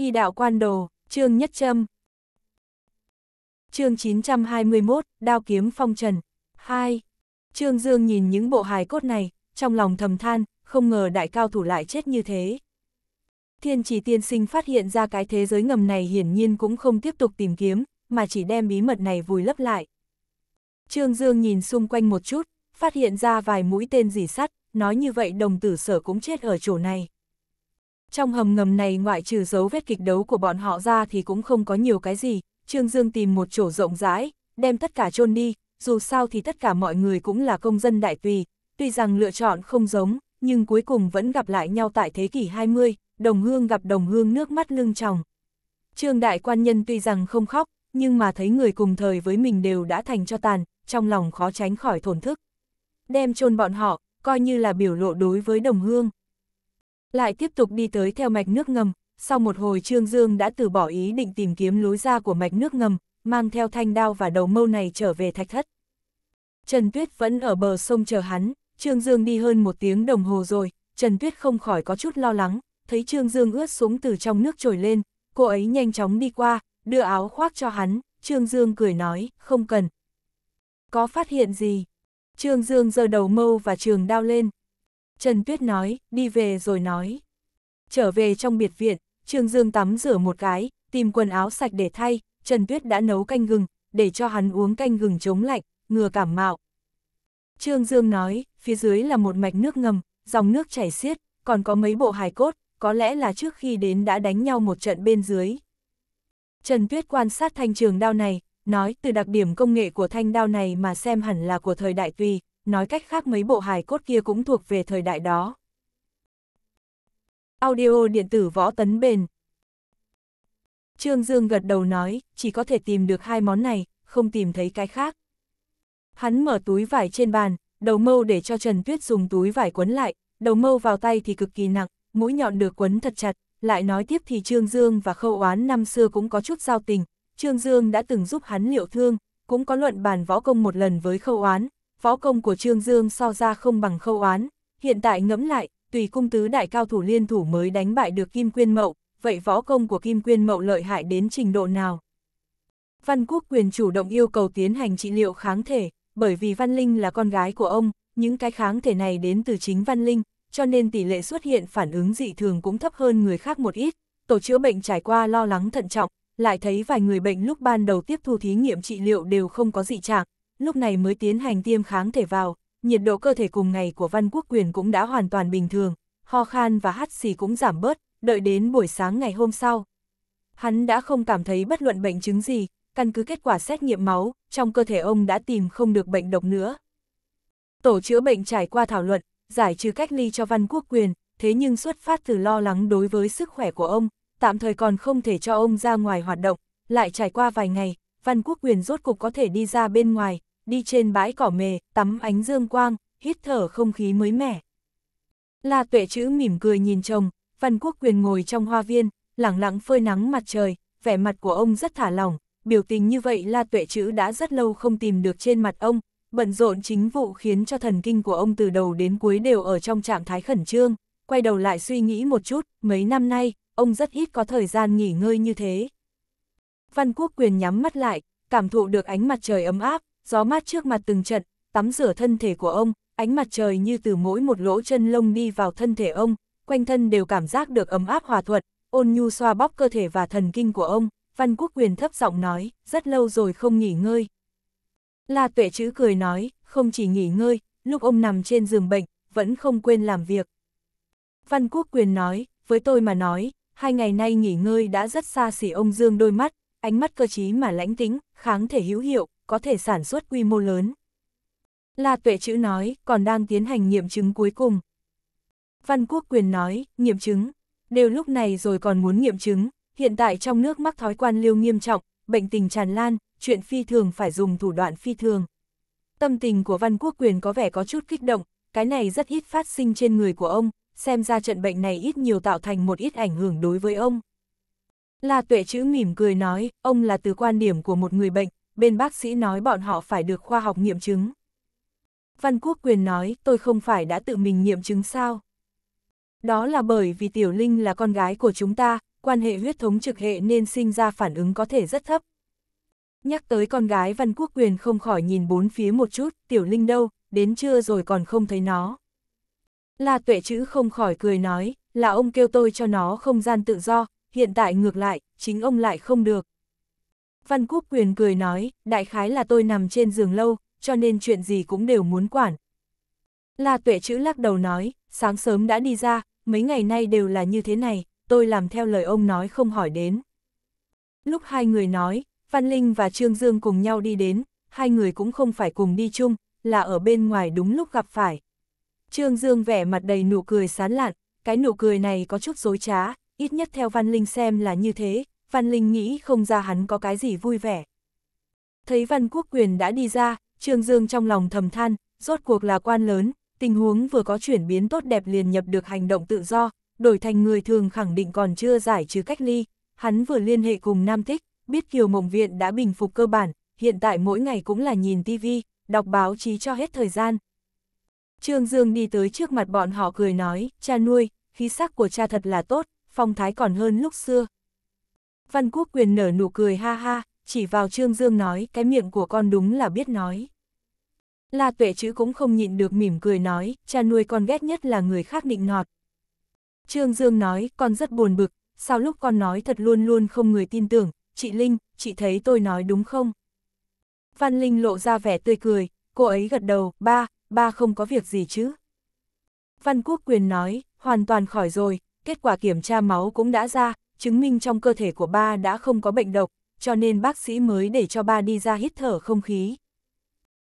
Y đạo quan đồ, Trương Nhất Trâm. Chương 921, Đao kiếm phong trần. 2. Trương Dương nhìn những bộ hài cốt này, trong lòng thầm than, không ngờ đại cao thủ lại chết như thế. Thiên chỉ tiên sinh phát hiện ra cái thế giới ngầm này hiển nhiên cũng không tiếp tục tìm kiếm, mà chỉ đem bí mật này vùi lấp lại. Trương Dương nhìn xung quanh một chút, phát hiện ra vài mũi tên dỉ sắt, nói như vậy đồng tử sở cũng chết ở chỗ này. Trong hầm ngầm này ngoại trừ dấu vết kịch đấu của bọn họ ra thì cũng không có nhiều cái gì, Trương Dương tìm một chỗ rộng rãi, đem tất cả chôn đi, dù sao thì tất cả mọi người cũng là công dân đại tùy, tuy rằng lựa chọn không giống, nhưng cuối cùng vẫn gặp lại nhau tại thế kỷ 20, đồng hương gặp đồng hương nước mắt lưng tròng. Trương đại quan nhân tuy rằng không khóc, nhưng mà thấy người cùng thời với mình đều đã thành cho tàn, trong lòng khó tránh khỏi thổn thức. Đem chôn bọn họ, coi như là biểu lộ đối với đồng hương. Lại tiếp tục đi tới theo mạch nước ngầm, sau một hồi Trương Dương đã từ bỏ ý định tìm kiếm lối ra của mạch nước ngầm, mang theo thanh đao và đầu mâu này trở về thạch thất. Trần Tuyết vẫn ở bờ sông chờ hắn, Trương Dương đi hơn một tiếng đồng hồ rồi, Trần Tuyết không khỏi có chút lo lắng, thấy Trương Dương ướt súng từ trong nước trồi lên, cô ấy nhanh chóng đi qua, đưa áo khoác cho hắn, Trương Dương cười nói, không cần. Có phát hiện gì? Trương Dương giơ đầu mâu và trường đao lên, Trần Tuyết nói, đi về rồi nói. Trở về trong biệt viện, Trương Dương tắm rửa một cái, tìm quần áo sạch để thay, Trần Tuyết đã nấu canh gừng, để cho hắn uống canh gừng chống lạnh, ngừa cảm mạo. Trương Dương nói, phía dưới là một mạch nước ngầm, dòng nước chảy xiết, còn có mấy bộ hài cốt, có lẽ là trước khi đến đã đánh nhau một trận bên dưới. Trần Tuyết quan sát thanh trường đao này, nói từ đặc điểm công nghệ của thanh đao này mà xem hẳn là của thời đại tùy, nói cách khác mấy bộ hài cốt kia cũng thuộc về thời đại đó. Audio điện tử võ tấn bền Trương Dương gật đầu nói, chỉ có thể tìm được hai món này, không tìm thấy cái khác. Hắn mở túi vải trên bàn, đầu mâu để cho Trần Tuyết dùng túi vải quấn lại, đầu mâu vào tay thì cực kỳ nặng, mũi nhọn được quấn thật chặt, lại nói tiếp thì Trương Dương và Khâu Oán năm xưa cũng có chút giao tình, Trương Dương đã từng giúp hắn liệu thương, cũng có luận bàn võ công một lần với Khâu Oán, võ công của Trương Dương so ra không bằng khâu oán, hiện tại ngẫm lại, tùy cung tứ đại cao thủ liên thủ mới đánh bại được Kim Quyên Mậu, vậy võ công của Kim Quyên Mậu lợi hại đến trình độ nào? Văn Quốc quyền chủ động yêu cầu tiến hành trị liệu kháng thể, bởi vì Văn Linh là con gái của ông, những cái kháng thể này đến từ chính Văn Linh, cho nên tỷ lệ xuất hiện phản ứng dị thường cũng thấp hơn người khác một ít. Tổ chữa bệnh trải qua lo lắng thận trọng, lại thấy vài người bệnh lúc ban đầu tiếp thu thí nghiệm trị liệu đều không có dị trạng, lúc này mới tiến hành tiêm kháng thể vào, nhiệt độ cơ thể cùng ngày của Văn Quốc Quyền cũng đã hoàn toàn bình thường, ho khan và hắt xì cũng giảm bớt, đợi đến buổi sáng ngày hôm sau. Hắn đã không cảm thấy bất luận bệnh chứng gì, căn cứ kết quả xét nghiệm máu, trong cơ thể ông đã tìm không được bệnh độc nữa. Tổ chữa bệnh trải qua thảo luận, giải trừ cách ly cho Văn Quốc Quyền, thế nhưng xuất phát từ lo lắng đối với sức khỏe của ông, tạm thời còn không thể cho ông ra ngoài hoạt động, lại trải qua vài ngày, Văn Quốc Quyền rốt cục có thể đi ra bên ngoài, đi trên bãi cỏ mề, tắm ánh dương quang, hít thở không khí mới mẻ. La tuệ chữ mỉm cười nhìn chồng, Văn Quốc Quyền ngồi trong hoa viên, lẳng lặng phơi nắng mặt trời, vẻ mặt của ông rất thả lỏng, biểu tình như vậy La Tuệ Chữ đã rất lâu không tìm được trên mặt ông, bận rộn chính vụ khiến cho thần kinh của ông từ đầu đến cuối đều ở trong trạng thái khẩn trương, quay đầu lại suy nghĩ một chút, mấy năm nay, ông rất ít có thời gian nghỉ ngơi như thế. Văn Quốc Quyền nhắm mắt lại, cảm thụ được ánh mặt trời ấm áp, gió mát trước mặt từng trận, tắm rửa thân thể của ông, ánh mặt trời như từ mỗi một lỗ chân lông đi vào thân thể ông, quanh thân đều cảm giác được ấm áp hòa thuận, ôn nhu xoa bóp cơ thể và thần kinh của ông, Văn Quốc Quyền thấp giọng nói, rất lâu rồi không nghỉ ngơi. La Tuệ chữ cười nói, không chỉ nghỉ ngơi, lúc ông nằm trên giường bệnh, vẫn không quên làm việc. Văn Quốc Quyền nói, với tôi mà nói, hai ngày nay nghỉ ngơi đã rất xa xỉ ông Dương đôi mắt, ánh mắt cơ trí mà lãnh tính, kháng thể hữu hiệu, có thể sản xuất quy mô lớn. La Tuệ Chữ nói, còn đang tiến hành nghiệm chứng cuối cùng. Văn Quốc Quyền nói, nghiệm chứng, đều lúc này rồi còn muốn nghiệm chứng, hiện tại trong nước mắc thói quan liêu nghiêm trọng, bệnh tình tràn lan, chuyện phi thường phải dùng thủ đoạn phi thường. Tâm tình của Văn Quốc Quyền có vẻ có chút kích động, cái này rất ít phát sinh trên người của ông, xem ra trận bệnh này ít nhiều tạo thành một ít ảnh hưởng đối với ông. La Tuệ Chữ mỉm cười nói, ông là từ quan điểm của một người bệnh, bên bác sĩ nói bọn họ phải được khoa học nghiệm chứng. Văn Quốc Quyền nói, tôi không phải đã tự mình nghiệm chứng sao? Đó là bởi vì Tiểu Linh là con gái của chúng ta, quan hệ huyết thống trực hệ nên sinh ra phản ứng có thể rất thấp. Nhắc tới con gái Văn Quốc Quyền không khỏi nhìn bốn phía một chút, Tiểu Linh đâu, đến trưa rồi còn không thấy nó. La tuệ chữ không khỏi cười nói, là ông kêu tôi cho nó không gian tự do, hiện tại ngược lại, chính ông lại không được, Văn Cúc Quyền cười nói, đại khái là tôi nằm trên giường lâu, cho nên chuyện gì cũng đều muốn quản. La Tuệ chữ lắc đầu nói, sáng sớm đã đi ra, mấy ngày nay đều là như thế này, tôi làm theo lời ông nói không hỏi đến. Lúc hai người nói, Văn Linh và Trương Dương cùng nhau đi đến, hai người cũng không phải cùng đi chung, là ở bên ngoài đúng lúc gặp phải. Trương Dương vẻ mặt đầy nụ cười sán lạn, cái nụ cười này có chút dối trá, ít nhất theo Văn Linh xem là như thế, Văn Linh nghĩ không ra hắn có cái gì vui vẻ. Thấy Văn Quốc Quyền đã đi ra, Trương Dương trong lòng thầm than, rốt cuộc là quan lớn, tình huống vừa có chuyển biến tốt đẹp liền nhập được hành động tự do, đổi thành người thường khẳng định còn chưa giải trừ cách ly. Hắn vừa liên hệ cùng Nam Thích, biết Kiều Mộng Viện đã bình phục cơ bản, hiện tại mỗi ngày cũng là nhìn tivi, đọc báo chí cho hết thời gian. Trương Dương đi tới trước mặt bọn họ cười nói, cha nuôi, khí sắc của cha thật là tốt, phong thái còn hơn lúc xưa, Văn Quốc Quyền nở nụ cười ha ha, chỉ vào Trương Dương nói cái miệng của con đúng là biết nói. La tuệ Chữ cũng không nhịn được mỉm cười nói, cha nuôi con ghét nhất là người khác định nọt. Trương Dương nói, con rất buồn bực, sao lúc con nói thật luôn luôn không người tin tưởng, chị Linh, chị thấy tôi nói đúng không? Văn Linh lộ ra vẻ tươi cười, cô ấy gật đầu, ba, ba không có việc gì chứ. Văn Quốc Quyền nói, hoàn toàn khỏi rồi, kết quả kiểm tra máu cũng đã ra, chứng minh trong cơ thể của ba đã không có bệnh độc, cho nên bác sĩ mới để cho ba đi ra hít thở không khí.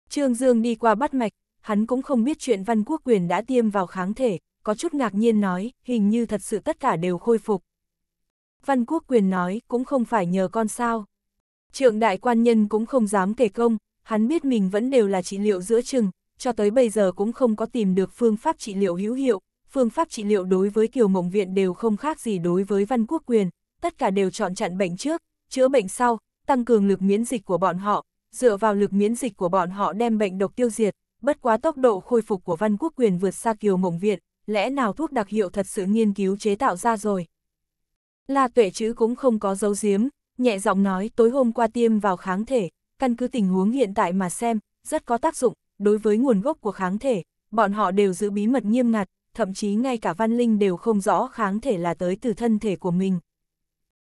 Trương Dương đi qua bắt mạch, hắn cũng không biết chuyện Văn Quốc Quyền đã tiêm vào kháng thể, có chút ngạc nhiên nói, hình như thật sự tất cả đều khôi phục. Văn Quốc Quyền nói, cũng không phải nhờ con sao. Trượng đại quan nhân cũng không dám kể công, hắn biết mình vẫn đều là trị liệu giữa chừng, cho tới bây giờ cũng không có tìm được phương pháp trị liệu hữu hiệu, phương pháp trị liệu đối với Kiều Mộng Viện đều không khác gì đối với Văn Quốc Quyền, tất cả đều chọn chặn bệnh trước, chữa bệnh sau, tăng cường lực miễn dịch của bọn họ, dựa vào lực miễn dịch của bọn họ đem bệnh độc tiêu diệt, bất quá tốc độ khôi phục của Văn Quốc Quyền vượt xa Kiều Mộng Viện, lẽ nào thuốc đặc hiệu thật sự nghiên cứu chế tạo ra rồi. La tuệ chữ cũng không có dấu giếm, nhẹ giọng nói tối hôm qua tiêm vào kháng thể, căn cứ tình huống hiện tại mà xem, rất có tác dụng, đối với nguồn gốc của kháng thể, bọn họ đều giữ bí mật nghiêm ngặt, thậm chí ngay cả Văn Linh đều không rõ kháng thể là tới từ thân thể của mình.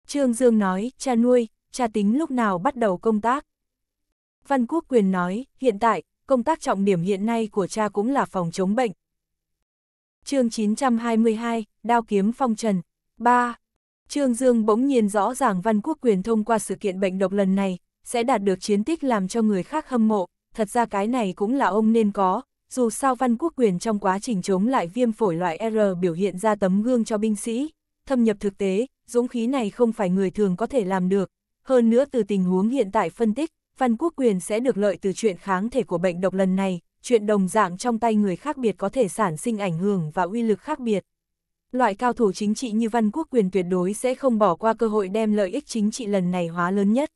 Trương Dương nói, cha nuôi, cha tính lúc nào bắt đầu công tác. Văn Quốc Quyền nói, hiện tại, công tác trọng điểm hiện nay của cha cũng là phòng chống bệnh. chương 922, Đao Kiếm Phong Trần 3. Trương Dương bỗng nhiên rõ ràng Văn Quốc Quyền thông qua sự kiện bệnh độc lần này, sẽ đạt được chiến tích làm cho người khác hâm mộ, thật ra cái này cũng là ông nên có, dù sao văn quốc quyền trong quá trình chống lại viêm phổi loại R biểu hiện ra tấm gương cho binh sĩ, thâm nhập thực tế, dũng khí này không phải người thường có thể làm được. Hơn nữa từ tình huống hiện tại phân tích, văn quốc quyền sẽ được lợi từ chuyện kháng thể của bệnh độc lần này, chuyện đồng dạng trong tay người khác biệt có thể sản sinh ảnh hưởng và uy lực khác biệt. Loại cao thủ chính trị như văn quốc quyền tuyệt đối sẽ không bỏ qua cơ hội đem lợi ích chính trị lần này hóa lớn nhất.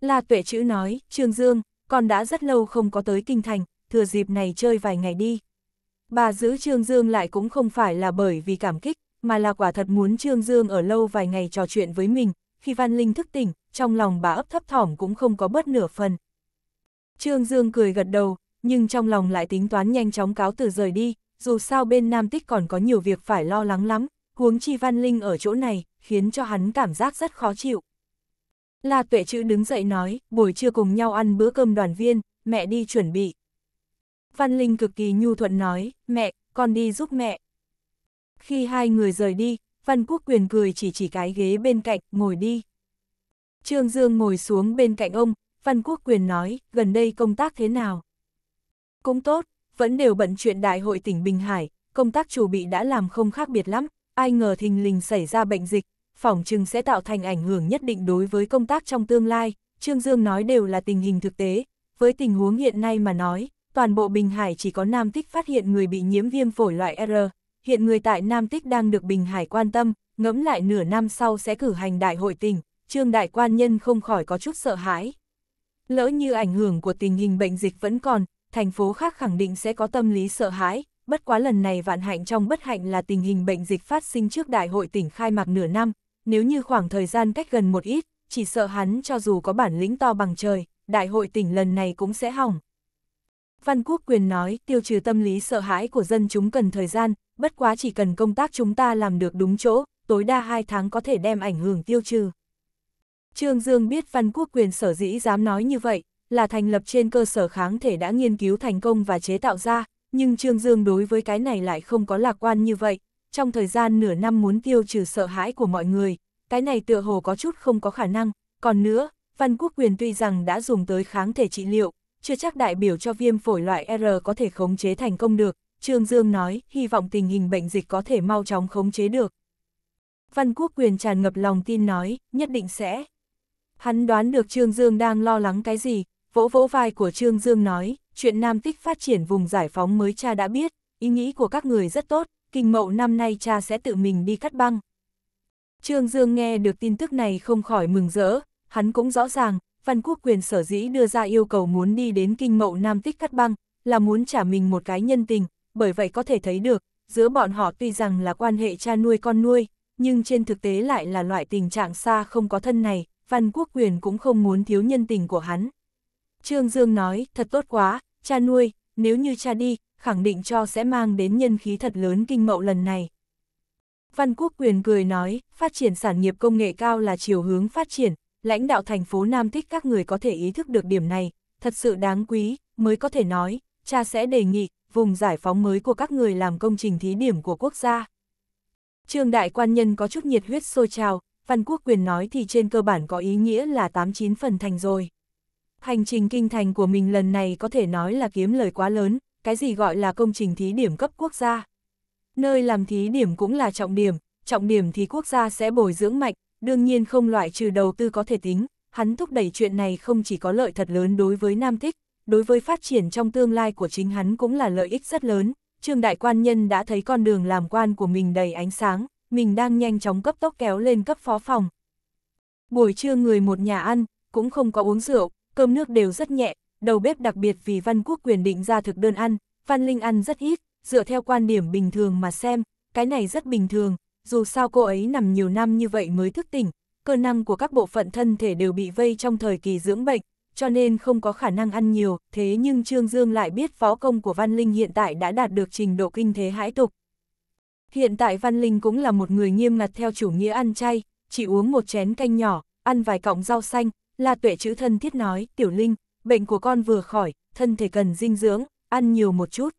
là Tuệ Chữ nói, Trương Dương, con đã rất lâu không có tới Kinh Thành, thừa dịp này chơi vài ngày đi. Bà giữ Trương Dương lại cũng không phải là bởi vì cảm kích, mà là quả thật muốn Trương Dương ở lâu vài ngày trò chuyện với mình, khi Văn Linh thức tỉnh, trong lòng bà ấp thấp thỏm cũng không có bớt nửa phần. Trương Dương cười gật đầu, nhưng trong lòng lại tính toán nhanh chóng cáo từ rời đi, dù sao bên Nam Tích còn có nhiều việc phải lo lắng lắm, huống chi Văn Linh ở chỗ này, khiến cho hắn cảm giác rất khó chịu. La Tuệ Chữ đứng dậy nói, buổi trưa cùng nhau ăn bữa cơm đoàn viên, mẹ đi chuẩn bị. Văn Linh cực kỳ nhu thuận nói, mẹ, con đi giúp mẹ. Khi hai người rời đi, Văn Quốc Quyền cười chỉ chỉ cái ghế bên cạnh, ngồi đi. Trương Dương ngồi xuống bên cạnh ông, Văn Quốc Quyền nói, gần đây công tác thế nào? Cũng tốt, vẫn đều bận chuyện đại hội tỉnh Bình Hải, công tác chủ bị đã làm không khác biệt lắm, ai ngờ thình lình xảy ra bệnh dịch, phỏng chừng sẽ tạo thành ảnh hưởng nhất định đối với công tác trong tương lai. Trương Dương nói đều là tình hình thực tế, với tình huống hiện nay mà nói, toàn bộ Bình Hải chỉ có Nam Tích phát hiện người bị nhiễm viêm phổi loại R, hiện người tại Nam Tích đang được Bình Hải quan tâm, ngẫm lại nửa năm sau sẽ cử hành đại hội tỉnh, trương đại quan nhân không khỏi có chút sợ hãi. Lỡ như ảnh hưởng của tình hình bệnh dịch vẫn còn, thành phố khác khẳng định sẽ có tâm lý sợ hãi, bất quá lần này vạn hạnh trong bất hạnh là tình hình bệnh dịch phát sinh trước đại hội tỉnh khai mạc nửa năm, nếu như khoảng thời gian cách gần một ít, chỉ sợ hắn cho dù có bản lĩnh to bằng trời, đại hội tỉnh lần này cũng sẽ hỏng. Văn Quốc Quyền nói, tiêu trừ tâm lý sợ hãi của dân chúng cần thời gian, bất quá chỉ cần công tác chúng ta làm được đúng chỗ, tối đa 2 tháng có thể đem ảnh hưởng tiêu trừ. Trương Dương biết Văn Quốc Quyền sở dĩ dám nói như vậy, là thành lập trên cơ sở kháng thể đã nghiên cứu thành công và chế tạo ra, nhưng Trương Dương đối với cái này lại không có lạc quan như vậy, trong thời gian nửa năm muốn tiêu trừ sợ hãi của mọi người, cái này tựa hồ có chút không có khả năng, còn nữa, Văn Quốc Quyền tuy rằng đã dùng tới kháng thể trị liệu, chưa chắc đại biểu cho viêm phổi loại R có thể khống chế thành công được, Trương Dương nói, hy vọng tình hình bệnh dịch có thể mau chóng khống chế được. Văn Quốc Quyền tràn ngập lòng tin nói, nhất định sẽ. Hắn đoán được Trương Dương đang lo lắng cái gì, vỗ vỗ vai của Trương Dương nói, chuyện Nam Tích phát triển vùng giải phóng mới cha đã biết, ý nghĩ của các người rất tốt, kinh mậu năm nay cha sẽ tự mình đi cắt băng. Trương Dương nghe được tin tức này không khỏi mừng rỡ, hắn cũng rõ ràng, Phan Quốc Quyền sở dĩ đưa ra yêu cầu muốn đi đến kinh mậu Nam Tích cắt băng, là muốn trả mình một cái nhân tình, bởi vậy có thể thấy được, giữa bọn họ tuy rằng là quan hệ cha nuôi con nuôi, nhưng trên thực tế lại là loại tình trạng xa không có thân này, Phan Quốc Quyền cũng không muốn thiếu nhân tình của hắn. Trương Dương nói, thật tốt quá, cha nuôi, nếu như cha đi, khẳng định cho sẽ mang đến nhân khí thật lớn kinh mậu lần này. Văn Quốc Quyền cười nói, phát triển sản nghiệp công nghệ cao là chiều hướng phát triển, lãnh đạo thành phố Nam Thích các người có thể ý thức được điểm này, thật sự đáng quý, mới có thể nói, cha sẽ đề nghị, vùng giải phóng mới của các người làm công trình thí điểm của quốc gia. Trương đại quan nhân có chút nhiệt huyết sôi trào, Văn Quốc Quyền nói thì trên cơ bản có ý nghĩa là 89 phần thành rồi. Hành trình kinh thành của mình lần này có thể nói là kiếm lời quá lớn, cái gì gọi là công trình thí điểm cấp quốc gia. Nơi làm thí điểm cũng là trọng điểm, trọng điểm thì quốc gia sẽ bồi dưỡng mạnh, đương nhiên không loại trừ đầu tư có thể tính, hắn thúc đẩy chuyện này không chỉ có lợi thật lớn đối với Nam Thích, đối với phát triển trong tương lai của chính hắn cũng là lợi ích rất lớn. Trương Đại Quan Nhân đã thấy con đường làm quan của mình đầy ánh sáng, mình đang nhanh chóng cấp tốc kéo lên cấp phó phòng. Buổi trưa người một nhà ăn, cũng không có uống rượu, cơm nước đều rất nhẹ, đầu bếp đặc biệt vì Văn Quốc quyền định ra thực đơn ăn, Văn Linh ăn rất ít, dựa theo quan điểm bình thường mà xem, cái này rất bình thường, dù sao cô ấy nằm nhiều năm như vậy mới thức tỉnh, cơ năng của các bộ phận thân thể đều bị vây trong thời kỳ dưỡng bệnh, cho nên không có khả năng ăn nhiều, thế nhưng Trương Dương lại biết phó công của Văn Linh hiện tại đã đạt được trình độ kinh thế hãi tục. Hiện tại Văn Linh cũng là một người nghiêm ngặt theo chủ nghĩa ăn chay, chỉ uống một chén canh nhỏ, ăn vài cọng rau xanh, là tuệ chữ thân thiết nói, tiểu Linh, bệnh của con vừa khỏi, thân thể cần dinh dưỡng, ăn nhiều một chút.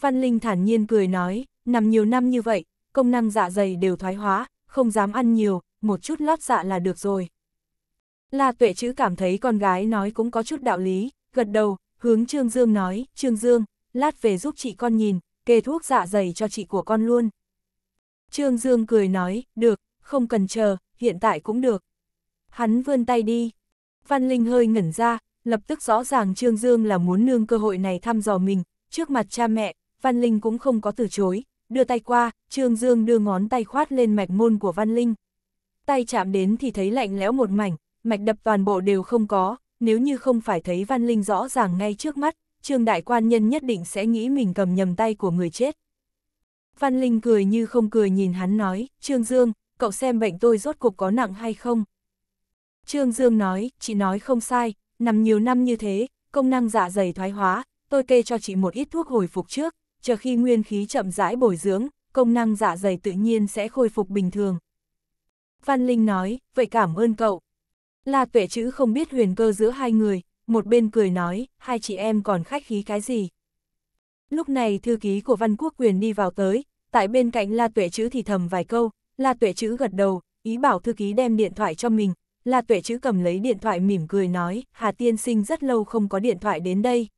Văn Linh thản nhiên cười nói, nằm nhiều năm như vậy, công năng dạ dày đều thoái hóa, không dám ăn nhiều, một chút lót dạ là được rồi. La tuệ chữ cảm thấy con gái nói cũng có chút đạo lý, gật đầu, hướng Trương Dương nói, Trương Dương, lát về giúp chị con nhìn, kê thuốc dạ dày cho chị của con luôn. Trương Dương cười nói, được, không cần chờ, hiện tại cũng được. Hắn vươn tay đi. Văn Linh hơi ngẩn ra, lập tức rõ ràng Trương Dương là muốn nương cơ hội này thăm dò mình, trước mặt cha mẹ, Văn Linh cũng không có từ chối, đưa tay qua, Trương Dương đưa ngón tay khoát lên mạch môn của Văn Linh. Tay chạm đến thì thấy lạnh lẽo một mảnh, mạch đập toàn bộ đều không có, nếu như không phải thấy Văn Linh rõ ràng ngay trước mắt, Trương Đại Quan Nhân nhất định sẽ nghĩ mình cầm nhầm tay của người chết. Văn Linh cười như không cười nhìn hắn nói, Trương Dương, cậu xem bệnh tôi rốt cục có nặng hay không? Trương Dương nói, chị nói không sai, nằm nhiều năm như thế, công năng dạ dày thoái hóa, tôi kê cho chị một ít thuốc hồi phục trước, chờ khi nguyên khí chậm rãi bồi dưỡng, công năng dạ dày tự nhiên sẽ khôi phục bình thường. Văn Linh nói, vậy cảm ơn cậu. La tuệ chữ không biết huyền cơ giữa hai người, một bên cười nói, hai chị em còn khách khí cái gì. Lúc này thư ký của Văn Quốc Quyền đi vào tới, tại bên cạnh La tuệ chữ thì thầm vài câu, La tuệ chữ gật đầu, ý bảo thư ký đem điện thoại cho mình, La Tuệ Chữ cầm lấy điện thoại mỉm cười nói, Hà Tiên Sinh rất lâu không có điện thoại đến đây.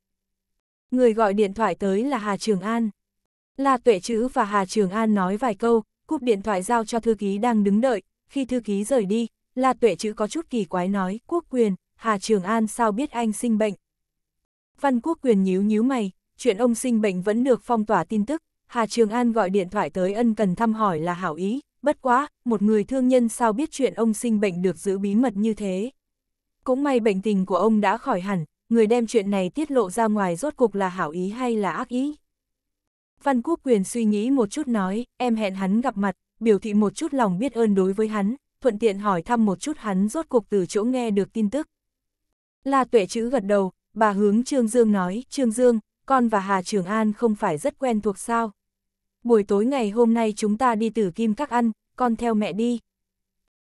Người gọi điện thoại tới là Hà Trường An. La Tuệ Chữ và Hà Trường An nói vài câu, cúp điện thoại giao cho thư ký đang đứng đợi, khi thư ký rời đi, La Tuệ Chữ có chút kỳ quái nói, quốc quyền, Hà Trường An sao biết anh sinh bệnh. Văn quốc quyền nhíu nhíu mày, chuyện ông sinh bệnh vẫn được phong tỏa tin tức, Hà Trường An gọi điện thoại tới ân cần thăm hỏi là hảo ý, bất quá, một người thương nhân sao biết chuyện ông sinh bệnh được giữ bí mật như thế. Cũng may bệnh tình của ông đã khỏi hẳn, người đem chuyện này tiết lộ ra ngoài rốt cục là hảo ý hay là ác ý. Văn Quốc Quyền suy nghĩ một chút nói, em hẹn hắn gặp mặt, biểu thị một chút lòng biết ơn đối với hắn, thuận tiện hỏi thăm một chút hắn rốt cục từ chỗ nghe được tin tức. La Tuệ chữ gật đầu, bà hướng Trương Dương nói, Trương Dương, con và Hà Trường An không phải rất quen thuộc sao. Buổi tối ngày hôm nay chúng ta đi tử kim các ăn, con theo mẹ đi.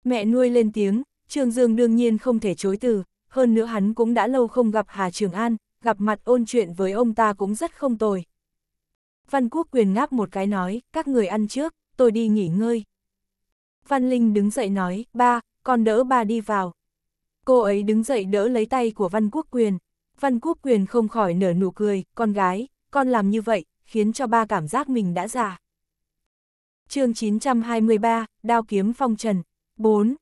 Mẹ nuôi lên tiếng, Trương Dương đương nhiên không thể chối từ, hơn nữa hắn cũng đã lâu không gặp Hà Trường An, gặp mặt ôn chuyện với ông ta cũng rất không tồi. Văn Quốc Quyền ngáp một cái nói, các người ăn trước, tôi đi nghỉ ngơi. Văn Linh đứng dậy nói, ba, con đỡ ba đi vào. Cô ấy đứng dậy đỡ lấy tay của Văn Quốc Quyền. Văn Quốc Quyền không khỏi nở nụ cười, con gái, con làm như vậy, khiến cho ba cảm giác mình đã già. chương 923, Đao Kiếm Phong Trần 4.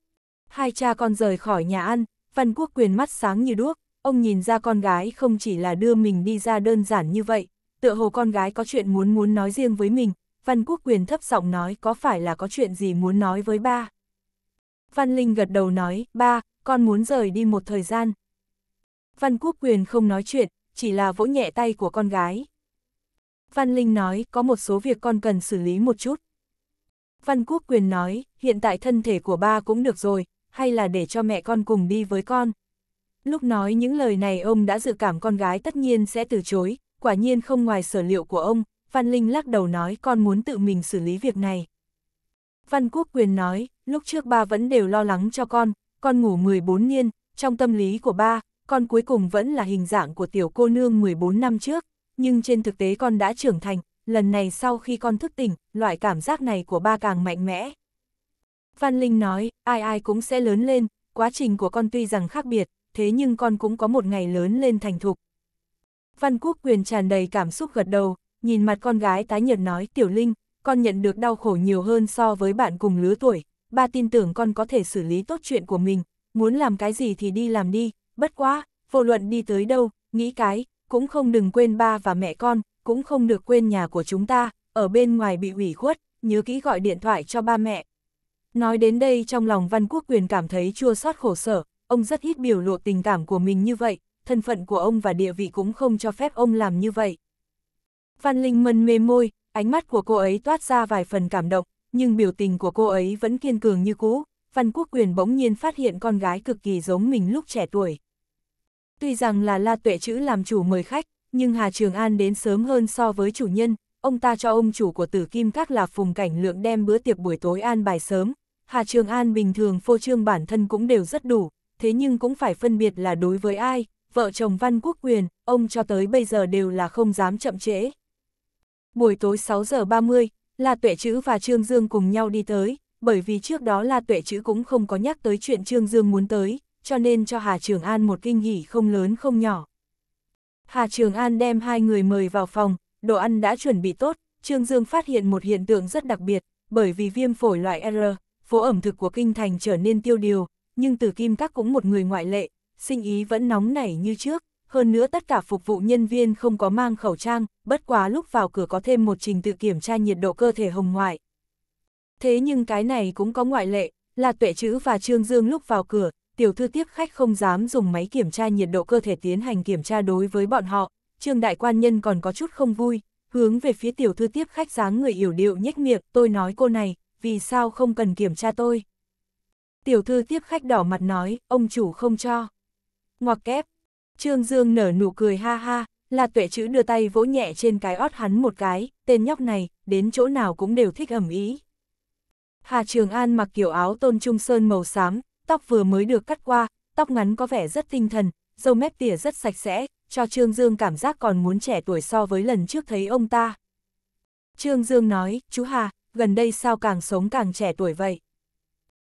Hai cha con rời khỏi nhà ăn, Văn Quốc quyền mắt sáng như đuốc, ông nhìn ra con gái không chỉ là đưa mình đi ra đơn giản như vậy, tựa hồ con gái có chuyện muốn muốn nói riêng với mình, Văn Quốc quyền thấp giọng nói có phải là có chuyện gì muốn nói với ba. Văn Linh gật đầu nói, ba, con muốn rời đi một thời gian. Văn Quốc quyền không nói chuyện, chỉ là vỗ nhẹ tay của con gái. Văn Linh nói, có một số việc con cần xử lý một chút. Văn Quốc quyền nói, hiện tại thân thể của ba cũng được rồi, hay là để cho mẹ con cùng đi với con. Lúc nói những lời này ông đã dự cảm con gái tất nhiên sẽ từ chối, quả nhiên không ngoài sở liệu của ông, Văn Linh lắc đầu nói con muốn tự mình xử lý việc này. Văn Quốc Quyền nói, lúc trước ba vẫn đều lo lắng cho con, con ngủ 14 niên, trong tâm lý của ba, con cuối cùng vẫn là hình dạng của tiểu cô nương 14 năm trước, nhưng trên thực tế con đã trưởng thành, lần này sau khi con thức tỉnh, loại cảm giác này của ba càng mạnh mẽ. Văn Linh nói, ai ai cũng sẽ lớn lên, quá trình của con tuy rằng khác biệt, thế nhưng con cũng có một ngày lớn lên thành thục. Văn Quốc Quyền tràn đầy cảm xúc gật đầu, nhìn mặt con gái tái nhợt nói, Tiểu Linh, con nhận được đau khổ nhiều hơn so với bạn cùng lứa tuổi, ba tin tưởng con có thể xử lý tốt chuyện của mình, muốn làm cái gì thì đi làm đi, bất quá, vô luận đi tới đâu, nghĩ cái, cũng không đừng quên ba và mẹ con, cũng không được quên nhà của chúng ta, ở bên ngoài bị ủy khuất, nhớ kỹ gọi điện thoại cho ba mẹ, Nói đến đây trong lòng Văn Quốc Quyền cảm thấy chua xót khổ sở, ông rất ít biểu lộ tình cảm của mình như vậy, thân phận của ông và địa vị cũng không cho phép ông làm như vậy. Văn Linh Mân mê môi, ánh mắt của cô ấy toát ra vài phần cảm động, nhưng biểu tình của cô ấy vẫn kiên cường như cũ, Văn Quốc Quyền bỗng nhiên phát hiện con gái cực kỳ giống mình lúc trẻ tuổi. Tuy rằng là La Tuệ Chữ làm chủ mời khách, nhưng Hà Trường An đến sớm hơn so với chủ nhân, ông ta cho ông chủ của tử kim các là phùng cảnh lượng đem bữa tiệc buổi tối an bài sớm, Hà Trường An bình thường phô trương bản thân cũng đều rất đủ, thế nhưng cũng phải phân biệt là đối với ai, vợ chồng Văn Quốc Quyền, ông cho tới bây giờ đều là không dám chậm trễ. Buổi tối 6 giờ 30, La Tuệ Chữ và Trương Dương cùng nhau đi tới, bởi vì trước đó La Tuệ Chữ cũng không có nhắc tới chuyện Trương Dương muốn tới, cho nên cho Hà Trường An một kinh nghỉ không lớn không nhỏ. Hà Trường An đem hai người mời vào phòng, đồ ăn đã chuẩn bị tốt, Trương Dương phát hiện một hiện tượng rất đặc biệt, bởi vì viêm phổi loại R, phố ẩm thực của kinh thành trở nên tiêu điều, nhưng từ kim các cũng một người ngoại lệ, sinh ý vẫn nóng nảy như trước, hơn nữa tất cả phục vụ nhân viên không có mang khẩu trang, bất quá lúc vào cửa có thêm một trình tự kiểm tra nhiệt độ cơ thể hồng ngoại. Thế nhưng cái này cũng có ngoại lệ, là tuệ chữ và trương dương lúc vào cửa, tiểu thư tiếp khách không dám dùng máy kiểm tra nhiệt độ cơ thể tiến hành kiểm tra đối với bọn họ, trương đại quan nhân còn có chút không vui, hướng về phía tiểu thư tiếp khách dáng người yểu điệu nhếch miệng, tôi nói cô này, vì sao không cần kiểm tra tôi? Tiểu thư tiếp khách đỏ mặt nói, ông chủ không cho. Ngoặc kép, Trương Dương nở nụ cười ha ha, là tuệ chữ đưa tay vỗ nhẹ trên cái ót hắn một cái, tên nhóc này, đến chỗ nào cũng đều thích ẩm ý. Hà Trường An mặc kiểu áo tôn trung sơn màu xám, tóc vừa mới được cắt qua, tóc ngắn có vẻ rất tinh thần, dâu mép tỉa rất sạch sẽ, cho Trương Dương cảm giác còn muốn trẻ tuổi so với lần trước thấy ông ta. Trương Dương nói, chú Hà, gần đây sao càng sống càng trẻ tuổi vậy.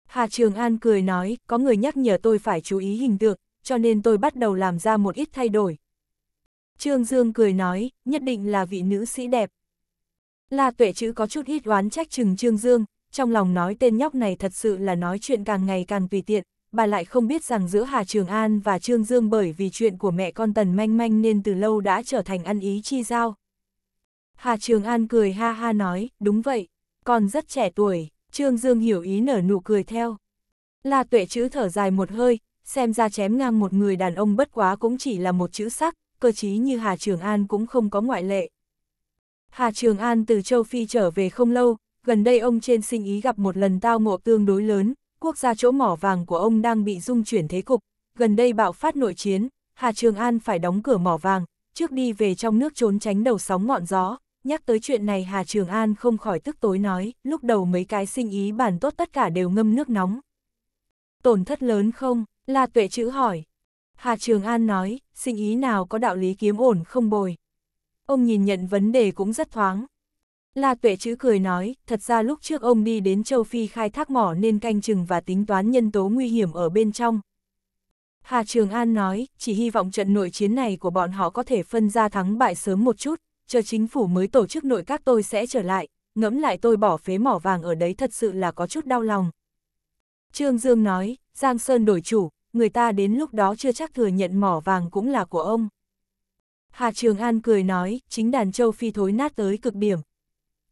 Hà Trường An cười nói, có người nhắc nhở tôi phải chú ý hình tượng, cho nên tôi bắt đầu làm ra một ít thay đổi. Trương Dương cười nói, nhất định là vị nữ sĩ đẹp. La tuệ chữ có chút ít oán trách chừng Trương Dương, trong lòng nói tên nhóc này thật sự là nói chuyện càng ngày càng tùy tiện, bà lại không biết rằng giữa Hà Trường An và Trương Dương bởi vì chuyện của mẹ con Tần Manh Manh nên từ lâu đã trở thành ăn ý chi giao. Hà Trường An cười ha ha nói, đúng vậy, còn rất trẻ tuổi, Trương Dương hiểu ý nở nụ cười theo. La tuệ chữ thở dài một hơi, xem ra chém ngang một người đàn ông bất quá cũng chỉ là một chữ sắc, cơ chí như Hà Trường An cũng không có ngoại lệ. Hà Trường An từ châu Phi trở về không lâu, gần đây ông trên sinh ý gặp một lần tao ngộ tương đối lớn, quốc gia chỗ mỏ vàng của ông đang bị dung chuyển thế cục, gần đây bạo phát nội chiến, Hà Trường An phải đóng cửa mỏ vàng, trước đi về trong nước trốn tránh đầu sóng ngọn gió. Nhắc tới chuyện này Hà Trường An không khỏi tức tối nói, lúc đầu mấy cái sinh ý bản tốt tất cả đều ngâm nước nóng. Tổn thất lớn không? La Tuệ chữ hỏi. Hà Trường An nói, sinh ý nào có đạo lý kiếm ổn không bồi. Ông nhìn nhận vấn đề cũng rất thoáng. La Tuệ chữ cười nói, thật ra lúc trước ông đi đến châu Phi khai thác mỏ nên canh chừng và tính toán nhân tố nguy hiểm ở bên trong. Hà Trường An nói, chỉ hy vọng trận nội chiến này của bọn họ có thể phân ra thắng bại sớm một chút chờ chính phủ mới tổ chức nội các tôi sẽ trở lại, ngẫm lại tôi bỏ phế mỏ vàng ở đấy thật sự là có chút đau lòng. Trương Dương nói, Giang Sơn đổi chủ, người ta đến lúc đó chưa chắc thừa nhận mỏ vàng cũng là của ông. Hà Trường An cười nói, chính đàn châu Phi thối nát tới cực điểm.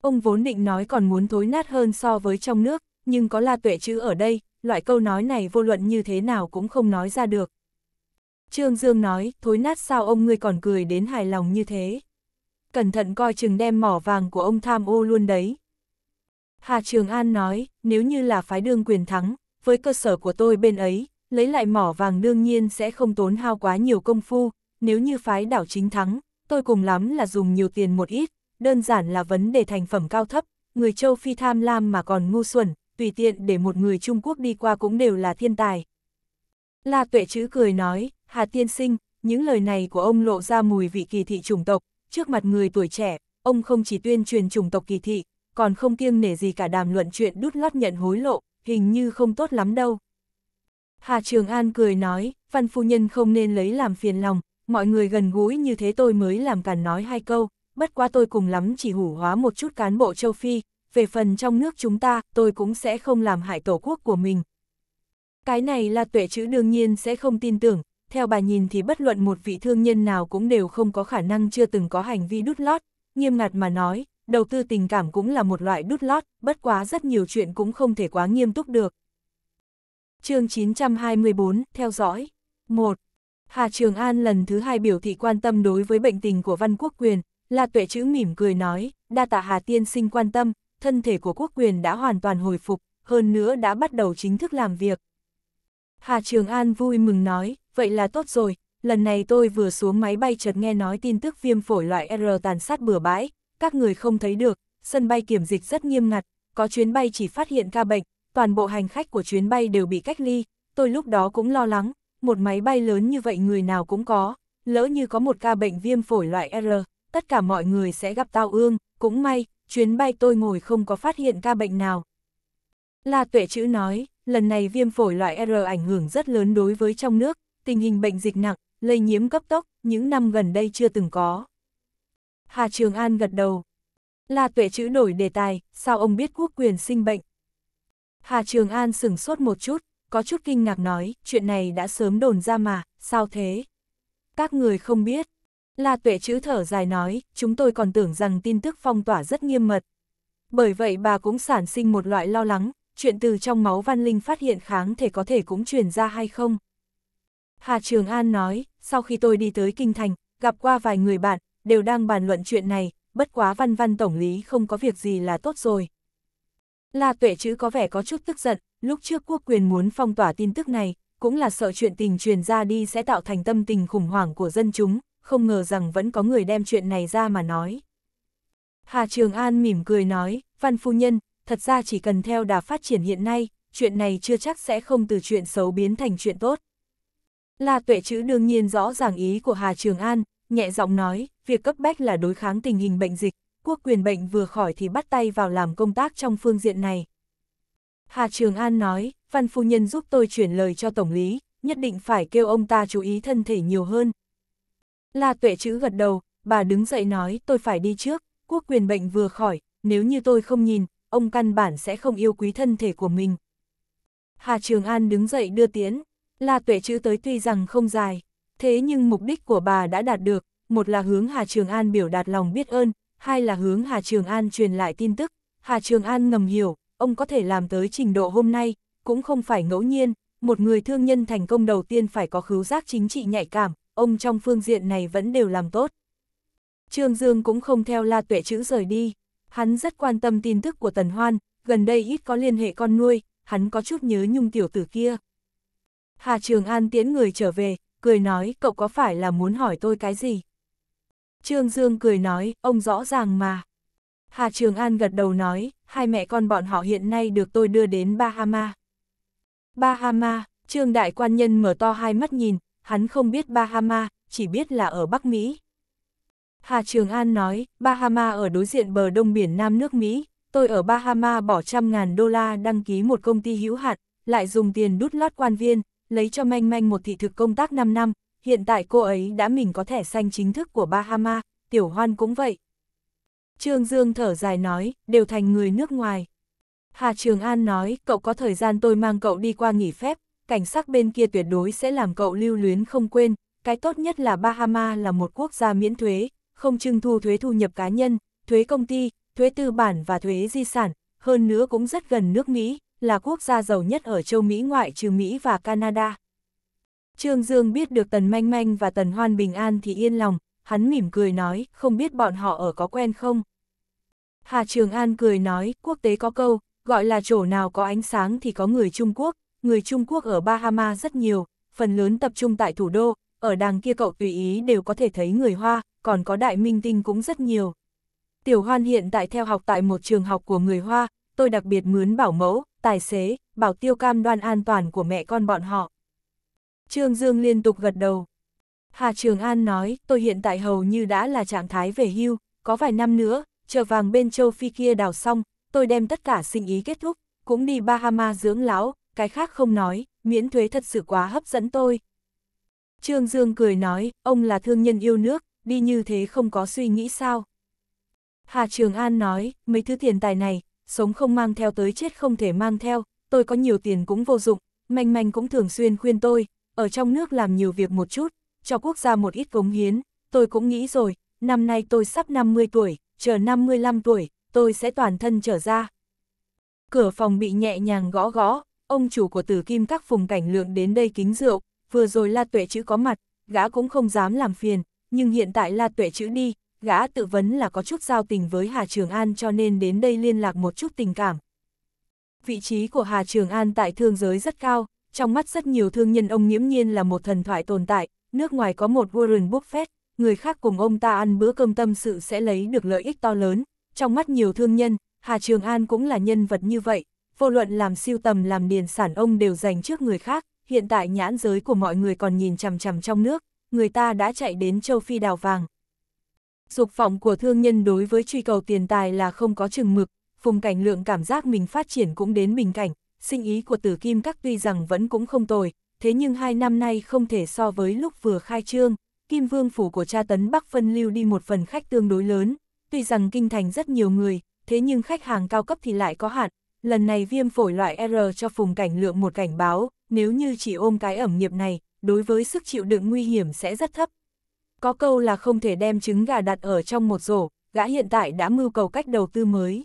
Ông vốn định nói còn muốn thối nát hơn so với trong nước, nhưng có la tuệ chữ ở đây, loại câu nói này vô luận như thế nào cũng không nói ra được. Trương Dương nói, thối nát sao ông ngươi còn cười đến hài lòng như thế cẩn thận coi chừng đem mỏ vàng của ông tham ô luôn đấy. Hà Trường An nói, nếu như là phái đương quyền thắng, với cơ sở của tôi bên ấy, lấy lại mỏ vàng đương nhiên sẽ không tốn hao quá nhiều công phu, nếu như phái đảo chính thắng, tôi cùng lắm là dùng nhiều tiền một ít, đơn giản là vấn đề thành phẩm cao thấp, người châu Phi tham lam mà còn ngu xuẩn, tùy tiện để một người Trung Quốc đi qua cũng đều là thiên tài. La Tuệ Chữ cười nói, Hà Tiên Sinh, những lời này của ông lộ ra mùi vị kỳ thị chủng tộc, trước mặt người tuổi trẻ, ông không chỉ tuyên truyền chủng tộc kỳ thị, còn không kiêng nể gì cả đàm luận chuyện đút lót nhận hối lộ, hình như không tốt lắm đâu. Hà Trường An cười nói, văn phu nhân không nên lấy làm phiền lòng, mọi người gần gũi như thế tôi mới làm cản nói hai câu, bất quá tôi cùng lắm chỉ hủ hóa một chút cán bộ châu Phi, về phần trong nước chúng ta, tôi cũng sẽ không làm hại tổ quốc của mình. Cái này là tuệ chữ đương nhiên sẽ không tin tưởng, theo bà nhìn thì bất luận một vị thương nhân nào cũng đều không có khả năng chưa từng có hành vi đút lót, nghiêm ngặt mà nói, đầu tư tình cảm cũng là một loại đút lót, bất quá rất nhiều chuyện cũng không thể quá nghiêm túc được. chương 924, theo dõi. 1. Hà Trường An lần thứ hai biểu thị quan tâm đối với bệnh tình của Văn Quốc Quyền, là Tuệ Chữ mỉm cười nói, đa tạ Hà Tiên sinh quan tâm, thân thể của Quốc Quyền đã hoàn toàn hồi phục, hơn nữa đã bắt đầu chính thức làm việc. Hà Trường An vui mừng nói, vậy là tốt rồi, lần này tôi vừa xuống máy bay chợt nghe nói tin tức viêm phổi loại R tàn sát bừa bãi, các người không thấy được, sân bay kiểm dịch rất nghiêm ngặt, có chuyến bay chỉ phát hiện ca bệnh, toàn bộ hành khách của chuyến bay đều bị cách ly, tôi lúc đó cũng lo lắng, một máy bay lớn như vậy người nào cũng có, lỡ như có một ca bệnh viêm phổi loại R, tất cả mọi người sẽ gặp tao ương, cũng may, chuyến bay tôi ngồi không có phát hiện ca bệnh nào. La Tuệ Chữ nói, lần này viêm phổi loại R ảnh hưởng rất lớn đối với trong nước, tình hình bệnh dịch nặng, lây nhiễm cấp tốc, những năm gần đây chưa từng có. Hà Trường An gật đầu. La Tuệ chữ đổi đề tài, sao ông biết quốc quyền sinh bệnh? Hà Trường An sửng sốt một chút, có chút kinh ngạc nói, chuyện này đã sớm đồn ra mà, sao thế? Các người không biết. La Tuệ chữ thở dài nói, chúng tôi còn tưởng rằng tin tức phong tỏa rất nghiêm mật. Bởi vậy bà cũng sản sinh một loại lo lắng, chuyện từ trong máu Văn Linh phát hiện kháng thể có thể cũng truyền ra hay không? Hà Trường An nói, sau khi tôi đi tới Kinh Thành, gặp qua vài người bạn, đều đang bàn luận chuyện này, bất quá văn văn tổng lý không có việc gì là tốt rồi. La tuệ chữ có vẻ có chút tức giận, lúc trước quốc quyền muốn phong tỏa tin tức này, cũng là sợ chuyện tình truyền ra đi sẽ tạo thành tâm tình khủng hoảng của dân chúng, không ngờ rằng vẫn có người đem chuyện này ra mà nói. Hà Trường An mỉm cười nói, văn phu nhân, thật ra chỉ cần theo đà phát triển hiện nay, chuyện này chưa chắc sẽ không từ chuyện xấu biến thành chuyện tốt. La tuệ chữ đương nhiên rõ ràng ý của Hà Trường An, nhẹ giọng nói, việc cấp bách là đối kháng tình hình bệnh dịch, quốc quyền bệnh vừa khỏi thì bắt tay vào làm công tác trong phương diện này. Hà Trường An nói, văn phu nhân giúp tôi chuyển lời cho Tổng lý, nhất định phải kêu ông ta chú ý thân thể nhiều hơn. La tuệ chữ gật đầu, bà đứng dậy nói tôi phải đi trước, quốc quyền bệnh vừa khỏi, nếu như tôi không nhìn, ông căn bản sẽ không yêu quý thân thể của mình. Hà Trường An đứng dậy đưa tiến. La Tuệ chữ tới tuy rằng không dài, thế nhưng mục đích của bà đã đạt được, một là hướng Hà Trường An biểu đạt lòng biết ơn, hai là hướng Hà Trường An truyền lại tin tức. Hà Trường An ngầm hiểu, ông có thể làm tới trình độ hôm nay, cũng không phải ngẫu nhiên, một người thương nhân thành công đầu tiên phải có khứu giác chính trị nhạy cảm, ông trong phương diện này vẫn đều làm tốt. Trương Dương cũng không theo La Tuệ chữ rời đi, hắn rất quan tâm tin tức của Tần Hoan, gần đây ít có liên hệ con nuôi, hắn có chút nhớ nhung tiểu tử kia. Hà Trường An tiến người trở về, cười nói cậu có phải là muốn hỏi tôi cái gì? Trương Dương cười nói, ông rõ ràng mà. Hà Trường An gật đầu nói, hai mẹ con bọn họ hiện nay được tôi đưa đến Bahama. Bahama, Trương Đại Quan Nhân mở to hai mắt nhìn, hắn không biết Bahama, chỉ biết là ở Bắc Mỹ. Hà Trường An nói, Bahama ở đối diện bờ đông biển Nam nước Mỹ, tôi ở Bahama bỏ trăm ngàn đô la đăng ký một công ty hữu hạn, lại dùng tiền đút lót quan viên, lấy cho Manh Manh một thị thực công tác 5 năm, hiện tại cô ấy đã mình có thẻ xanh chính thức của Bahama, Tiểu Hoan cũng vậy. Trương Dương thở dài nói, đều thành người nước ngoài. Hà Trường An nói, cậu có thời gian tôi mang cậu đi qua nghỉ phép, cảnh sát bên kia tuyệt đối sẽ làm cậu lưu luyến không quên, cái tốt nhất là Bahama là một quốc gia miễn thuế, không trưng thu thuế thu nhập cá nhân, thuế công ty, thuế tư bản và thuế di sản, hơn nữa cũng rất gần nước Mỹ, là quốc gia giàu nhất ở châu Mỹ ngoại trừ Mỹ và Canada. Trương Dương biết được Tần Manh Manh và Tần Hoan bình an thì yên lòng, hắn mỉm cười nói, không biết bọn họ ở có quen không? Hà Trường An cười nói, quốc tế có câu, gọi là chỗ nào có ánh sáng thì có người Trung Quốc, người Trung Quốc ở Bahama rất nhiều, phần lớn tập trung tại thủ đô, ở đằng kia cậu tùy ý đều có thể thấy người Hoa, còn có đại minh tinh cũng rất nhiều. Tiểu Hoan hiện tại theo học tại một trường học của người Hoa, tôi đặc biệt mướn bảo mẫu, tài xế, bảo tiêu cam đoan an toàn của mẹ con bọn họ. Trương Dương liên tục gật đầu. Hà Trường An nói, tôi hiện tại hầu như đã là trạng thái về hưu, có vài năm nữa, chờ vàng bên châu Phi kia đào xong, tôi đem tất cả sinh ý kết thúc, cũng đi Bahama dưỡng lão, cái khác không nói, miễn thuế thật sự quá hấp dẫn tôi. Trương Dương cười nói, ông là thương nhân yêu nước, đi như thế không có suy nghĩ sao. Hà Trường An nói, mấy thứ tiền tài này, sống không mang theo tới chết không thể mang theo, tôi có nhiều tiền cũng vô dụng, Manh Manh cũng thường xuyên khuyên tôi, ở trong nước làm nhiều việc một chút, cho quốc gia một ít cống hiến, tôi cũng nghĩ rồi, năm nay tôi sắp 50 tuổi, chờ 55 tuổi, tôi sẽ toàn thân trở ra. Cửa phòng bị nhẹ nhàng gõ gõ, ông chủ của tử kim các phùng cảnh lượng đến đây kính rượu, vừa rồi La Tuệ Chữ có mặt, gã cũng không dám làm phiền, nhưng hiện tại La Tuệ Chữ đi, gã tự vấn là có chút giao tình với Hà Trường An cho nên đến đây liên lạc một chút tình cảm. Vị trí của Hà Trường An tại thương giới rất cao, trong mắt rất nhiều thương nhân ông nghiễm nhiên là một thần thoại tồn tại, nước ngoài có một Warren Buffett, người khác cùng ông ta ăn bữa cơm tâm sự sẽ lấy được lợi ích to lớn, trong mắt nhiều thương nhân, Hà Trường An cũng là nhân vật như vậy, vô luận làm siêu tầm làm điền sản ông đều dành trước người khác, hiện tại nhãn giới của mọi người còn nhìn chằm chằm trong nước, người ta đã chạy đến châu Phi đào vàng. Dục vọng của thương nhân đối với truy cầu tiền tài là không có chừng mực, Phùng Cảnh Lượng cảm giác mình phát triển cũng đến bình cảnh, sinh ý của Tử Kim Các tuy rằng vẫn cũng không tồi, thế nhưng hai năm nay không thể so với lúc vừa khai trương, Kim Vương phủ của cha Tấn Bắc phân lưu đi một phần khách tương đối lớn, tuy rằng kinh thành rất nhiều người, thế nhưng khách hàng cao cấp thì lại có hạn, lần này viêm phổi loại R cho Phùng Cảnh Lượng một cảnh báo, nếu như chỉ ôm cái ẩm nghiệp này, đối với sức chịu đựng nguy hiểm sẽ rất thấp, có câu là không thể đem trứng gà đặt ở trong một rổ, gã hiện tại đã mưu cầu cách đầu tư mới.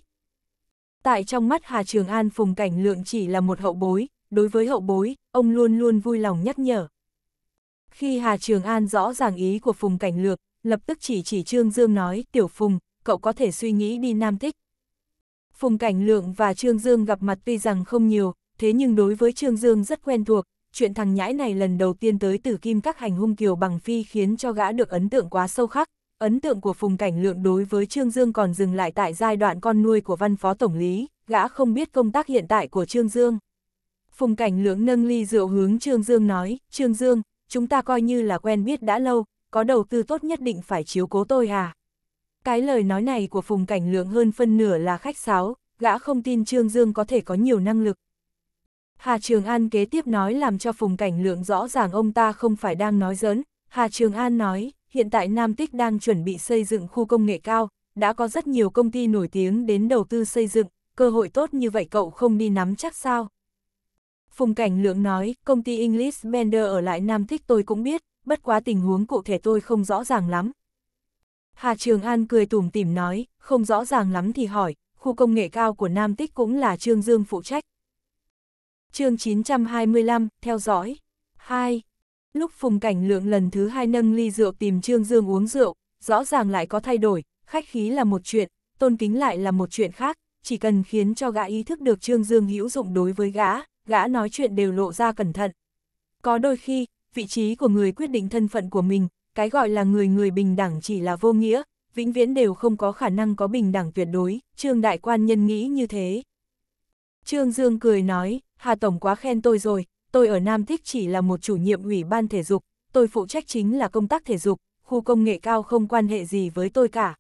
Tại trong mắt Hà Trường An Phùng Cảnh Lượng chỉ là một hậu bối, đối với hậu bối, ông luôn luôn vui lòng nhắc nhở. Khi Hà Trường An rõ ràng ý của Phùng Cảnh Lược, lập tức chỉ chỉ Trương Dương nói, tiểu Phùng, cậu có thể suy nghĩ đi Nam Thích. Phùng Cảnh Lượng và Trương Dương gặp mặt tuy rằng không nhiều, thế nhưng đối với Trương Dương rất quen thuộc, chuyện thằng nhãi này lần đầu tiên tới từ kim các hành hung kiều bằng phi khiến cho gã được ấn tượng quá sâu khắc. Ấn tượng của Phùng Cảnh Lượng đối với Trương Dương còn dừng lại tại giai đoạn con nuôi của văn phó tổng lý, gã không biết công tác hiện tại của Trương Dương. Phùng Cảnh Lượng nâng ly rượu hướng Trương Dương nói, Trương Dương, chúng ta coi như là quen biết đã lâu, có đầu tư tốt nhất định phải chiếu cố tôi à. Cái lời nói này của Phùng Cảnh Lượng hơn phân nửa là khách sáo, gã không tin Trương Dương có thể có nhiều năng lực, Hà Trường An kế tiếp nói làm cho Phùng Cảnh Lượng rõ ràng ông ta không phải đang nói giỡn. Hà Trường An nói, hiện tại Nam Tích đang chuẩn bị xây dựng khu công nghệ cao, đã có rất nhiều công ty nổi tiếng đến đầu tư xây dựng, cơ hội tốt như vậy cậu không đi nắm chắc sao? Phùng Cảnh Lượng nói, công ty English Bender ở lại Nam Tích tôi cũng biết, bất quá tình huống cụ thể tôi không rõ ràng lắm. Hà Trường An cười tủm tỉm nói, không rõ ràng lắm thì hỏi, khu công nghệ cao của Nam Tích cũng là Trương Dương phụ trách, chương 925, theo dõi. 2. Lúc Phùng Cảnh Lượng lần thứ hai nâng ly rượu tìm Trương Dương uống rượu, rõ ràng lại có thay đổi, khách khí là một chuyện, tôn kính lại là một chuyện khác, chỉ cần khiến cho gã ý thức được Trương Dương hữu dụng đối với gã, gã nói chuyện đều lộ ra cẩn thận. Có đôi khi, vị trí của người quyết định thân phận của mình, cái gọi là người người bình đẳng chỉ là vô nghĩa, vĩnh viễn đều không có khả năng có bình đẳng tuyệt đối, Trương Đại Quan Nhân nghĩ như thế. Trương Dương cười nói, Hà Tổng quá khen tôi rồi, tôi ở Nam Thích chỉ là một chủ nhiệm ủy ban thể dục, tôi phụ trách chính là công tác thể dục, khu công nghệ cao không quan hệ gì với tôi cả.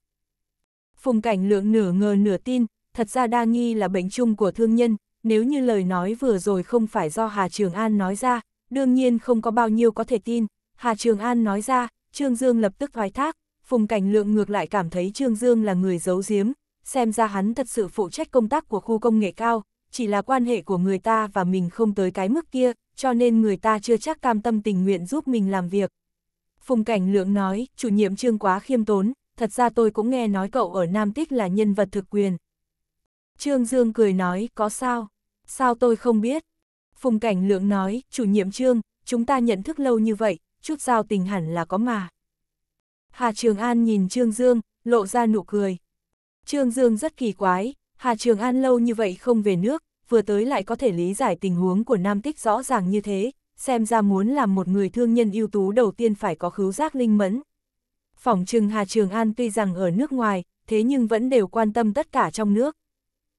Phùng cảnh lượng nửa ngờ nửa tin, thật ra đa nghi là bệnh chung của thương nhân, nếu như lời nói vừa rồi không phải do Hà Trường An nói ra, đương nhiên không có bao nhiêu có thể tin. Hà Trường An nói ra, Trương Dương lập tức thoái thác, Phùng Cảnh Lượng ngược lại cảm thấy Trương Dương là người giấu giếm, xem ra hắn thật sự phụ trách công tác của khu công nghệ cao, chỉ là quan hệ của người ta và mình không tới cái mức kia, cho nên người ta chưa chắc cam tâm tình nguyện giúp mình làm việc. Phùng Cảnh Lượng nói, chủ nhiệm trương quá khiêm tốn, thật ra tôi cũng nghe nói cậu ở Nam Tích là nhân vật thực quyền. Trương Dương cười nói, có sao? Sao tôi không biết? Phùng Cảnh Lượng nói, chủ nhiệm trương, chúng ta nhận thức lâu như vậy, chút giao tình hẳn là có mà. Hà Trường An nhìn Trương Dương, lộ ra nụ cười. Trương Dương rất kỳ quái, Hà Trường An lâu như vậy không về nước, vừa tới lại có thể lý giải tình huống của Nam Tích rõ ràng như thế, xem ra muốn làm một người thương nhân ưu tú đầu tiên phải có khứu giác linh mẫn. Phỏng chừng Hà Trường An tuy rằng ở nước ngoài, thế nhưng vẫn đều quan tâm tất cả trong nước.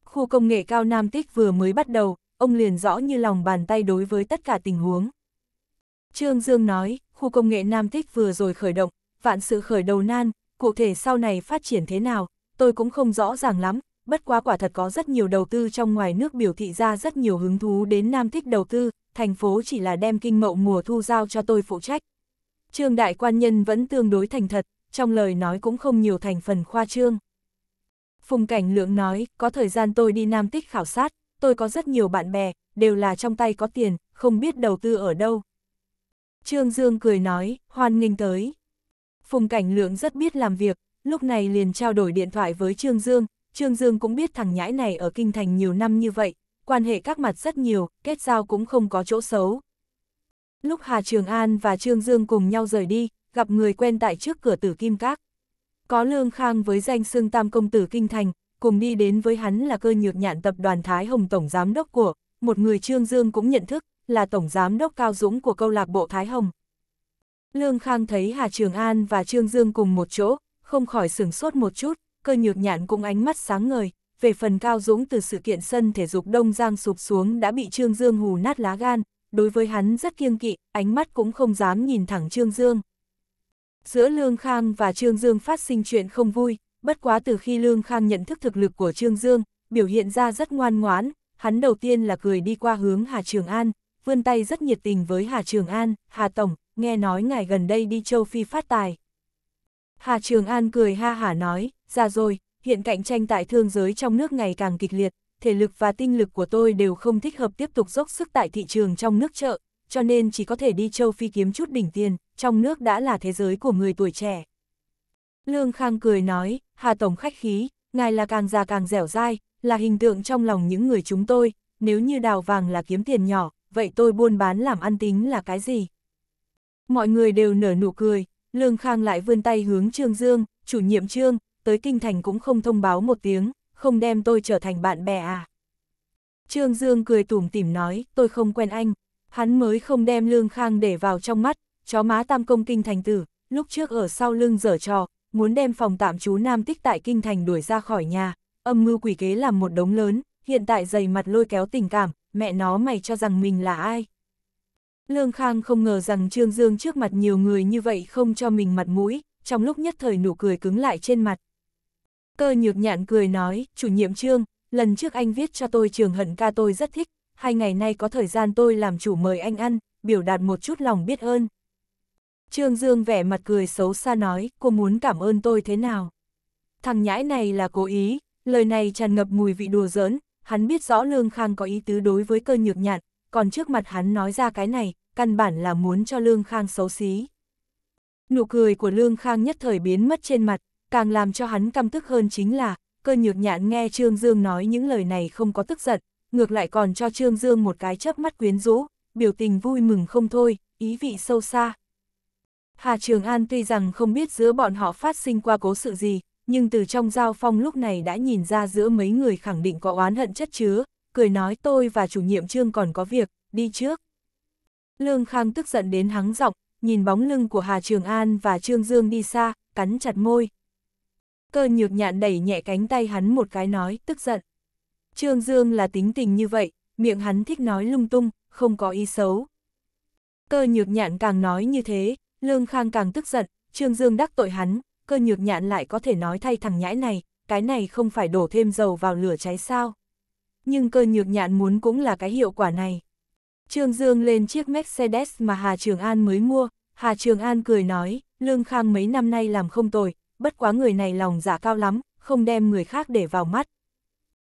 Khu công nghệ cao Nam Tích vừa mới bắt đầu, ông liền rõ như lòng bàn tay đối với tất cả tình huống. Trương Dương nói, khu công nghệ Nam Tích vừa rồi khởi động, vạn sự khởi đầu nan, cụ thể sau này phát triển thế nào, tôi cũng không rõ ràng lắm, bất quá quả thật có rất nhiều đầu tư trong ngoài nước biểu thị ra rất nhiều hứng thú đến Nam Thích đầu tư, thành phố chỉ là đem kinh mậu mùa thu giao cho tôi phụ trách. Trương đại quan nhân vẫn tương đối thành thật, trong lời nói cũng không nhiều thành phần khoa trương. Phùng Cảnh Lượng nói, có thời gian tôi đi Nam Tích khảo sát, tôi có rất nhiều bạn bè, đều là trong tay có tiền, không biết đầu tư ở đâu. Trương Dương cười nói, hoan nghênh tới. Phùng Cảnh Lượng rất biết làm việc, lúc này liền trao đổi điện thoại với Trương Dương, Trương Dương cũng biết thằng nhãi này ở kinh thành nhiều năm như vậy, quan hệ các mặt rất nhiều, kết giao cũng không có chỗ xấu. Lúc Hà Trường An và Trương Dương cùng nhau rời đi, gặp người quen tại trước cửa tử Kim Các. Có Lương Khang với danh xương tam công tử Kinh Thành, cùng đi đến với hắn là cơ nhược nhạn tập đoàn Thái Hồng Tổng Giám Đốc của, một người Trương Dương cũng nhận thức, là Tổng Giám Đốc Cao Dũng của câu lạc bộ Thái Hồng. Lương Khang thấy Hà Trường An và Trương Dương cùng một chỗ, không khỏi sửng sốt một chút, cơ nhược nhạn cũng ánh mắt sáng ngời, về phần Cao Dũng từ sự kiện sân thể dục Đông Giang sụp xuống đã bị Trương Dương hù nát lá gan, đối với hắn rất kiêng kỵ, ánh mắt cũng không dám nhìn thẳng Trương Dương. Giữa Lương Khang và Trương Dương phát sinh chuyện không vui, bất quá từ khi Lương Khang nhận thức thực lực của Trương Dương, biểu hiện ra rất ngoan ngoãn, hắn đầu tiên là cười đi qua hướng Hà Trường An, vươn tay rất nhiệt tình với Hà Trường An, Hà Tổng, nghe nói ngài gần đây đi châu Phi phát tài. Hà Trường An cười ha hả nói, ra dạ rồi, hiện cạnh tranh tại thương giới trong nước ngày càng kịch liệt, thể lực và tinh lực của tôi đều không thích hợp tiếp tục dốc sức tại thị trường trong nước chợ, cho nên chỉ có thể đi châu Phi kiếm chút đỉnh tiền, trong nước đã là thế giới của người tuổi trẻ. Lương Khang cười nói, Hà Tổng khách khí, ngài là càng già càng dẻo dai, là hình tượng trong lòng những người chúng tôi, nếu như đào vàng là kiếm tiền nhỏ, vậy tôi buôn bán làm ăn tính là cái gì? Mọi người đều nở nụ cười, Lương Khang lại vươn tay hướng Trương Dương, chủ nhiệm Trương, tới kinh thành cũng không thông báo một tiếng, không đem tôi trở thành bạn bè à. Trương Dương cười tủm tỉm nói, tôi không quen anh, hắn mới không đem Lương Khang để vào trong mắt, chó má tam công kinh thành tử, lúc trước ở sau lưng dở trò, muốn đem phòng tạm trú nam tích tại kinh thành đuổi ra khỏi nhà, âm mưu quỷ kế làm một đống lớn, hiện tại dày mặt lôi kéo tình cảm, mẹ nó mày cho rằng mình là ai. Lương Khang không ngờ rằng Trương Dương trước mặt nhiều người như vậy không cho mình mặt mũi, trong lúc nhất thời nụ cười cứng lại trên mặt. Cơ nhược nhạn cười nói, chủ nhiệm trương, lần trước anh viết cho tôi trường hận ca tôi rất thích, hai ngày nay có thời gian tôi làm chủ mời anh ăn, biểu đạt một chút lòng biết ơn. Trương Dương vẻ mặt cười xấu xa nói, cô muốn cảm ơn tôi thế nào? Thằng nhãi này là cố ý, lời này tràn ngập mùi vị đùa giỡn, hắn biết rõ Lương Khang có ý tứ đối với cơ nhược nhạn, còn trước mặt hắn nói ra cái này, căn bản là muốn cho Lương Khang xấu xí. Nụ cười của Lương Khang nhất thời biến mất trên mặt, Càng làm cho hắn căm tức hơn chính là, cơ nhược nhạn nghe Trương Dương nói những lời này không có tức giận, ngược lại còn cho Trương Dương một cái chớp mắt quyến rũ, biểu tình vui mừng không thôi, ý vị sâu xa. Hà Trường An tuy rằng không biết giữa bọn họ phát sinh qua cố sự gì, nhưng từ trong giao phong lúc này đã nhìn ra giữa mấy người khẳng định có oán hận chất chứa, cười nói tôi và chủ nhiệm trương còn có việc, đi trước. Lương Khang tức giận đến hắng giọng, nhìn bóng lưng của Hà Trường An và Trương Dương đi xa, cắn chặt môi, Cơ nhược nhạn đẩy nhẹ cánh tay hắn một cái nói, tức giận. Trương Dương là tính tình như vậy, miệng hắn thích nói lung tung, không có ý xấu. Cơ nhược nhạn càng nói như thế, Lương Khang càng tức giận, Trương Dương đắc tội hắn, cơ nhược nhạn lại có thể nói thay thằng nhãi này, cái này không phải đổ thêm dầu vào lửa cháy sao. Nhưng cơ nhược nhạn muốn cũng là cái hiệu quả này. Trương Dương lên chiếc Mercedes mà Hà Trường An mới mua, Hà Trường An cười nói, Lương Khang mấy năm nay làm không tồi, bất quá người này lòng giả dạ cao lắm, không đem người khác để vào mắt.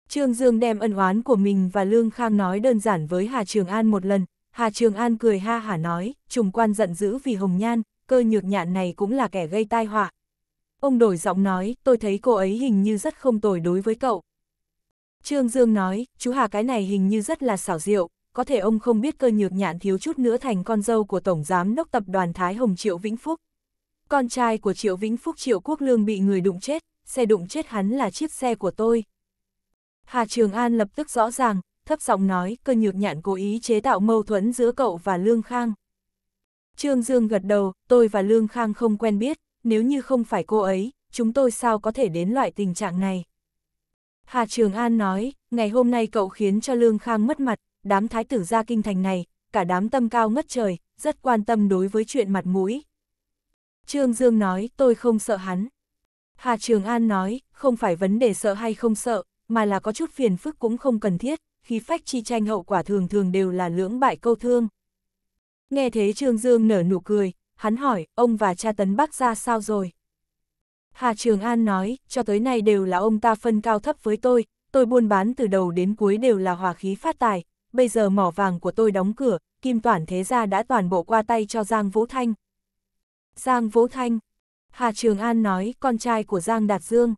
Trương Dương đem ân oán của mình và Lương Khang nói đơn giản với Hà Trường An một lần, Hà Trường An cười ha hả nói, trùng quan giận dữ vì Hồng Nhan, cơ nhược nhạn này cũng là kẻ gây tai họa. Ông đổi giọng nói, tôi thấy cô ấy hình như rất không tồi đối với cậu. Trương Dương nói, chú Hà cái này hình như rất là xảo diệu, có thể ông không biết cơ nhược nhạn thiếu chút nữa thành con dâu của Tổng Giám Đốc Tập đoàn Thái Hồng Triệu Vĩnh Phúc. Con trai của Triệu Vĩnh Phúc Triệu Quốc Lương bị người đụng chết, xe đụng chết hắn là chiếc xe của tôi. Hà Trường An lập tức rõ ràng, thấp giọng nói cơ nhược nhạn cố ý chế tạo mâu thuẫn giữa cậu và Lương Khang. Trương Dương gật đầu, tôi và Lương Khang không quen biết, nếu như không phải cô ấy, chúng tôi sao có thể đến loại tình trạng này. Hà Trường An nói, ngày hôm nay cậu khiến cho Lương Khang mất mặt, đám thái tử gia kinh thành này, cả đám tâm cao ngất trời, rất quan tâm đối với chuyện mặt mũi, Trương Dương nói, tôi không sợ hắn. Hà Trường An nói, không phải vấn đề sợ hay không sợ, mà là có chút phiền phức cũng không cần thiết, khí phách chi tranh hậu quả thường thường đều là lưỡng bại câu thương. Nghe thế Trương Dương nở nụ cười, hắn hỏi, ông và cha tấn bắc ra sao rồi? Hà Trường An nói, cho tới nay đều là ông ta phân cao thấp với tôi, tôi buôn bán từ đầu đến cuối đều là hòa khí phát tài, bây giờ mỏ vàng của tôi đóng cửa, kim toàn thế gia đã toàn bộ qua tay cho Giang Vũ Thanh, Giang Vũ Thanh. Hà Trường An nói, con trai của Giang Đạt Dương.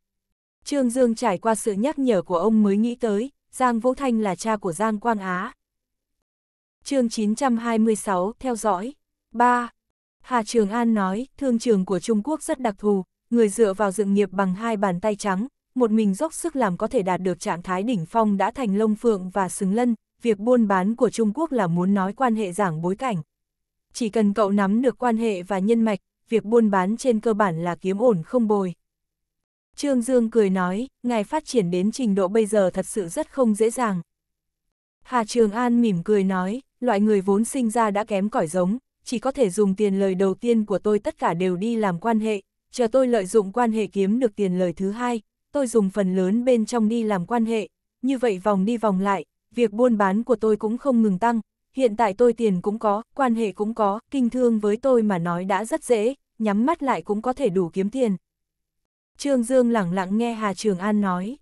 Trương Dương trải qua sự nhắc nhở của ông mới nghĩ tới, Giang Vũ Thanh là cha của Giang Quang Á. chương 926, theo dõi. 3. Hà Trường An nói, thương trường của Trung Quốc rất đặc thù, người dựa vào dựng nghiệp bằng hai bàn tay trắng, một mình dốc sức làm có thể đạt được trạng thái đỉnh phong đã thành lông phượng và xứng lân, việc buôn bán của Trung Quốc là muốn nói quan hệ giảng bối cảnh. Chỉ cần cậu nắm được quan hệ và nhân mạch, việc buôn bán trên cơ bản là kiếm ổn không bồi. Trương Dương cười nói, ngài phát triển đến trình độ bây giờ thật sự rất không dễ dàng. Hà Trường An mỉm cười nói, loại người vốn sinh ra đã kém cỏi giống, chỉ có thể dùng tiền lời đầu tiên của tôi tất cả đều đi làm quan hệ, chờ tôi lợi dụng quan hệ kiếm được tiền lời thứ hai, tôi dùng phần lớn bên trong đi làm quan hệ, như vậy vòng đi vòng lại, việc buôn bán của tôi cũng không ngừng tăng, hiện tại tôi tiền cũng có, quan hệ cũng có, kinh thương với tôi mà nói đã rất dễ, nhắm mắt lại cũng có thể đủ kiếm tiền. Trương Dương lẳng lặng nghe Hà Trường An nói.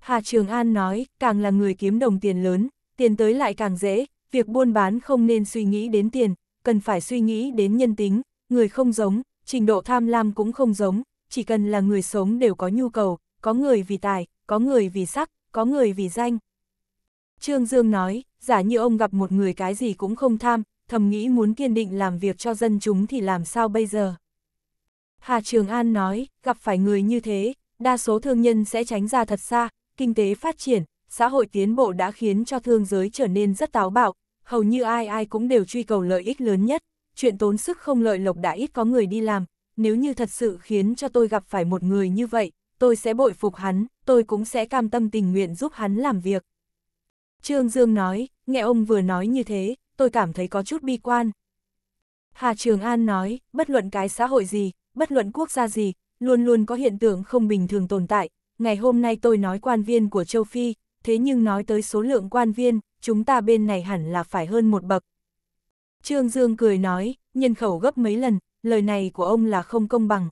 Hà Trường An nói, càng là người kiếm đồng tiền lớn, tiền tới lại càng dễ, việc buôn bán không nên suy nghĩ đến tiền, cần phải suy nghĩ đến nhân tính, người không giống, trình độ tham lam cũng không giống, chỉ cần là người sống đều có nhu cầu, có người vì tài, có người vì sắc, có người vì danh. Trương Dương nói, giả như ông gặp một người cái gì cũng không tham, thầm nghĩ muốn kiên định làm việc cho dân chúng thì làm sao bây giờ. Hà Trường An nói, gặp phải người như thế, đa số thương nhân sẽ tránh ra thật xa, kinh tế phát triển, xã hội tiến bộ đã khiến cho thương giới trở nên rất táo bạo, hầu như ai ai cũng đều truy cầu lợi ích lớn nhất, chuyện tốn sức không lợi lộc đã ít có người đi làm, nếu như thật sự khiến cho tôi gặp phải một người như vậy, tôi sẽ bội phục hắn, tôi cũng sẽ cam tâm tình nguyện giúp hắn làm việc. Trương Dương nói, nghe ông vừa nói như thế, tôi cảm thấy có chút bi quan. Hà Trường An nói, bất luận cái xã hội gì, bất luận quốc gia gì, luôn luôn có hiện tượng không bình thường tồn tại. Ngày hôm nay tôi nói quan viên của châu Phi, thế nhưng nói tới số lượng quan viên, chúng ta bên này hẳn là phải hơn một bậc. Trương Dương cười nói, nhân khẩu gấp mấy lần, lời này của ông là không công bằng.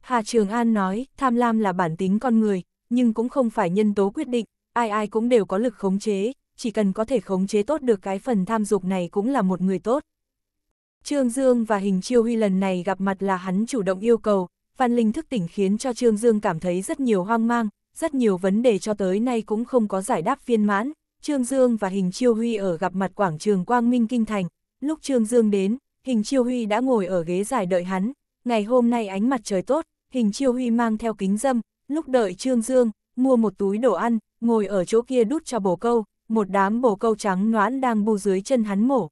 Hà Trường An nói, tham lam là bản tính con người, nhưng cũng không phải nhân tố quyết định, ai ai cũng đều có lực khống chế, chỉ cần có thể khống chế tốt được cái phần tham dục này cũng là một người tốt. Trương Dương và Hình Chiêu Huy lần này gặp mặt là hắn chủ động yêu cầu, Văn Linh thức tỉnh khiến cho Trương Dương cảm thấy rất nhiều hoang mang, rất nhiều vấn đề cho tới nay cũng không có giải đáp viên mãn. Trương Dương và Hình Chiêu Huy ở gặp mặt quảng trường Quang Minh Kinh Thành, lúc Trương Dương đến, Hình Chiêu Huy đã ngồi ở ghế dài đợi hắn, ngày hôm nay ánh mặt trời tốt, Hình Chiêu Huy mang theo kính dâm, lúc đợi Trương Dương, mua một túi đồ ăn, ngồi ở chỗ kia đút cho bồ câu, một đám bồ câu trắng noãn đang bu dưới chân hắn mổ.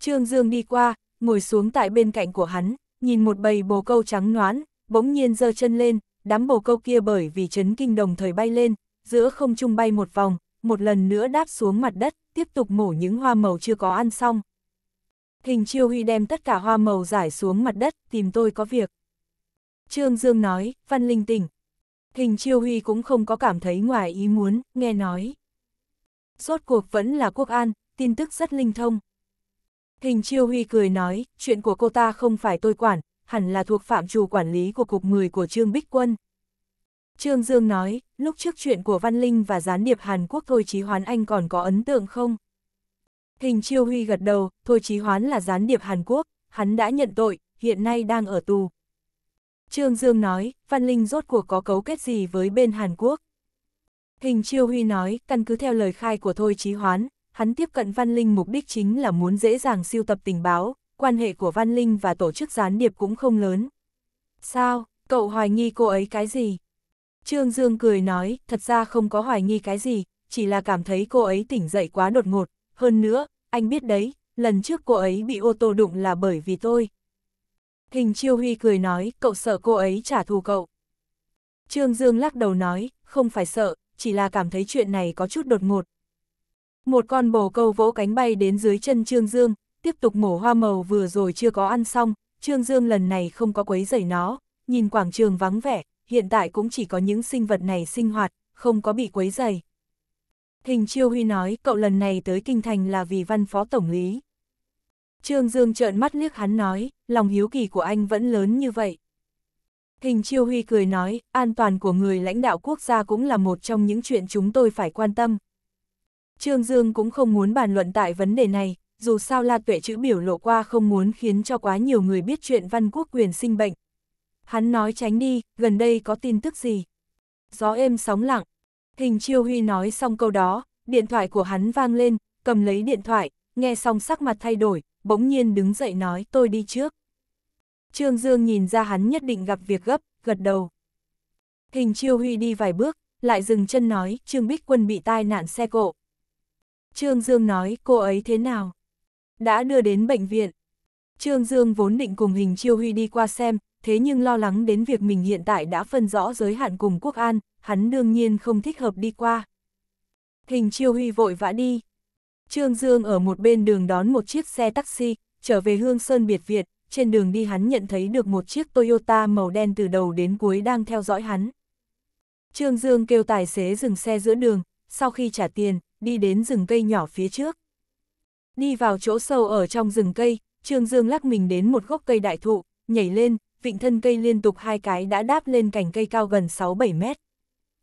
Trương Dương đi qua, ngồi xuống tại bên cạnh của hắn, nhìn một bầy bồ câu trắng noãn, bỗng nhiên giơ chân lên, đám bồ câu kia bởi vì chấn kinh đồng thời bay lên, giữa không trung bay một vòng, một lần nữa đáp xuống mặt đất, tiếp tục mổ những hoa màu chưa có ăn xong. Hình Chiêu Huy đem tất cả hoa màu giải xuống mặt đất, tìm tôi có việc. Trương Dương nói, Văn Linh tỉnh, Hình Chiêu Huy cũng không có cảm thấy ngoài ý muốn, nghe nói. Rốt cuộc vẫn là quốc an, tin tức rất linh thông. Hình Chiêu Huy cười nói, chuyện của cô ta không phải tôi quản, hẳn là thuộc phạm trù quản lý của cục người của Trương Bích Quân. Trương Dương nói, lúc trước chuyện của Văn Linh và gián điệp Hàn Quốc Thôi Chí Hoán anh còn có ấn tượng không? Hình Chiêu Huy gật đầu, Thôi Chí Hoán là gián điệp Hàn Quốc, hắn đã nhận tội, hiện nay đang ở tù. Trương Dương nói, Văn Linh rốt cuộc có cấu kết gì với bên Hàn Quốc? Hình Chiêu Huy nói, căn cứ theo lời khai của Thôi Chí Hoán, hắn tiếp cận Văn Linh mục đích chính là muốn dễ dàng siêu tập tình báo, quan hệ của Văn Linh và tổ chức gián điệp cũng không lớn. Sao, cậu hoài nghi cô ấy cái gì? Trương Dương cười nói, thật ra không có hoài nghi cái gì, chỉ là cảm thấy cô ấy tỉnh dậy quá đột ngột. Hơn nữa, anh biết đấy, lần trước cô ấy bị ô tô đụng là bởi vì tôi, Hình chiêu huy cười nói, cậu sợ cô ấy trả thù cậu. Trương Dương lắc đầu nói, không phải sợ, chỉ là cảm thấy chuyện này có chút đột ngột. Một con bồ câu vỗ cánh bay đến dưới chân Trương Dương, tiếp tục mổ hoa màu vừa rồi chưa có ăn xong, Trương Dương lần này không có quấy rầy nó, nhìn quảng trường vắng vẻ, hiện tại cũng chỉ có những sinh vật này sinh hoạt, không có bị quấy rầy. Hình Chiêu Huy nói cậu lần này tới Kinh Thành là vì văn phó tổng lý. Trương Dương trợn mắt liếc hắn nói, lòng hiếu kỳ của anh vẫn lớn như vậy. Hình Chiêu Huy cười nói, an toàn của người lãnh đạo quốc gia cũng là một trong những chuyện chúng tôi phải quan tâm. Trương Dương cũng không muốn bàn luận tại vấn đề này, dù sao La Tuệ chữ biểu lộ qua không muốn khiến cho quá nhiều người biết chuyện văn quốc quyền sinh bệnh. Hắn nói tránh đi, gần đây có tin tức gì? Gió êm sóng lặng. Hình Chiêu Huy nói xong câu đó, điện thoại của hắn vang lên, cầm lấy điện thoại, nghe xong sắc mặt thay đổi, bỗng nhiên đứng dậy nói tôi đi trước. Trương Dương nhìn ra hắn nhất định gặp việc gấp, gật đầu. Hình Chiêu Huy đi vài bước, lại dừng chân nói Trương Bích Quân bị tai nạn xe cộ. Trương Dương nói cô ấy thế nào? Đã đưa đến bệnh viện. Trương Dương vốn định cùng Hình Chiêu Huy đi qua xem, thế nhưng lo lắng đến việc mình hiện tại đã phân rõ giới hạn cùng quốc an, hắn đương nhiên không thích hợp đi qua. Hình Chiêu Huy vội vã đi, Trương Dương ở một bên đường đón một chiếc xe taxi, trở về Hương Sơn Biệt Việt, trên đường đi hắn nhận thấy được một chiếc Toyota màu đen từ đầu đến cuối đang theo dõi hắn. Trương Dương kêu tài xế dừng xe giữa đường, sau khi trả tiền, đi đến rừng cây nhỏ phía trước. Đi vào chỗ sâu ở trong rừng cây, Trương Dương lắc mình đến một gốc cây đại thụ, nhảy lên, vịnh thân cây liên tục hai cái đã đáp lên cành cây cao gần 6-7 mét.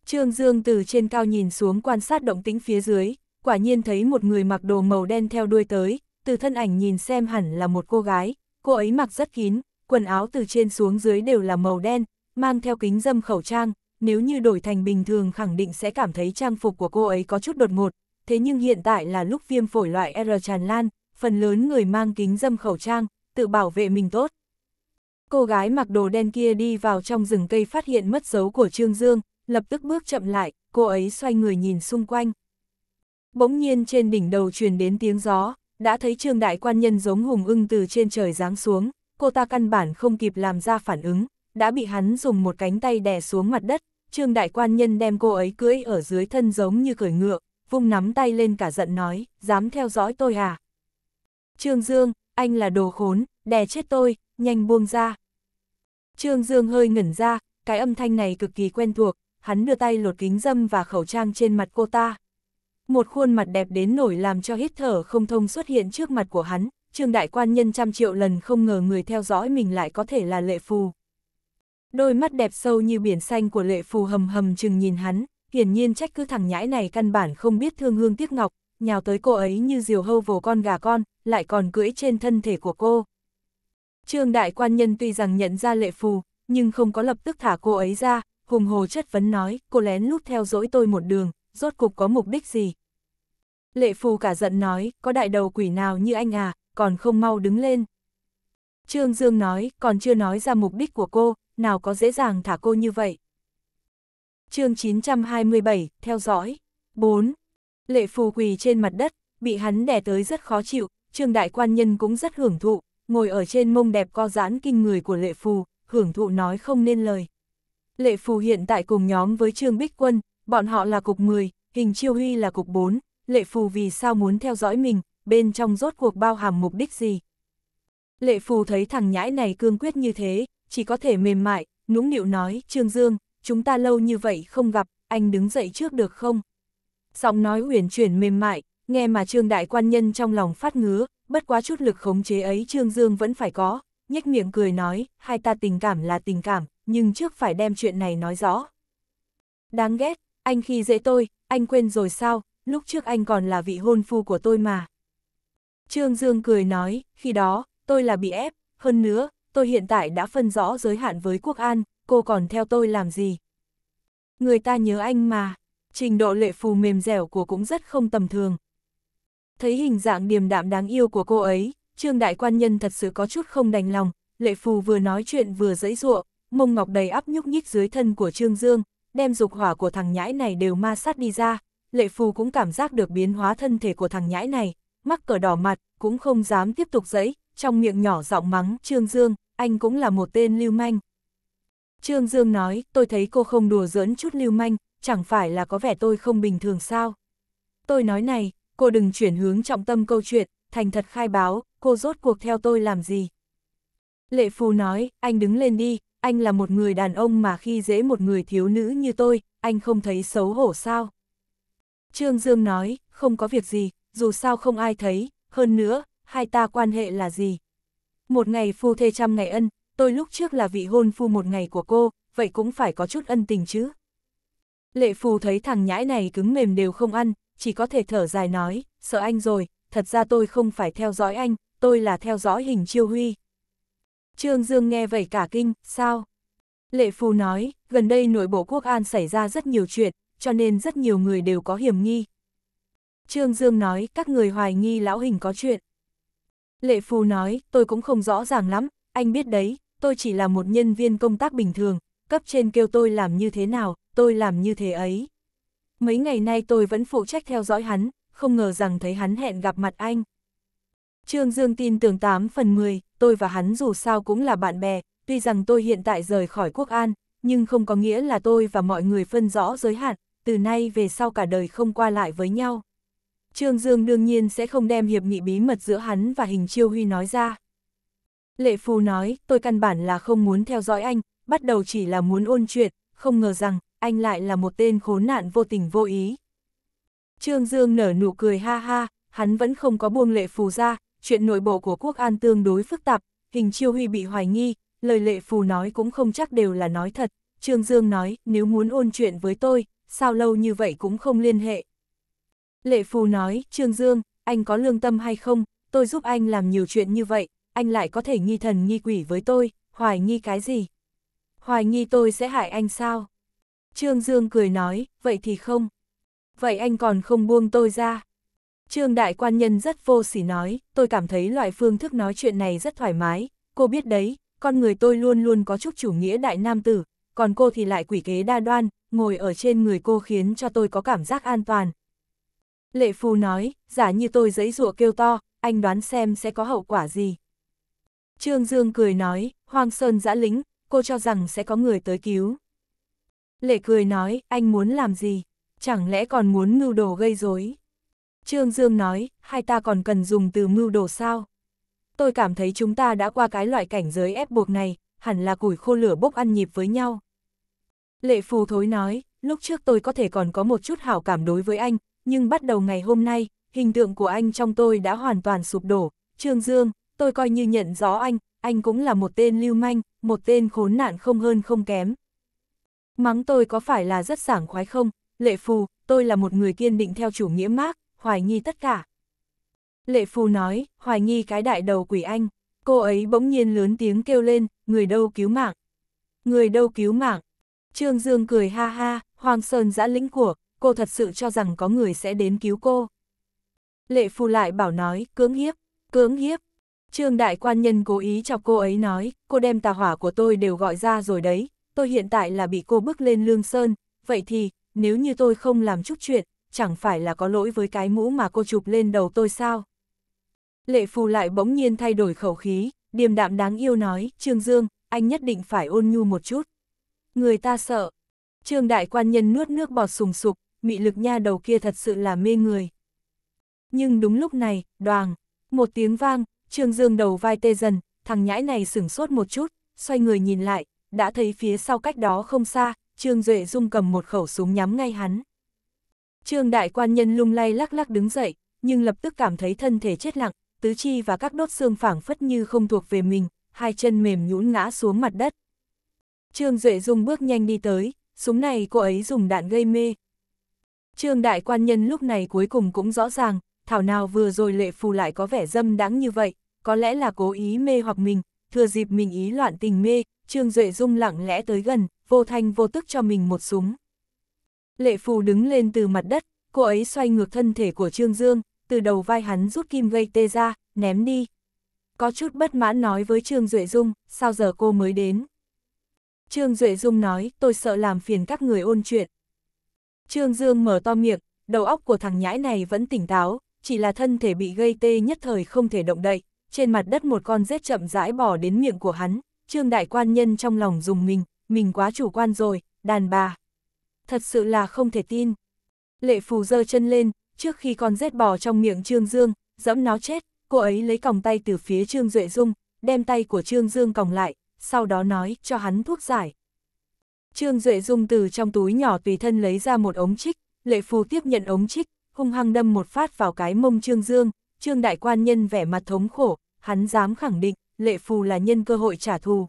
Trương Dương từ trên cao nhìn xuống quan sát động tĩnh phía dưới, quả nhiên thấy một người mặc đồ màu đen theo đuôi tới, từ thân ảnh nhìn xem hẳn là một cô gái, cô ấy mặc rất kín, quần áo từ trên xuống dưới đều là màu đen, mang theo kính dâm khẩu trang, nếu như đổi thành bình thường khẳng định sẽ cảm thấy trang phục của cô ấy có chút đột ngột, thế nhưng hiện tại là lúc viêm phổi loại R tràn lan, phần lớn người mang kính dâm khẩu trang, tự bảo vệ mình tốt. Cô gái mặc đồ đen kia đi vào trong rừng cây phát hiện mất dấu của Trương Dương, lập tức bước chậm lại, cô ấy xoay người nhìn xung quanh bỗng nhiên trên đỉnh đầu truyền đến tiếng gió, đã thấy trương đại quan nhân giống hùng ưng từ trên trời giáng xuống, cô ta căn bản không kịp làm ra phản ứng, đã bị hắn dùng một cánh tay đè xuống mặt đất, trương đại quan nhân đem cô ấy cưỡi ở dưới thân giống như cởi ngựa, vung nắm tay lên cả giận nói, dám theo dõi tôi à? Trương Dương, anh là đồ khốn, đè chết tôi, nhanh buông ra. Trương Dương hơi ngẩn ra, cái âm thanh này cực kỳ quen thuộc, hắn đưa tay lột kính dâm và khẩu trang trên mặt cô ta, một khuôn mặt đẹp đến nổi làm cho hít thở không thông xuất hiện trước mặt của hắn, trương đại quan nhân trăm triệu lần không ngờ người theo dõi mình lại có thể là lệ phù. Đôi mắt đẹp sâu như biển xanh của lệ phù hầm hầm chừng nhìn hắn, hiển nhiên trách cứ thằng nhãi này căn bản không biết thương hương tiếc ngọc, nhào tới cô ấy như diều hâu vồ con gà con, lại còn cưỡi trên thân thể của cô. Trương đại quan nhân tuy rằng nhận ra lệ phù, nhưng không có lập tức thả cô ấy ra, hùng hồ chất vấn nói, cô lén lút theo dõi tôi một đường, rốt cục có mục đích gì? Lệ phù cả giận nói, có đại đầu quỷ nào như anh à, còn không mau đứng lên. Trương Dương nói, còn chưa nói ra mục đích của cô, nào có dễ dàng thả cô như vậy. chương 927, theo dõi. 4. Lệ phù quỳ trên mặt đất, bị hắn đè tới rất khó chịu, Trương Đại Quan Nhân cũng rất hưởng thụ, ngồi ở trên mông đẹp co giãn kinh người của lệ phù, hưởng thụ nói không nên lời. Lệ phù hiện tại cùng nhóm với Trương Bích Quân, Bọn họ là cục 10, hình chiêu huy là cục 4, lệ phù vì sao muốn theo dõi mình, bên trong rốt cuộc bao hàm mục đích gì. Lệ phù thấy thằng nhãi này cương quyết như thế, chỉ có thể mềm mại, nũng nịu nói, Trương Dương, chúng ta lâu như vậy không gặp, anh đứng dậy trước được không? Giọng nói uyển chuyển mềm mại, nghe mà Trương Đại Quan Nhân trong lòng phát ngứa, bất quá chút lực khống chế ấy Trương Dương vẫn phải có, nhếch miệng cười nói, hai ta tình cảm là tình cảm, nhưng trước phải đem chuyện này nói rõ. Đáng ghét, anh khi dễ tôi, anh quên rồi sao, lúc trước anh còn là vị hôn phu của tôi mà. Trương Dương cười nói, khi đó, tôi là bị ép, hơn nữa, tôi hiện tại đã phân rõ giới hạn với Quốc An, cô còn theo tôi làm gì? Người ta nhớ anh mà, trình độ lệ phù mềm dẻo của cũng rất không tầm thường. Thấy hình dạng điềm đạm đáng yêu của cô ấy, Trương Đại Quan Nhân thật sự có chút không đành lòng, lệ phù vừa nói chuyện vừa dẫy dụa, mông ngọc đầy áp nhúc nhích dưới thân của Trương Dương, đem dục hỏa của thằng nhãi này đều ma sát đi ra, lệ phù cũng cảm giác được biến hóa thân thể của thằng nhãi này, mắc cờ đỏ mặt, cũng không dám tiếp tục dẫy, trong miệng nhỏ giọng mắng Trương Dương, anh cũng là một tên lưu manh. Trương Dương nói, tôi thấy cô không đùa giỡn chút lưu manh, chẳng phải là có vẻ tôi không bình thường sao. Tôi nói này, cô đừng chuyển hướng trọng tâm câu chuyện, thành thật khai báo, cô rốt cuộc theo tôi làm gì. Lệ Phù nói, anh đứng lên đi, anh là một người đàn ông mà khi dễ một người thiếu nữ như tôi, anh không thấy xấu hổ sao? Trương Dương nói, không có việc gì, dù sao không ai thấy, hơn nữa, hai ta quan hệ là gì? Một ngày phu thê trăm ngày ân, tôi lúc trước là vị hôn phu một ngày của cô, vậy cũng phải có chút ân tình chứ. Lệ phù thấy thằng nhãi này cứng mềm đều không ăn, chỉ có thể thở dài nói, sợ anh rồi, thật ra tôi không phải theo dõi anh, tôi là theo dõi hình chiêu huy. Trương Dương nghe vậy cả kinh, sao? Lệ Phù nói, gần đây nội bộ quốc an xảy ra rất nhiều chuyện, cho nên rất nhiều người đều có hiểm nghi. Trương Dương nói, các người hoài nghi lão hình có chuyện. Lệ Phù nói, tôi cũng không rõ ràng lắm, anh biết đấy, tôi chỉ là một nhân viên công tác bình thường, cấp trên kêu tôi làm như thế nào, tôi làm như thế ấy. Mấy ngày nay tôi vẫn phụ trách theo dõi hắn, không ngờ rằng thấy hắn hẹn gặp mặt anh. Trương Dương tin tưởng 8 phần 10, tôi và hắn dù sao cũng là bạn bè, tuy rằng tôi hiện tại rời khỏi quốc an, nhưng không có nghĩa là tôi và mọi người phân rõ giới hạn, từ nay về sau cả đời không qua lại với nhau. Trương Dương đương nhiên sẽ không đem hiệp nghị bí mật giữa hắn và hình chiêu huy nói ra. Lệ Phù nói, tôi căn bản là không muốn theo dõi anh, bắt đầu chỉ là muốn ôn chuyện, không ngờ rằng, anh lại là một tên khốn nạn vô tình vô ý. Trương Dương nở nụ cười ha ha, hắn vẫn không có buông lệ phù ra, chuyện nội bộ của quốc an tương đối phức tạp, hình chiêu huy bị hoài nghi, lời lệ phù nói cũng không chắc đều là nói thật. Trương Dương nói, nếu muốn ôn chuyện với tôi, sao lâu như vậy cũng không liên hệ. Lệ phù nói, Trương Dương, anh có lương tâm hay không, tôi giúp anh làm nhiều chuyện như vậy, anh lại có thể nghi thần nghi quỷ với tôi, hoài nghi cái gì? Hoài nghi tôi sẽ hại anh sao? Trương Dương cười nói, vậy thì không. Vậy anh còn không buông tôi ra. Trương đại quan nhân rất vô sỉ nói, tôi cảm thấy loại phương thức nói chuyện này rất thoải mái, cô biết đấy, con người tôi luôn luôn có chút chủ nghĩa đại nam tử, còn cô thì lại quỷ kế đa đoan, ngồi ở trên người cô khiến cho tôi có cảm giác an toàn. Lệ Phu nói, giả như tôi giấy rụa kêu to, anh đoán xem sẽ có hậu quả gì. Trương Dương cười nói, Hoàng Sơn giã lính, cô cho rằng sẽ có người tới cứu. Lệ cười nói, anh muốn làm gì? Chẳng lẽ còn muốn mưu đồ gây rối Trương Dương nói, hai ta còn cần dùng từ mưu đồ sao? Tôi cảm thấy chúng ta đã qua cái loại cảnh giới ép buộc này, hẳn là củi khô lửa bốc ăn nhịp với nhau. Lệ phù thối nói, lúc trước tôi có thể còn có một chút hảo cảm đối với anh, nhưng bắt đầu ngày hôm nay, hình tượng của anh trong tôi đã hoàn toàn sụp đổ. Trương Dương, tôi coi như nhận rõ anh, anh cũng là một tên lưu manh, một tên khốn nạn không hơn không kém. Mắng tôi có phải là rất sảng khoái không? Lệ phù, tôi là một người kiên định theo chủ nghĩa mác hoài nghi tất cả. Lệ Phu nói, hoài nghi cái đại đầu quỷ anh, cô ấy bỗng nhiên lớn tiếng kêu lên, người đâu cứu mạng. Người đâu cứu mạng. Trương Dương cười ha ha, Hoàng Sơn giã lĩnh của, cô thật sự cho rằng có người sẽ đến cứu cô. Lệ Phu lại bảo nói, cưỡng hiếp, cưỡng hiếp. Trương Đại Quan Nhân cố ý cho cô ấy nói, cô đem tà hỏa của tôi đều gọi ra rồi đấy, tôi hiện tại là bị cô bức lên Lương Sơn, vậy thì, nếu như tôi không làm chút chuyện, chẳng phải là có lỗi với cái mũ mà cô chụp lên đầu tôi sao? Lệ Phù lại bỗng nhiên thay đổi khẩu khí, điềm đạm đáng yêu nói, Trương Dương, anh nhất định phải ôn nhu một chút. Người ta sợ. Trương Đại Quan Nhân nuốt nước bọt sùng sục, mị lực nha đầu kia thật sự là mê người. Nhưng đúng lúc này, đoàn, một tiếng vang, Trương Dương đầu vai tê dần, thằng nhãi này sửng sốt một chút, xoay người nhìn lại, đã thấy phía sau cách đó không xa, Trương Duệ Dung cầm một khẩu súng nhắm ngay hắn. Trương đại quan nhân lung lay lắc lắc đứng dậy, nhưng lập tức cảm thấy thân thể chết lặng, tứ chi và các đốt xương phảng phất như không thuộc về mình, hai chân mềm nhũn ngã xuống mặt đất. Trương Duệ Dung bước nhanh đi tới, súng này cô ấy dùng đạn gây mê. Trương đại quan nhân lúc này cuối cùng cũng rõ ràng, thảo nào vừa rồi lệ phù lại có vẻ dâm đáng như vậy, có lẽ là cố ý mê hoặc mình, thừa dịp mình ý loạn tình mê, Trương Duệ Dung lặng lẽ tới gần, vô thanh vô tức cho mình một súng. Lệ Phù đứng lên từ mặt đất, cô ấy xoay ngược thân thể của Trương Dương, từ đầu vai hắn rút kim gây tê ra, ném đi. Có chút bất mãn nói với Trương Duệ Dung, sao giờ cô mới đến? Trương Duệ Dung nói, tôi sợ làm phiền các người ôn chuyện. Trương Dương mở to miệng, đầu óc của thằng nhãi này vẫn tỉnh táo, chỉ là thân thể bị gây tê nhất thời không thể động đậy. Trên mặt đất một con rết chậm rãi bỏ đến miệng của hắn, Trương Đại Quan Nhân trong lòng dùng mình, mình quá chủ quan rồi, đàn bà thật sự là không thể tin. Lệ phù giơ chân lên, trước khi con rết bò trong miệng Trương Dương, dẫm nó chết, cô ấy lấy còng tay từ phía Trương Duệ Dung, đem tay của Trương Dương còng lại, sau đó nói cho hắn thuốc giải. Trương Duệ Dung từ trong túi nhỏ tùy thân lấy ra một ống chích, lệ phù tiếp nhận ống chích, hung hăng đâm một phát vào cái mông Trương Dương, Trương Đại Quan nhân vẻ mặt thống khổ, hắn dám khẳng định, lệ phù là nhân cơ hội trả thù.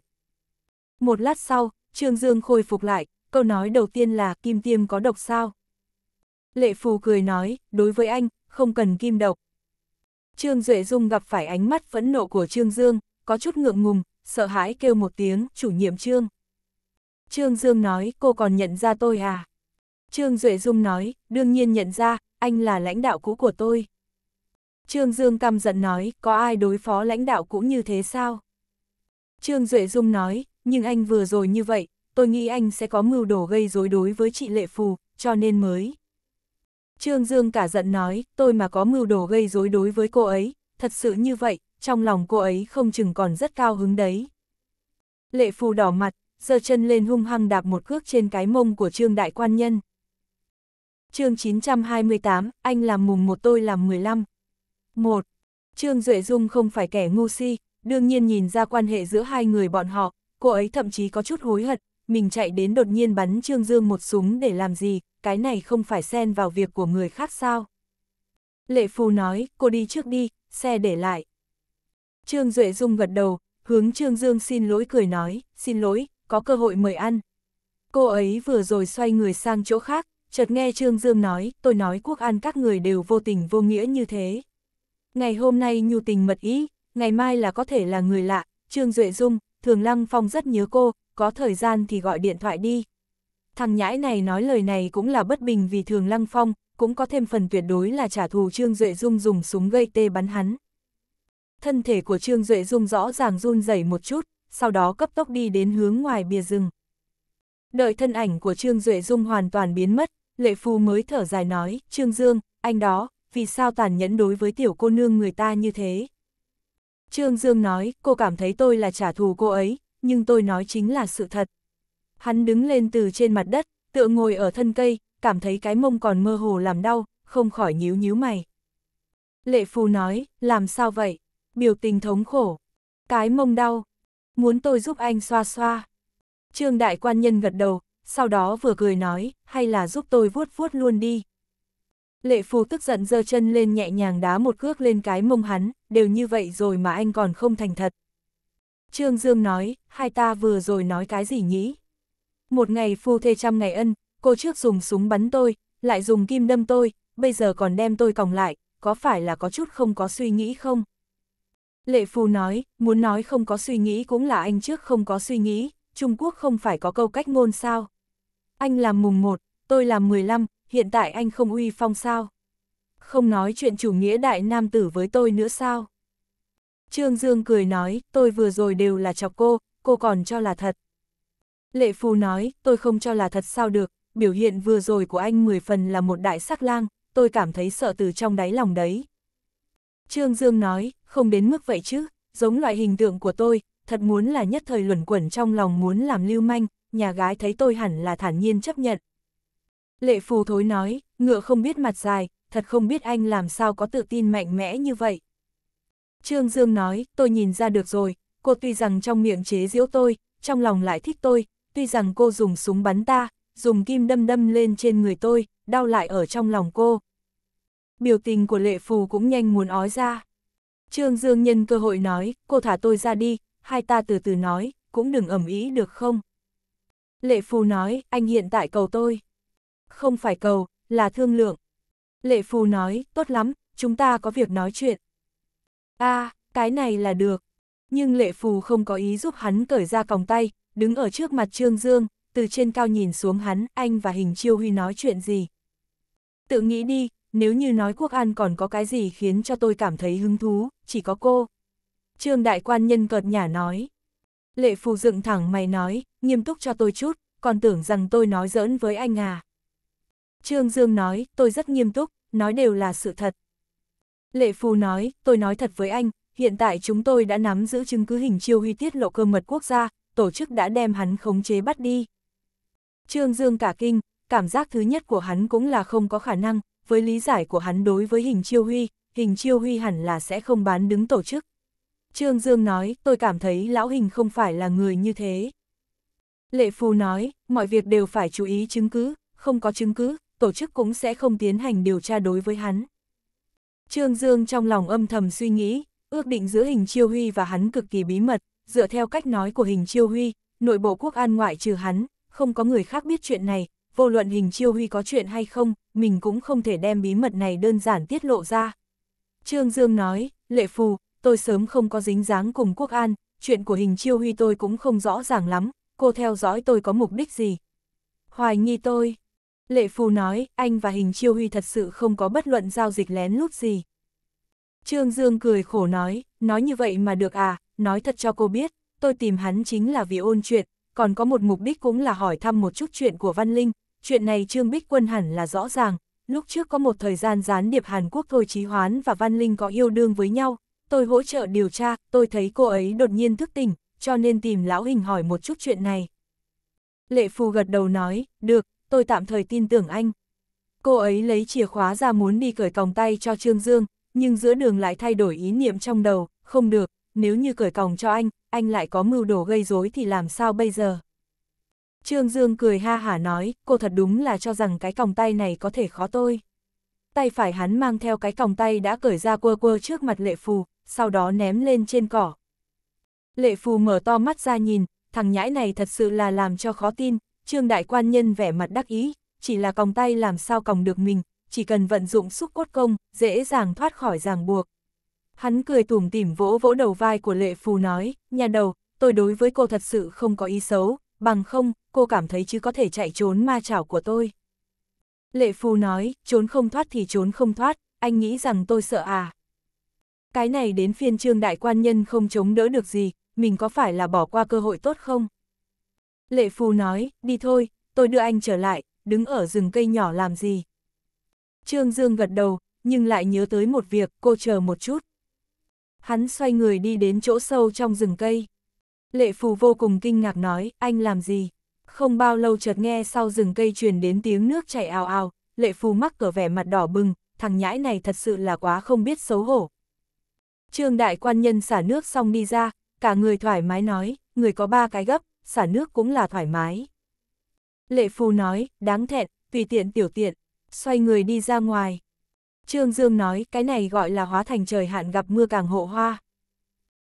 Một lát sau, Trương Dương khôi phục lại, câu nói đầu tiên là kim tiêm có độc sao? Lệ Phù cười nói, đối với anh, không cần kim độc. Trương Duệ Dung gặp phải ánh mắt phẫn nộ của Trương Dương, có chút ngượng ngùng, sợ hãi kêu một tiếng, chủ nhiệm Trương. Trương Dương nói, cô còn nhận ra tôi à? Trương Duệ Dung nói, đương nhiên nhận ra, anh là lãnh đạo cũ của tôi. Trương Dương căm giận nói, có ai đối phó lãnh đạo cũ như thế sao? Trương Duệ Dung nói, nhưng anh vừa rồi như vậy, tôi nghĩ anh sẽ có mưu đồ gây rối đối với chị Lệ Phù, cho nên mới. Trương Dương cả giận nói, tôi mà có mưu đồ gây rối đối với cô ấy, thật sự như vậy, trong lòng cô ấy không chừng còn rất cao hứng đấy. Lệ Phù đỏ mặt, giơ chân lên hung hăng đạp một cước trên cái mông của Trương Đại Quan Nhân. chương 928, anh làm mùng một tôi làm 15. 1. Trương Duệ Dung không phải kẻ ngu si, đương nhiên nhìn ra quan hệ giữa hai người bọn họ, cô ấy thậm chí có chút hối hận, mình chạy đến đột nhiên bắn Trương Dương một súng để làm gì, cái này không phải xen vào việc của người khác sao. Lệ phu nói, cô đi trước đi, xe để lại. Trương Duệ Dung gật đầu, hướng Trương Dương xin lỗi cười nói, xin lỗi, có cơ hội mời ăn. Cô ấy vừa rồi xoay người sang chỗ khác, chợt nghe Trương Dương nói, tôi nói quốc an các người đều vô tình vô nghĩa như thế. Ngày hôm nay nhu tình mật ý, ngày mai là có thể là người lạ, Trương Duệ Dung, Thường Lăng Phong rất nhớ cô, có thời gian thì gọi điện thoại đi. Thằng nhãi này nói lời này cũng là bất bình vì thường lăng phong, cũng có thêm phần tuyệt đối là trả thù Trương Duệ Dung dùng súng gây tê bắn hắn. Thân thể của Trương Duệ Dung rõ ràng run rẩy một chút, sau đó cấp tốc đi đến hướng ngoài bìa rừng. Đợi thân ảnh của Trương Duệ Dung hoàn toàn biến mất, Lệ Phu mới thở dài nói, Trương Dương, anh đó, vì sao tàn nhẫn đối với tiểu cô nương người ta như thế? Trương Dương nói, cô cảm thấy tôi là trả thù cô ấy, nhưng tôi nói chính là sự thật. Hắn đứng lên từ trên mặt đất, tựa ngồi ở thân cây, cảm thấy cái mông còn mơ hồ làm đau, không khỏi nhíu nhíu mày. Lệ phu nói, làm sao vậy? Biểu tình thống khổ. Cái mông đau. Muốn tôi giúp anh xoa xoa. Trương đại quan nhân gật đầu, sau đó vừa cười nói, hay là giúp tôi vuốt vuốt luôn đi. Lệ phu tức giận giơ chân lên nhẹ nhàng đá một cước lên cái mông hắn, đều như vậy rồi mà anh còn không thành thật. Trương Dương nói, hai ta vừa rồi nói cái gì nhỉ? Một ngày phu thê trăm ngày ân, cô trước dùng súng bắn tôi, lại dùng kim đâm tôi, bây giờ còn đem tôi còng lại, có phải là có chút không có suy nghĩ không? Lệ Phu nói, muốn nói không có suy nghĩ cũng là anh trước không có suy nghĩ, Trung Quốc không phải có câu cách ngôn sao? Anh làm mùng 1, tôi làm 15, hiện tại anh không uy phong sao? Không nói chuyện chủ nghĩa đại nam tử với tôi nữa sao? Trương Dương cười nói, tôi vừa rồi đều là chọc cô, cô còn cho là thật. Lệ Phù nói, tôi không cho là thật sao được, biểu hiện vừa rồi của anh mười phần là một đại sắc lang, tôi cảm thấy sợ từ trong đáy lòng đấy. Trương Dương nói, không đến mức vậy chứ, giống loại hình tượng của tôi, thật muốn là nhất thời luẩn quẩn trong lòng muốn làm lưu manh, nhà gái thấy tôi hẳn là thản nhiên chấp nhận. Lệ Phù thối nói, ngựa không biết mặt dài, thật không biết anh làm sao có tự tin mạnh mẽ như vậy. Trương Dương nói, tôi nhìn ra được rồi, cô tuy rằng trong miệng chế diễu tôi, trong lòng lại thích tôi, tuy rằng cô dùng súng bắn ta, dùng kim đâm đâm lên trên người tôi, đau lại ở trong lòng cô. Biểu tình của lệ phù cũng nhanh muốn ói ra. Trương Dương nhân cơ hội nói, cô thả tôi ra đi, hai ta từ từ nói, cũng đừng ẩm ý được không? Lệ phù nói, anh hiện tại cầu tôi. Không phải cầu, là thương lượng. Lệ phù nói, tốt lắm, chúng ta có việc nói chuyện a à, cái này là được. Nhưng lệ phù không có ý giúp hắn cởi ra còng tay, đứng ở trước mặt Trương Dương, từ trên cao nhìn xuống hắn, anh và hình chiêu huy nói chuyện gì. Tự nghĩ đi, nếu như nói quốc an còn có cái gì khiến cho tôi cảm thấy hứng thú, chỉ có cô. Trương đại quan nhân cợt nhả nói. Lệ phù dựng thẳng mày nói, nghiêm túc cho tôi chút, còn tưởng rằng tôi nói giỡn với anh à. Trương Dương nói, tôi rất nghiêm túc, nói đều là sự thật. Lệ Phù nói, tôi nói thật với anh, hiện tại chúng tôi đã nắm giữ chứng cứ hình chiêu huy tiết lộ cơ mật quốc gia, tổ chức đã đem hắn khống chế bắt đi. Trương Dương cả kinh, cảm giác thứ nhất của hắn cũng là không có khả năng, với lý giải của hắn đối với hình chiêu huy, hình chiêu huy hẳn là sẽ không bán đứng tổ chức. Trương Dương nói, tôi cảm thấy lão hình không phải là người như thế. Lệ Phù nói, mọi việc đều phải chú ý chứng cứ, không có chứng cứ, tổ chức cũng sẽ không tiến hành điều tra đối với hắn. Trương Dương trong lòng âm thầm suy nghĩ, ước định giữa hình chiêu huy và hắn cực kỳ bí mật, dựa theo cách nói của hình chiêu huy, nội bộ quốc an ngoại trừ hắn, không có người khác biết chuyện này, vô luận hình chiêu huy có chuyện hay không, mình cũng không thể đem bí mật này đơn giản tiết lộ ra. Trương Dương nói, lệ phù, tôi sớm không có dính dáng cùng quốc an, chuyện của hình chiêu huy tôi cũng không rõ ràng lắm, cô theo dõi tôi có mục đích gì. Hoài nghi tôi, Lệ Phù nói, anh và Hình Chiêu Huy thật sự không có bất luận giao dịch lén lút gì. Trương Dương cười khổ nói, nói như vậy mà được à, nói thật cho cô biết, tôi tìm hắn chính là vì ôn chuyện, còn có một mục đích cũng là hỏi thăm một chút chuyện của Văn Linh, chuyện này Trương Bích Quân hẳn là rõ ràng, lúc trước có một thời gian gián điệp Hàn Quốc Thôi Chí Hoán và Văn Linh có yêu đương với nhau, tôi hỗ trợ điều tra, tôi thấy cô ấy đột nhiên thức tỉnh, cho nên tìm lão hình hỏi một chút chuyện này. Lệ Phù gật đầu nói, được, tôi tạm thời tin tưởng anh. Cô ấy lấy chìa khóa ra muốn đi cởi còng tay cho Trương Dương, nhưng giữa đường lại thay đổi ý niệm trong đầu, không được, nếu như cởi còng cho anh, anh lại có mưu đồ gây rối thì làm sao bây giờ? Trương Dương cười ha hả nói, cô thật đúng là cho rằng cái còng tay này có thể khó tôi. Tay phải hắn mang theo cái còng tay đã cởi ra quơ quơ trước mặt lệ phù, sau đó ném lên trên cỏ. Lệ phù mở to mắt ra nhìn, thằng nhãi này thật sự là làm cho khó tin, Trương đại quan nhân vẻ mặt đắc ý, chỉ là còng tay làm sao còng được mình, chỉ cần vận dụng xúc cốt công, dễ dàng thoát khỏi ràng buộc. Hắn cười tủm tỉm vỗ vỗ đầu vai của lệ phù nói, nhà đầu, tôi đối với cô thật sự không có ý xấu, bằng không, cô cảm thấy chứ có thể chạy trốn ma chảo của tôi. Lệ phù nói, trốn không thoát thì trốn không thoát, anh nghĩ rằng tôi sợ à. Cái này đến phiên trương đại quan nhân không chống đỡ được gì, mình có phải là bỏ qua cơ hội tốt không? Lệ Phù nói, đi thôi, tôi đưa anh trở lại, đứng ở rừng cây nhỏ làm gì. Trương Dương gật đầu, nhưng lại nhớ tới một việc, cô chờ một chút. Hắn xoay người đi đến chỗ sâu trong rừng cây. Lệ Phù vô cùng kinh ngạc nói, anh làm gì? Không bao lâu chợt nghe sau rừng cây truyền đến tiếng nước chảy ào ào, Lệ Phù mắc cờ vẻ mặt đỏ bừng, thằng nhãi này thật sự là quá không biết xấu hổ. Trương đại quan nhân xả nước xong đi ra, cả người thoải mái nói, người có ba cái gấp, xả nước cũng là thoải mái. Lệ Phu nói, đáng thẹn, tùy tiện tiểu tiện, xoay người đi ra ngoài. Trương Dương nói, cái này gọi là hóa thành trời hạn gặp mưa càng hộ hoa.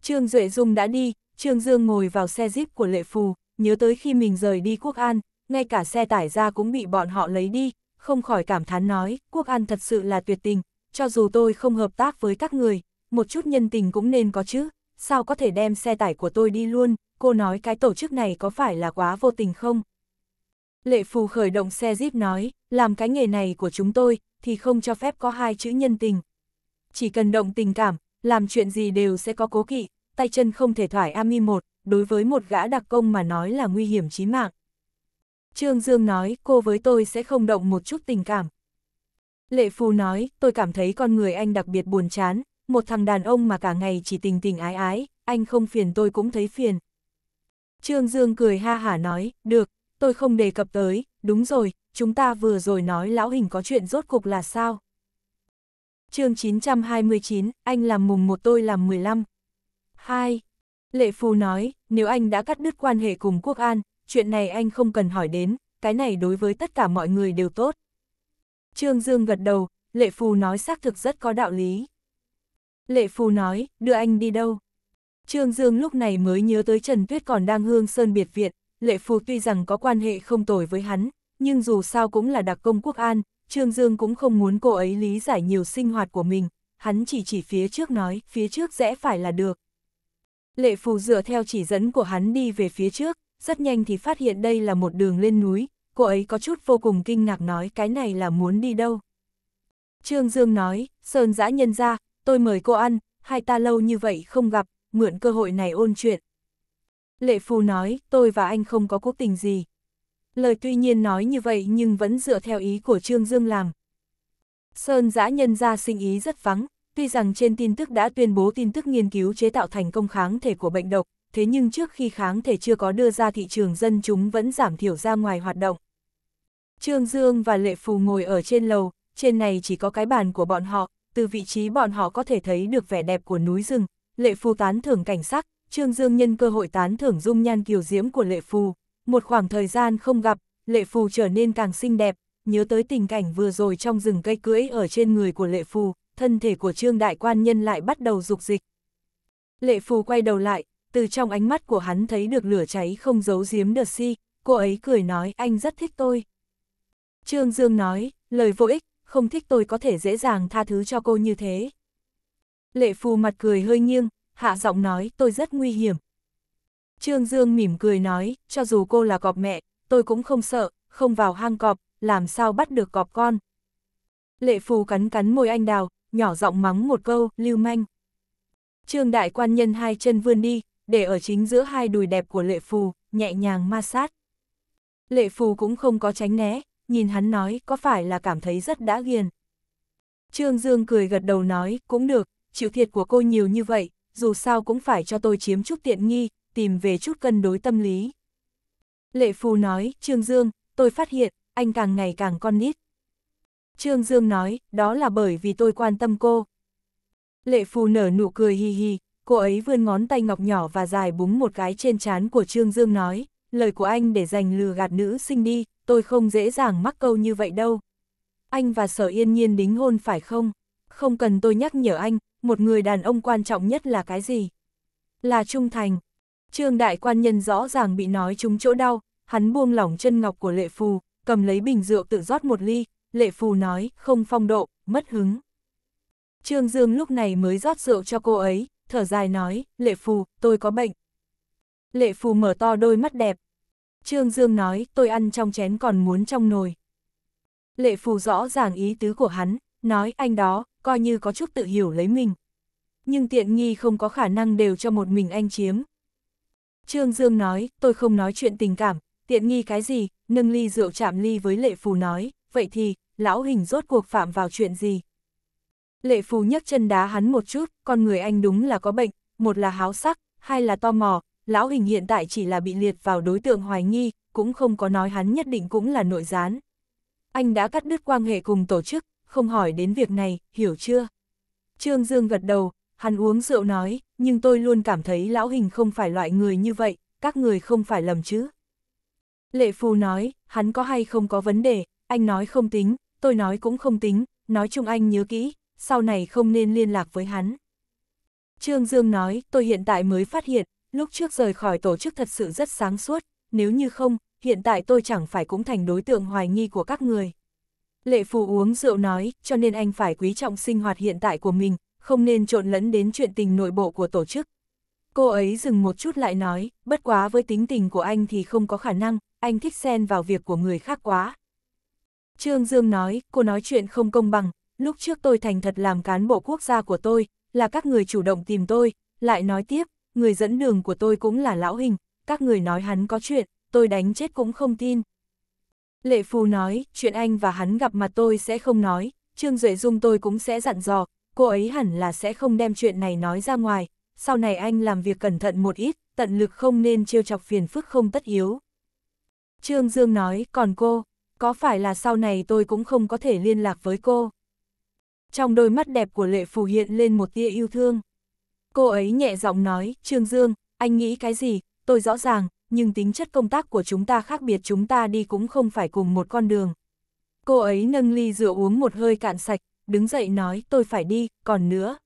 Trương Duệ Dung đã đi, Trương Dương ngồi vào xe jeep của Lệ Phù, nhớ tới khi mình rời đi Quốc An, ngay cả xe tải ra cũng bị bọn họ lấy đi, không khỏi cảm thán nói, Quốc An thật sự là tuyệt tình, cho dù tôi không hợp tác với các người, một chút nhân tình cũng nên có chứ sao có thể đem xe tải của tôi đi luôn, cô nói cái tổ chức này có phải là quá vô tình không? Lệ Phù khởi động xe Jeep nói, làm cái nghề này của chúng tôi, thì không cho phép có hai chữ nhân tình. Chỉ cần động tình cảm, làm chuyện gì đều sẽ có cố kỵ, tay chân không thể thoải ami một, đối với một gã đặc công mà nói là nguy hiểm chí mạng. Trương Dương nói, cô với tôi sẽ không động một chút tình cảm. Lệ Phù nói, tôi cảm thấy con người anh đặc biệt buồn chán, một thằng đàn ông mà cả ngày chỉ tình tình ái ái, anh không phiền tôi cũng thấy phiền. Trương Dương cười ha hả nói, được, tôi không đề cập tới, đúng rồi, chúng ta vừa rồi nói lão hình có chuyện rốt cục là sao. chương 929, anh làm mùng một tôi làm 15. 2. Lệ Phu nói, nếu anh đã cắt đứt quan hệ cùng Quốc An, chuyện này anh không cần hỏi đến, cái này đối với tất cả mọi người đều tốt. Trương Dương gật đầu, Lệ Phu nói xác thực rất có đạo lý. Lệ Phù nói, đưa anh đi đâu? Trương Dương lúc này mới nhớ tới Trần Tuyết còn đang hương sơn biệt viện, Lệ Phù tuy rằng có quan hệ không tồi với hắn, nhưng dù sao cũng là đặc công quốc an, Trương Dương cũng không muốn cô ấy lý giải nhiều sinh hoạt của mình, hắn chỉ chỉ phía trước nói, phía trước rẽ phải là được. Lệ Phù dựa theo chỉ dẫn của hắn đi về phía trước, rất nhanh thì phát hiện đây là một đường lên núi, cô ấy có chút vô cùng kinh ngạc nói cái này là muốn đi đâu. Trương Dương nói, Sơn giã nhân ra, tôi mời cô ăn, hai ta lâu như vậy không gặp, mượn cơ hội này ôn chuyện. Lệ Phu nói, tôi và anh không có quốc tình gì. Lời tuy nhiên nói như vậy nhưng vẫn dựa theo ý của Trương Dương làm. Sơn giã nhân ra sinh ý rất vắng, tuy rằng trên tin tức đã tuyên bố tin tức nghiên cứu chế tạo thành công kháng thể của bệnh độc, thế nhưng trước khi kháng thể chưa có đưa ra thị trường dân chúng vẫn giảm thiểu ra ngoài hoạt động. Trương Dương và Lệ Phù ngồi ở trên lầu, trên này chỉ có cái bàn của bọn họ, từ vị trí bọn họ có thể thấy được vẻ đẹp của núi rừng, lệ phu tán thưởng cảnh sắc, Trương Dương nhân cơ hội tán thưởng dung nhan kiều diễm của lệ phu. Một khoảng thời gian không gặp, lệ phu trở nên càng xinh đẹp, nhớ tới tình cảnh vừa rồi trong rừng cây cưỡi ở trên người của lệ phu, thân thể của trương đại quan nhân lại bắt đầu dục dịch. Lệ phu quay đầu lại, từ trong ánh mắt của hắn thấy được lửa cháy không giấu giếm được si, cô ấy cười nói anh rất thích tôi. Trương Dương nói, lời vô ích, không thích tôi có thể dễ dàng tha thứ cho cô như thế. Lệ Phù mặt cười hơi nghiêng, hạ giọng nói tôi rất nguy hiểm. Trương Dương mỉm cười nói, cho dù cô là cọp mẹ, tôi cũng không sợ, không vào hang cọp, làm sao bắt được cọp con. Lệ Phù cắn cắn môi anh đào, nhỏ giọng mắng một câu, lưu manh. Trương đại quan nhân hai chân vươn đi, để ở chính giữa hai đùi đẹp của lệ phù, nhẹ nhàng ma sát. Lệ phù cũng không có tránh né, nhìn hắn nói có phải là cảm thấy rất đã ghiền. Trương Dương cười gật đầu nói, cũng được, chịu thiệt của cô nhiều như vậy, dù sao cũng phải cho tôi chiếm chút tiện nghi, tìm về chút cân đối tâm lý. Lệ Phù nói, Trương Dương, tôi phát hiện, anh càng ngày càng con nít. Trương Dương nói, đó là bởi vì tôi quan tâm cô. Lệ Phù nở nụ cười hi hi, cô ấy vươn ngón tay ngọc nhỏ và dài búng một cái trên trán của Trương Dương nói, lời của anh để dành lừa gạt nữ sinh đi, tôi không dễ dàng mắc câu như vậy đâu. Anh và sở yên nhiên đính hôn phải không? Không cần tôi nhắc nhở anh, một người đàn ông quan trọng nhất là cái gì? Là trung thành. Trương đại quan nhân rõ ràng bị nói trúng chỗ đau, hắn buông lỏng chân ngọc của lệ phù, cầm lấy bình rượu tự rót một ly, lệ phù nói, không phong độ, mất hứng. Trương Dương lúc này mới rót rượu cho cô ấy, thở dài nói, lệ phù, tôi có bệnh. Lệ phù mở to đôi mắt đẹp, Trương Dương nói, tôi ăn trong chén còn muốn trong nồi. Lệ Phù rõ ràng ý tứ của hắn, nói anh đó, coi như có chút tự hiểu lấy mình. Nhưng tiện nghi không có khả năng đều cho một mình anh chiếm. Trương Dương nói, tôi không nói chuyện tình cảm, tiện nghi cái gì, nâng ly rượu chạm ly với Lệ Phù nói, vậy thì, lão hình rốt cuộc phạm vào chuyện gì? Lệ Phù nhấc chân đá hắn một chút, con người anh đúng là có bệnh, một là háo sắc, hai là to mò, Lão Hình hiện tại chỉ là bị liệt vào đối tượng hoài nghi, cũng không có nói hắn nhất định cũng là nội gián. Anh đã cắt đứt quan hệ cùng tổ chức, không hỏi đến việc này, hiểu chưa? Trương Dương gật đầu, hắn uống rượu nói, nhưng tôi luôn cảm thấy lão hình không phải loại người như vậy, các người không phải lầm chứ. Lệ Phu nói, hắn có hay không có vấn đề, anh nói không tính, tôi nói cũng không tính, nói chung anh nhớ kỹ, sau này không nên liên lạc với hắn. Trương Dương nói, tôi hiện tại mới phát hiện, lúc trước rời khỏi tổ chức thật sự rất sáng suốt, nếu như không, hiện tại tôi chẳng phải cũng thành đối tượng hoài nghi của các người. Lệ Phù uống rượu nói, cho nên anh phải quý trọng sinh hoạt hiện tại của mình, không nên trộn lẫn đến chuyện tình nội bộ của tổ chức. Cô ấy dừng một chút lại nói, bất quá với tính tình của anh thì không có khả năng, anh thích xen vào việc của người khác quá. Trương Dương nói, cô nói chuyện không công bằng, lúc trước tôi thành thật làm cán bộ quốc gia của tôi, là các người chủ động tìm tôi, lại nói tiếp, người dẫn đường của tôi cũng là lão hình, các người nói hắn có chuyện, tôi đánh chết cũng không tin. Lệ Phù nói, chuyện anh và hắn gặp mặt tôi sẽ không nói, Trương Duệ Dung tôi cũng sẽ dặn dò, cô ấy hẳn là sẽ không đem chuyện này nói ra ngoài, sau này anh làm việc cẩn thận một ít, tận lực không nên trêu chọc phiền phức không tất yếu. Trương Dương nói, còn cô, có phải là sau này tôi cũng không có thể liên lạc với cô? Trong đôi mắt đẹp của Lệ Phù hiện lên một tia yêu thương. Cô ấy nhẹ giọng nói, Trương Dương, anh nghĩ cái gì, tôi rõ ràng, nhưng tính chất công tác của chúng ta khác biệt chúng ta đi cũng không phải cùng một con đường. Cô ấy nâng ly rượu uống một hơi cạn sạch, đứng dậy nói tôi phải đi, còn nữa.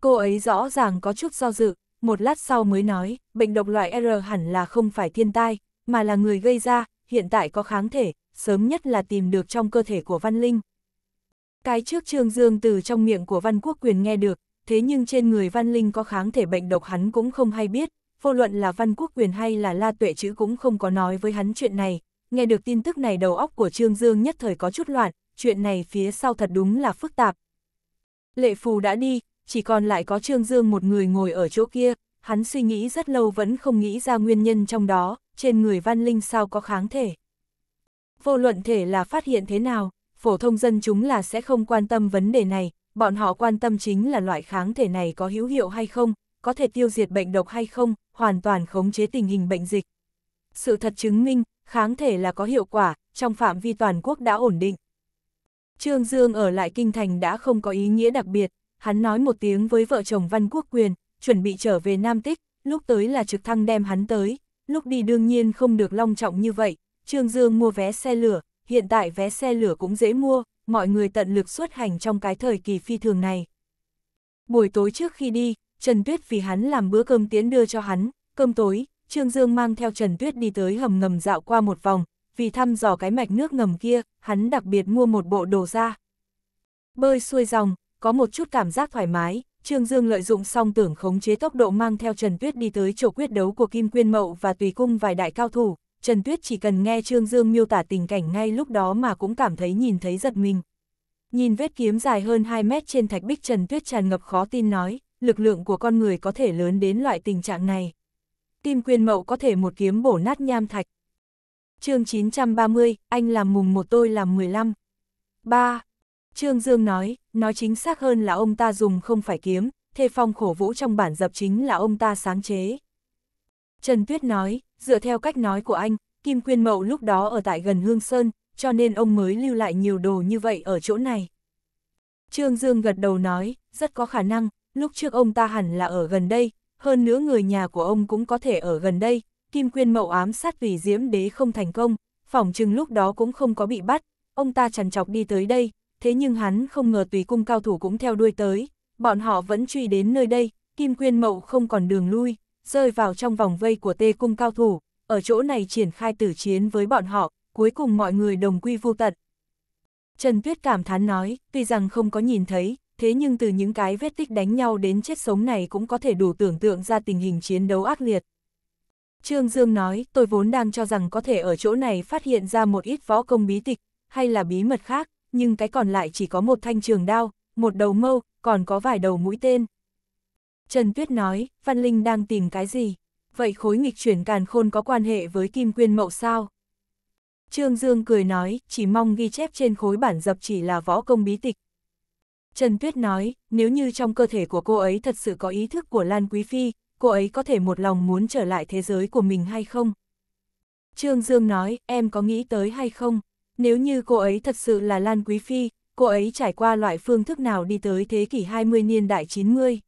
Cô ấy rõ ràng có chút do dự, một lát sau mới nói, bệnh độc loại R hẳn là không phải thiên tai, mà là người gây ra, hiện tại có kháng thể, sớm nhất là tìm được trong cơ thể của Văn Linh. Cái trước Trương Dương từ trong miệng của Văn Quốc Quyền nghe được, thế nhưng trên người Văn Linh có kháng thể bệnh độc hắn cũng không hay biết, vô luận là Văn Quốc Quyền hay là La Tuệ chứ cũng không có nói với hắn chuyện này. Nghe được tin tức này đầu óc của Trương Dương nhất thời có chút loạn, chuyện này phía sau thật đúng là phức tạp. Lệ Phù đã đi, chỉ còn lại có Trương Dương một người ngồi ở chỗ kia, hắn suy nghĩ rất lâu vẫn không nghĩ ra nguyên nhân trong đó, trên người Văn Linh sao có kháng thể. Vô luận thể là phát hiện thế nào, phổ thông dân chúng là sẽ không quan tâm vấn đề này, bọn họ quan tâm chính là loại kháng thể này có hữu hiệu hay không, có thể tiêu diệt bệnh độc hay không, hoàn toàn khống chế tình hình bệnh dịch. Sự thật chứng minh, kháng thể là có hiệu quả, trong phạm vi toàn quốc đã ổn định. Trương Dương ở lại Kinh Thành đã không có ý nghĩa đặc biệt, hắn nói một tiếng với vợ chồng Văn Quốc Quyền, chuẩn bị trở về Nam Tích, lúc tới là trực thăng đem hắn tới, lúc đi đương nhiên không được long trọng như vậy, Trương Dương mua vé xe lửa, hiện tại vé xe lửa cũng dễ mua, mọi người tận lực xuất hành trong cái thời kỳ phi thường này. Buổi tối trước khi đi, Trần Tuyết vì hắn làm bữa cơm tiễn đưa cho hắn, cơm tối, Trương Dương mang theo Trần Tuyết đi tới hầm ngầm dạo qua một vòng, vì thăm dò cái mạch nước ngầm kia, hắn đặc biệt mua một bộ đồ ra. Bơi xuôi dòng, có một chút cảm giác thoải mái, Trương Dương lợi dụng song tưởng khống chế tốc độ mang theo Trần Tuyết đi tới chỗ quyết đấu của Kim Quyên Mậu và Tùy Cung vài đại cao thủ. Trần Tuyết chỉ cần nghe Trương Dương miêu tả tình cảnh ngay lúc đó mà cũng cảm thấy nhìn thấy giật mình. Nhìn vết kiếm dài hơn 2 mét trên thạch bích Trần Tuyết tràn ngập khó tin nói, lực lượng của con người có thể lớn đến loại tình trạng này. Tim quyên mậu có thể một kiếm bổ nát nham thạch. chương 930, anh làm mùng một tôi làm 15. 3. Trương Dương nói, nói chính xác hơn là ông ta dùng không phải kiếm, thê phong khổ vũ trong bản dập chính là ông ta sáng chế. Trần Tuyết nói, Dựa theo cách nói của anh, Kim Quyên Mậu lúc đó ở tại gần Hương Sơn, cho nên ông mới lưu lại nhiều đồ như vậy ở chỗ này. Trương Dương gật đầu nói, rất có khả năng, lúc trước ông ta hẳn là ở gần đây, hơn nữa người nhà của ông cũng có thể ở gần đây, Kim Quyên Mậu ám sát vì Diễm Đế không thành công, phỏng chừng lúc đó cũng không có bị bắt, ông ta chằn chọc đi tới đây, thế nhưng hắn không ngờ tùy cung cao thủ cũng theo đuôi tới, bọn họ vẫn truy đến nơi đây, Kim Quyên Mậu không còn đường lui, rơi vào trong vòng vây của tê cung cao thủ, ở chỗ này triển khai tử chiến với bọn họ, cuối cùng mọi người đồng quy vô tận. Trần Tuyết cảm thán nói, tuy rằng không có nhìn thấy, thế nhưng từ những cái vết tích đánh nhau đến chết sống này cũng có thể đủ tưởng tượng ra tình hình chiến đấu ác liệt. Trương Dương nói, tôi vốn đang cho rằng có thể ở chỗ này phát hiện ra một ít võ công bí tịch, hay là bí mật khác, nhưng cái còn lại chỉ có một thanh trường đao, một đầu mâu, còn có vài đầu mũi tên. Trần Tuyết nói, Văn Linh đang tìm cái gì? Vậy khối nghịch chuyển càn khôn có quan hệ với Kim Quyên Mậu sao? Trương Dương cười nói, chỉ mong ghi chép trên khối bản dập chỉ là võ công bí tịch. Trần Tuyết nói, nếu như trong cơ thể của cô ấy thật sự có ý thức của Lan Quý Phi, cô ấy có thể một lòng muốn trở lại thế giới của mình hay không? Trương Dương nói, em có nghĩ tới hay không? Nếu như cô ấy thật sự là Lan Quý Phi, cô ấy trải qua loại phương thức nào đi tới thế kỷ 20 niên đại 90?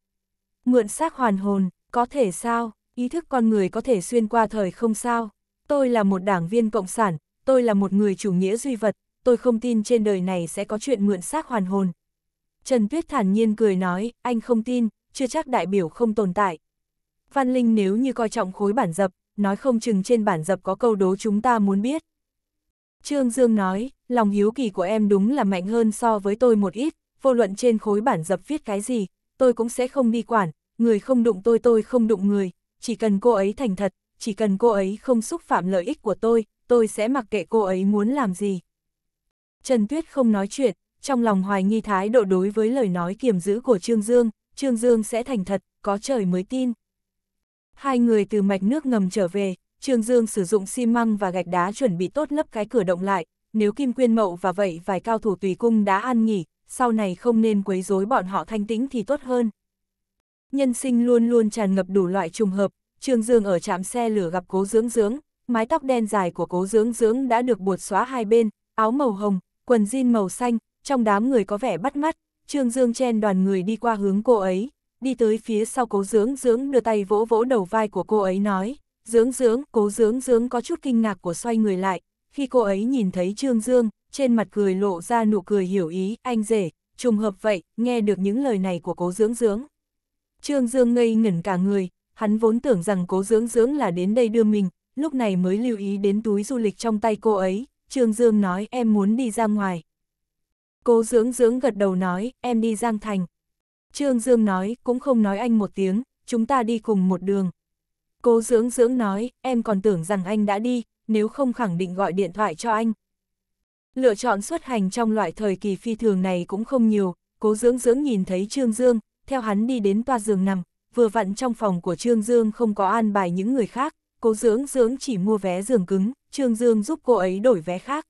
Mượn xác hoàn hồn, có thể sao, ý thức con người có thể xuyên qua thời không sao. Tôi là một đảng viên cộng sản, tôi là một người chủ nghĩa duy vật, tôi không tin trên đời này sẽ có chuyện mượn xác hoàn hồn. Trần Tuyết thản nhiên cười nói, anh không tin, chưa chắc đại biểu không tồn tại. Văn Linh nếu như coi trọng khối bản dập, nói không chừng trên bản dập có câu đố chúng ta muốn biết. Trương Dương nói, lòng hiếu kỳ của em đúng là mạnh hơn so với tôi một ít, vô luận trên khối bản dập viết cái gì, tôi cũng sẽ không đi quản, người không đụng tôi tôi không đụng người, chỉ cần cô ấy thành thật, chỉ cần cô ấy không xúc phạm lợi ích của tôi, tôi sẽ mặc kệ cô ấy muốn làm gì. Trần Tuyết không nói chuyện, trong lòng hoài nghi thái độ đối với lời nói kiềm giữ của Trương Dương, Trương Dương sẽ thành thật, có trời mới tin. Hai người từ mạch nước ngầm trở về, Trương Dương sử dụng xi măng và gạch đá chuẩn bị tốt lấp cái cửa động lại, nếu Kim Quyên Mậu và vậy vài cao thủ tùy cung đã an nghỉ, sau này không nên quấy rối bọn họ thanh tĩnh thì tốt hơn. Nhân sinh luôn luôn tràn ngập đủ loại trùng hợp, Trương Dương ở trạm xe lửa gặp cố dưỡng dưỡng, mái tóc đen dài của cố dưỡng dưỡng đã được buộc xóa hai bên, áo màu hồng, quần jean màu xanh, trong đám người có vẻ bắt mắt, Trương Dương chen đoàn người đi qua hướng cô ấy, đi tới phía sau cố dưỡng dưỡng đưa tay vỗ vỗ đầu vai của cô ấy nói, dưỡng dưỡng, cố dưỡng dưỡng có chút kinh ngạc của xoay người lại, khi cô ấy nhìn thấy Trương Dương, trên mặt cười lộ ra nụ cười hiểu ý, anh rể, trùng hợp vậy, nghe được những lời này của cố dưỡng dưỡng. Trương Dương ngây ngẩn cả người, hắn vốn tưởng rằng cố dưỡng dưỡng là đến đây đưa mình, lúc này mới lưu ý đến túi du lịch trong tay cô ấy, Trương Dương nói em muốn đi ra ngoài. Cố dưỡng dưỡng gật đầu nói, em đi Giang Thành. Trương Dương nói, cũng không nói anh một tiếng, chúng ta đi cùng một đường. Cố dưỡng dưỡng nói, em còn tưởng rằng anh đã đi, nếu không khẳng định gọi điện thoại cho anh. Lựa chọn xuất hành trong loại thời kỳ phi thường này cũng không nhiều, cố dưỡng dưỡng nhìn thấy Trương Dương, theo hắn đi đến toa giường nằm, vừa vặn trong phòng của Trương Dương không có an bài những người khác, cố dưỡng dưỡng chỉ mua vé giường cứng, Trương Dương giúp cô ấy đổi vé khác.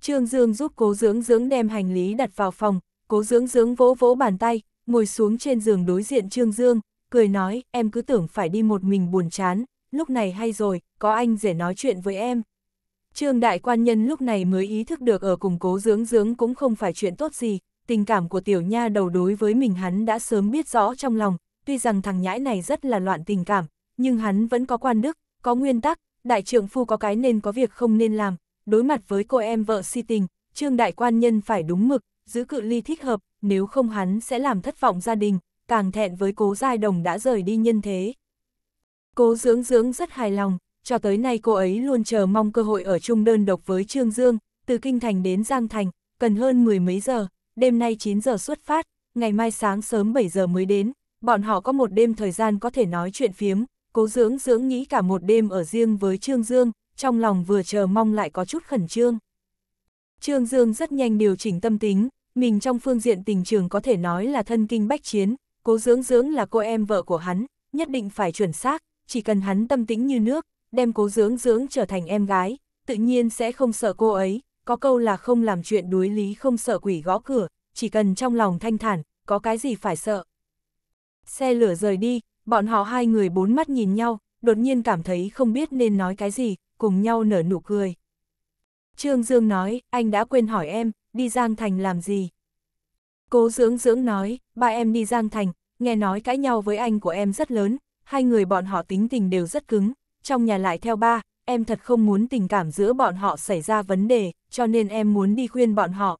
Trương Dương giúp cố dưỡng dưỡng đem hành lý đặt vào phòng, cố dưỡng dưỡng vỗ vỗ bàn tay, ngồi xuống trên giường đối diện Trương Dương, cười nói, em cứ tưởng phải đi một mình buồn chán, lúc này hay rồi, có anh dễ nói chuyện với em. Trương đại quan nhân lúc này mới ý thức được ở cùng cố dưỡng dưỡng cũng không phải chuyện tốt gì, tình cảm của tiểu nha đầu đối với mình hắn đã sớm biết rõ trong lòng, tuy rằng thằng nhãi này rất là loạn tình cảm, nhưng hắn vẫn có quan đức, có nguyên tắc, đại trượng phu có cái nên có việc không nên làm, đối mặt với cô em vợ si tình, trương đại quan nhân phải đúng mực, giữ cự ly thích hợp, nếu không hắn sẽ làm thất vọng gia đình, càng thẹn với cố giai đồng đã rời đi nhân thế. Cố dưỡng dưỡng rất hài lòng, cho tới nay cô ấy luôn chờ mong cơ hội ở chung đơn độc với Trương Dương, từ Kinh Thành đến Giang Thành, cần hơn mười mấy giờ, đêm nay 9 giờ xuất phát, ngày mai sáng sớm 7 giờ mới đến, bọn họ có một đêm thời gian có thể nói chuyện phiếm, cố dưỡng dưỡng nghĩ cả một đêm ở riêng với Trương Dương, trong lòng vừa chờ mong lại có chút khẩn trương. Trương Dương rất nhanh điều chỉnh tâm tính, mình trong phương diện tình trường có thể nói là thân kinh bách chiến, cố dưỡng dưỡng là cô em vợ của hắn, nhất định phải chuẩn xác, chỉ cần hắn tâm tính như nước, đem cố dưỡng dưỡng trở thành em gái, tự nhiên sẽ không sợ cô ấy, có câu là không làm chuyện đối lý không sợ quỷ gõ cửa, chỉ cần trong lòng thanh thản, có cái gì phải sợ. Xe lửa rời đi, bọn họ hai người bốn mắt nhìn nhau, đột nhiên cảm thấy không biết nên nói cái gì, cùng nhau nở nụ cười. Trương Dương nói, anh đã quên hỏi em, đi Giang Thành làm gì? Cố dưỡng dưỡng nói, ba em đi Giang Thành, nghe nói cãi nhau với anh của em rất lớn, hai người bọn họ tính tình đều rất cứng, trong nhà lại theo ba, em thật không muốn tình cảm giữa bọn họ xảy ra vấn đề, cho nên em muốn đi khuyên bọn họ.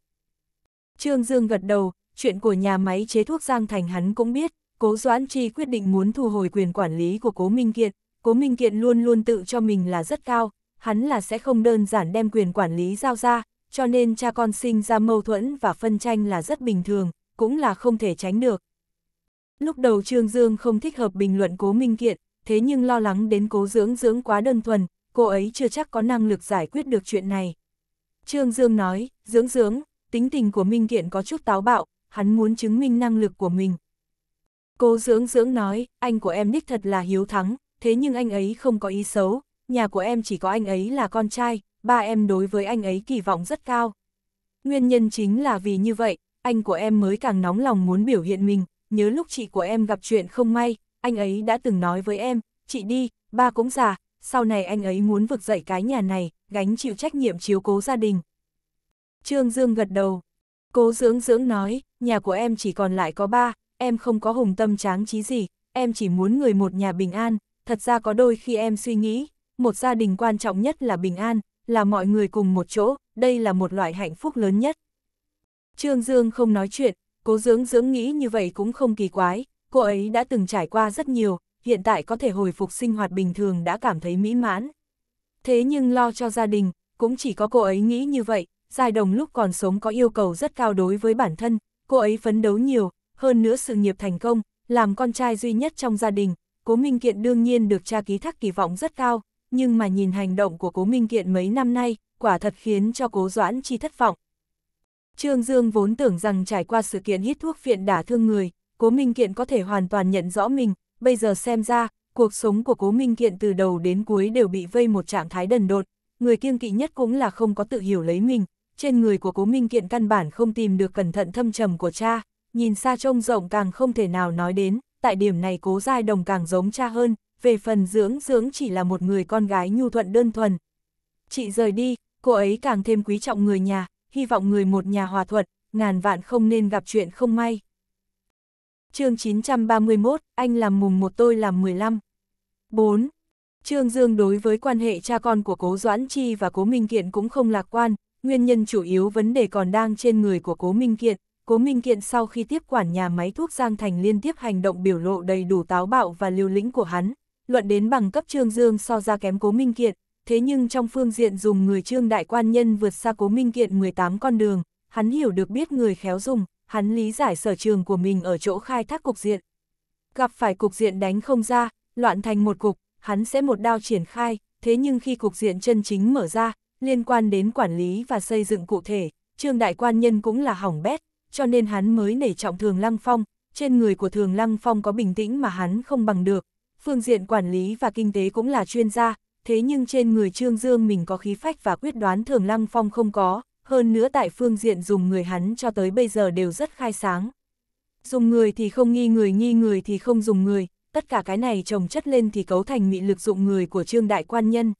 Trương Dương gật đầu, chuyện của nhà máy chế thuốc Giang Thành hắn cũng biết, Cố Doãn Chi quyết định muốn thu hồi quyền quản lý của Cố Minh Kiệt, Cố Minh Kiệt luôn luôn tự cho mình là rất cao, hắn là sẽ không đơn giản đem quyền quản lý giao ra, cho nên cha con sinh ra mâu thuẫn và phân tranh là rất bình thường, cũng là không thể tránh được. Lúc đầu Trương Dương không thích hợp bình luận Cố Minh Kiệt, thế nhưng lo lắng đến Cố Dưỡng Dưỡng quá đơn thuần, cô ấy chưa chắc có năng lực giải quyết được chuyện này. Trương Dương nói, dưỡng dưỡng, tính tình của Minh Kiện có chút táo bạo, hắn muốn chứng minh năng lực của mình. Cô dưỡng dưỡng nói, anh của em đích thật là hiếu thắng, thế nhưng anh ấy không có ý xấu, nhà của em chỉ có anh ấy là con trai, ba em đối với anh ấy kỳ vọng rất cao. Nguyên nhân chính là vì như vậy, anh của em mới càng nóng lòng muốn biểu hiện mình, nhớ lúc chị của em gặp chuyện không may, anh ấy đã từng nói với em, chị đi, ba cũng già, sau này anh ấy muốn vực dậy cái nhà này, gánh chịu trách nhiệm chiếu cố gia đình. Trương Dương gật đầu. Cố dưỡng dưỡng nói, nhà của em chỉ còn lại có ba, em không có hùng tâm tráng trí gì, em chỉ muốn người một nhà bình an, thật ra có đôi khi em suy nghĩ, một gia đình quan trọng nhất là bình an, là mọi người cùng một chỗ, đây là một loại hạnh phúc lớn nhất. Trương Dương không nói chuyện, cố dưỡng dưỡng nghĩ như vậy cũng không kỳ quái, cô ấy đã từng trải qua rất nhiều, hiện tại có thể hồi phục sinh hoạt bình thường đã cảm thấy mỹ mãn thế nhưng lo cho gia đình, cũng chỉ có cô ấy nghĩ như vậy, Giai Đồng lúc còn sống có yêu cầu rất cao đối với bản thân, cô ấy phấn đấu nhiều, hơn nữa sự nghiệp thành công, làm con trai duy nhất trong gia đình, Cố Minh Kiện đương nhiên được cha ký thác kỳ vọng rất cao, nhưng mà nhìn hành động của Cố Minh Kiện mấy năm nay, quả thật khiến cho Cố Doãn Chi thất vọng. Trương Dương vốn tưởng rằng trải qua sự kiện hít thuốc phiện đả thương người, Cố Minh Kiện có thể hoàn toàn nhận rõ mình, bây giờ xem ra, cuộc sống của Cố Minh Kiện từ đầu đến cuối đều bị vây một trạng thái đần độn, người kiêng kỵ nhất cũng là không có tự hiểu lấy mình, trên người của Cố Minh Kiện căn bản không tìm được cẩn thận thâm trầm của cha, nhìn xa trông rộng càng không thể nào nói đến, tại điểm này Cố Giai Đồng càng giống cha hơn, về phần dưỡng dưỡng chỉ là một người con gái nhu thuận đơn thuần. Chị rời đi, cô ấy càng thêm quý trọng người nhà, hy vọng người một nhà hòa thuận, ngàn vạn không nên gặp chuyện không may chương 931, anh làm mùng một tôi làm 15. 4. Trương Dương đối với quan hệ cha con của Cố Doãn Chi và Cố Minh Kiện cũng không lạc quan, nguyên nhân chủ yếu vấn đề còn đang trên người của Cố Minh Kiện. Cố Minh Kiện sau khi tiếp quản nhà máy thuốc Giang Thành liên tiếp hành động biểu lộ đầy đủ táo bạo và liều lĩnh của hắn, luận đến bằng cấp Trương Dương so ra kém Cố Minh Kiện, thế nhưng trong phương diện dùng người Trương Đại Quan Nhân vượt xa Cố Minh Kiện 18 con đường, hắn hiểu được biết người khéo dùng, hắn lý giải sở trường của mình ở chỗ khai thác cục diện. Gặp phải cục diện đánh không ra, loạn thành một cục, hắn sẽ một đao triển khai, thế nhưng khi cục diện chân chính mở ra, liên quan đến quản lý và xây dựng cụ thể, trương đại quan nhân cũng là hỏng bét, cho nên hắn mới nể trọng thường lăng phong, trên người của thường lăng phong có bình tĩnh mà hắn không bằng được, phương diện quản lý và kinh tế cũng là chuyên gia, thế nhưng trên người trương dương mình có khí phách và quyết đoán thường lăng phong không có, hơn nữa tại phương diện dùng người hắn cho tới bây giờ đều rất khai sáng. Dùng người thì không nghi người, nghi người thì không dùng người, tất cả cái này trồng chất lên thì cấu thành mị lực dụng người của trương đại quan nhân.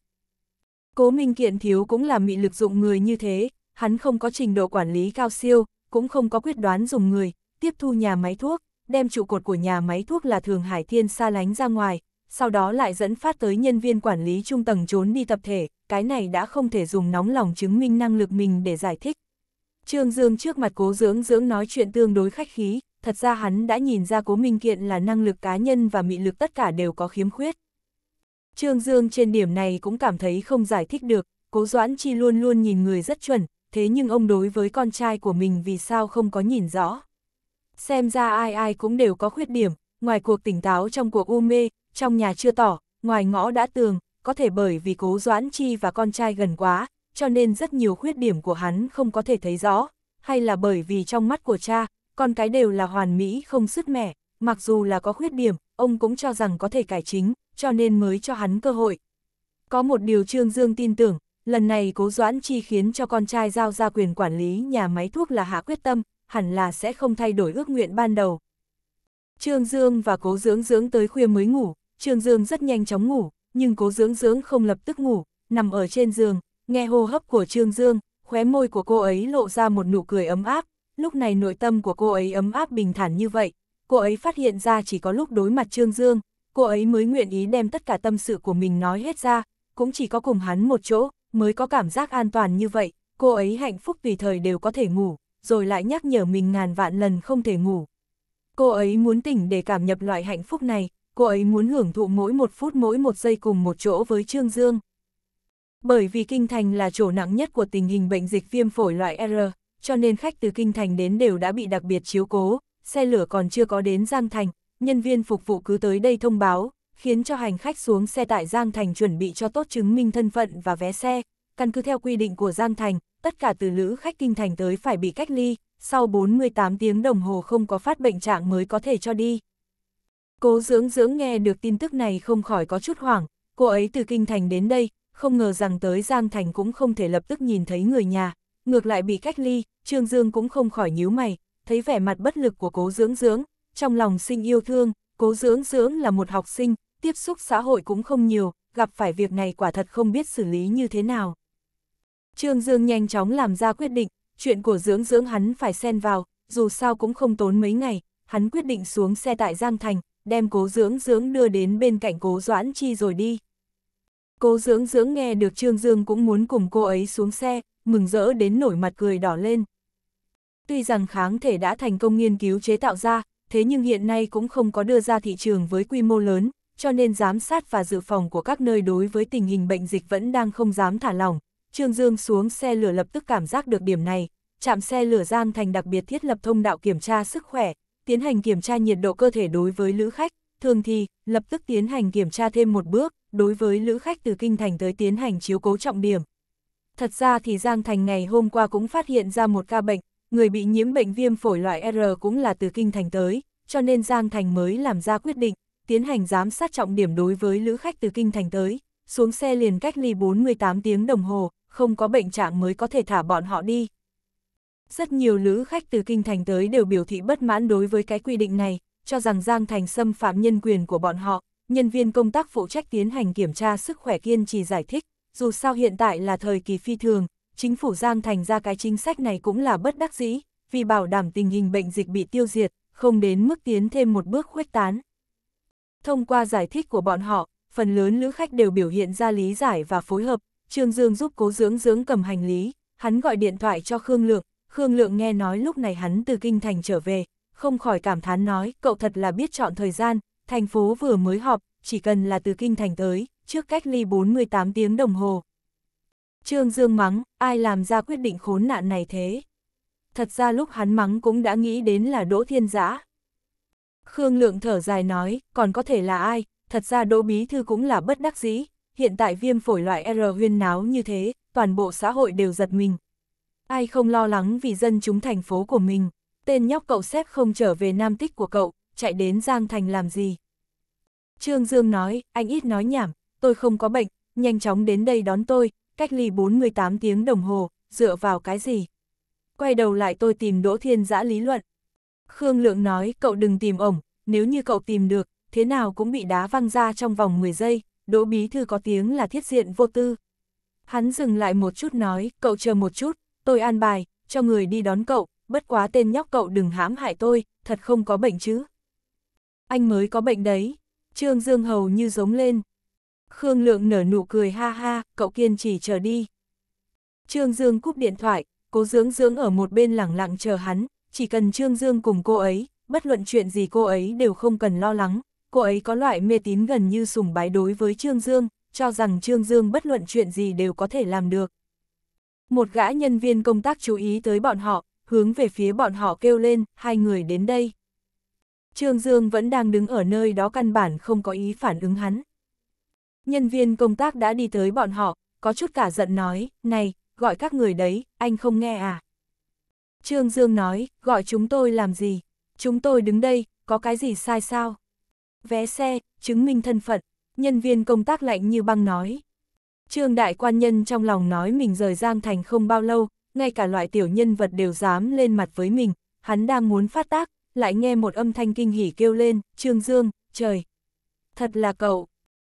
Cố Minh Kiện Thiếu cũng là mị lực dụng người như thế, hắn không có trình độ quản lý cao siêu, cũng không có quyết đoán dùng người, tiếp thu nhà máy thuốc, đem trụ cột của nhà máy thuốc là Thường Hải Thiên xa lánh ra ngoài, sau đó lại dẫn phát tới nhân viên quản lý trung tầng trốn đi tập thể, cái này đã không thể dùng nóng lòng chứng minh năng lực mình để giải thích. Trương Dương trước mặt cố dưỡng dưỡng nói chuyện tương đối khách khí, thật ra hắn đã nhìn ra cố minh kiện là năng lực cá nhân và mị lực tất cả đều có khiếm khuyết. Trương Dương trên điểm này cũng cảm thấy không giải thích được, cố doãn chi luôn luôn nhìn người rất chuẩn, thế nhưng ông đối với con trai của mình vì sao không có nhìn rõ. Xem ra ai ai cũng đều có khuyết điểm, ngoài cuộc tỉnh táo trong cuộc u mê, trong nhà chưa tỏ, ngoài ngõ đã tường, có thể bởi vì cố Doãn Chi và con trai gần quá, cho nên rất nhiều khuyết điểm của hắn không có thể thấy rõ, hay là bởi vì trong mắt của cha, con cái đều là hoàn mỹ không sứt mẻ, mặc dù là có khuyết điểm, ông cũng cho rằng có thể cải chính, cho nên mới cho hắn cơ hội. Có một điều Trương Dương tin tưởng, lần này cố Doãn Chi khiến cho con trai giao ra quyền quản lý nhà máy thuốc là hạ quyết tâm, hẳn là sẽ không thay đổi ước nguyện ban đầu. Trương Dương và cố dưỡng dưỡng tới khuya mới ngủ, Trương Dương rất nhanh chóng ngủ, nhưng cố dưỡng dưỡng không lập tức ngủ, nằm ở trên giường, nghe hô hấp của Trương Dương, khóe môi của cô ấy lộ ra một nụ cười ấm áp, lúc này nội tâm của cô ấy ấm áp bình thản như vậy, cô ấy phát hiện ra chỉ có lúc đối mặt Trương Dương, cô ấy mới nguyện ý đem tất cả tâm sự của mình nói hết ra, cũng chỉ có cùng hắn một chỗ, mới có cảm giác an toàn như vậy, cô ấy hạnh phúc tùy thời đều có thể ngủ, rồi lại nhắc nhở mình ngàn vạn lần không thể ngủ. Cô ấy muốn tỉnh để cảm nhập loại hạnh phúc này, cô ấy muốn hưởng thụ mỗi một phút mỗi một giây cùng một chỗ với Trương Dương. Bởi vì Kinh Thành là chỗ nặng nhất của tình hình bệnh dịch viêm phổi loại R, cho nên khách từ Kinh Thành đến đều đã bị đặc biệt chiếu cố, xe lửa còn chưa có đến Giang Thành, nhân viên phục vụ cứ tới đây thông báo, khiến cho hành khách xuống xe tại Giang Thành chuẩn bị cho tốt chứng minh thân phận và vé xe. Căn cứ theo quy định của Giang Thành, tất cả từ lữ khách Kinh Thành tới phải bị cách ly, sau 48 tiếng đồng hồ không có phát bệnh trạng mới có thể cho đi. Cố dưỡng dưỡng nghe được tin tức này không khỏi có chút hoảng, cô ấy từ Kinh Thành đến đây, không ngờ rằng tới Giang Thành cũng không thể lập tức nhìn thấy người nhà, ngược lại bị cách ly, Trương Dương cũng không khỏi nhíu mày, thấy vẻ mặt bất lực của cố dưỡng dưỡng, trong lòng sinh yêu thương, cố dưỡng dưỡng là một học sinh, tiếp xúc xã hội cũng không nhiều, gặp phải việc này quả thật không biết xử lý như thế nào. Trương Dương nhanh chóng làm ra quyết định, chuyện của dưỡng dưỡng hắn phải xen vào, dù sao cũng không tốn mấy ngày, hắn quyết định xuống xe tại Giang Thành, đem cố dưỡng dưỡng đưa đến bên cạnh cố doãn chi rồi đi. Cố dưỡng dưỡng nghe được Trương Dương cũng muốn cùng cô ấy xuống xe, mừng rỡ đến nổi mặt cười đỏ lên. Tuy rằng kháng thể đã thành công nghiên cứu chế tạo ra, thế nhưng hiện nay cũng không có đưa ra thị trường với quy mô lớn, cho nên giám sát và dự phòng của các nơi đối với tình hình bệnh dịch vẫn đang không dám thả lỏng. Trương Dương xuống xe lửa lập tức cảm giác được điểm này, chạm xe lửa Giang Thành đặc biệt thiết lập thông đạo kiểm tra sức khỏe, tiến hành kiểm tra nhiệt độ cơ thể đối với lữ khách, thường thì lập tức tiến hành kiểm tra thêm một bước, đối với lữ khách từ kinh thành tới tiến hành chiếu cố trọng điểm. Thật ra thì Giang Thành ngày hôm qua cũng phát hiện ra một ca bệnh, người bị nhiễm bệnh viêm phổi loại R cũng là từ kinh thành tới, cho nên Giang Thành mới làm ra quyết định, tiến hành giám sát trọng điểm đối với lữ khách từ kinh thành tới, xuống xe liền cách ly 48 tiếng đồng hồ, không có bệnh trạng mới có thể thả bọn họ đi. Rất nhiều lữ khách từ Kinh Thành tới đều biểu thị bất mãn đối với cái quy định này, cho rằng Giang Thành xâm phạm nhân quyền của bọn họ, nhân viên công tác phụ trách tiến hành kiểm tra sức khỏe kiên trì giải thích, dù sao hiện tại là thời kỳ phi thường, chính phủ Giang Thành ra cái chính sách này cũng là bất đắc dĩ, vì bảo đảm tình hình bệnh dịch bị tiêu diệt, không đến mức tiến thêm một bước khuếch tán. Thông qua giải thích của bọn họ, phần lớn lữ khách đều biểu hiện ra lý giải và phối hợp, Trương Dương giúp cố dưỡng dưỡng cầm hành lý, hắn gọi điện thoại cho Khương Lượng, Khương Lượng nghe nói lúc này hắn từ kinh thành trở về, không khỏi cảm thán nói, cậu thật là biết chọn thời gian, thành phố vừa mới họp, chỉ cần là từ kinh thành tới, trước cách ly 48 tiếng đồng hồ. Trương Dương mắng, ai làm ra quyết định khốn nạn này thế? Thật ra lúc hắn mắng cũng đã nghĩ đến là Đỗ Thiên Giã. Khương Lượng thở dài nói, còn có thể là ai, thật ra Đỗ Bí Thư cũng là bất đắc dĩ, hiện tại viêm phổi loại R huyên náo như thế, toàn bộ xã hội đều giật mình, Ai không lo lắng vì dân chúng thành phố của mình, tên nhóc cậu xếp không trở về nam tích của cậu, chạy đến Giang Thành làm gì. Trương Dương nói, anh ít nói nhảm, tôi không có bệnh, nhanh chóng đến đây đón tôi, cách ly 48 tiếng đồng hồ, dựa vào cái gì. Quay đầu lại tôi tìm Đỗ Thiên Giã lý luận. Khương Lượng nói, cậu đừng tìm ổng, nếu như cậu tìm được, thế nào cũng bị đá văng ra trong vòng 10 giây, Đỗ Bí Thư có tiếng là thiết diện vô tư. Hắn dừng lại một chút nói, cậu chờ một chút, tôi an bài, cho người đi đón cậu, bất quá tên nhóc cậu đừng hãm hại tôi, thật không có bệnh chứ. Anh mới có bệnh đấy, Trương Dương hầu như giống lên. Khương Lượng nở nụ cười ha ha, cậu kiên trì chờ đi. Trương Dương cúp điện thoại, cố dưỡng dưỡng ở một bên lẳng lặng chờ hắn, chỉ cần Trương Dương cùng cô ấy, bất luận chuyện gì cô ấy đều không cần lo lắng, cô ấy có loại mê tín gần như sùng bái đối với Trương Dương, cho rằng Trương Dương bất luận chuyện gì đều có thể làm được. Một gã nhân viên công tác chú ý tới bọn họ, hướng về phía bọn họ kêu lên, hai người đến đây. Trương Dương vẫn đang đứng ở nơi đó căn bản không có ý phản ứng hắn. Nhân viên công tác đã đi tới bọn họ, có chút cả giận nói, này, gọi các người đấy, anh không nghe à? Trương Dương nói, gọi chúng tôi làm gì? Chúng tôi đứng đây, có cái gì sai sao? Vé xe, chứng minh thân phận, nhân viên công tác lạnh như băng nói, Trương đại quan nhân trong lòng nói mình rời Giang Thành không bao lâu, ngay cả loại tiểu nhân vật đều dám lên mặt với mình, hắn đang muốn phát tác, lại nghe một âm thanh kinh hỉ kêu lên, Trương Dương, trời! Thật là cậu!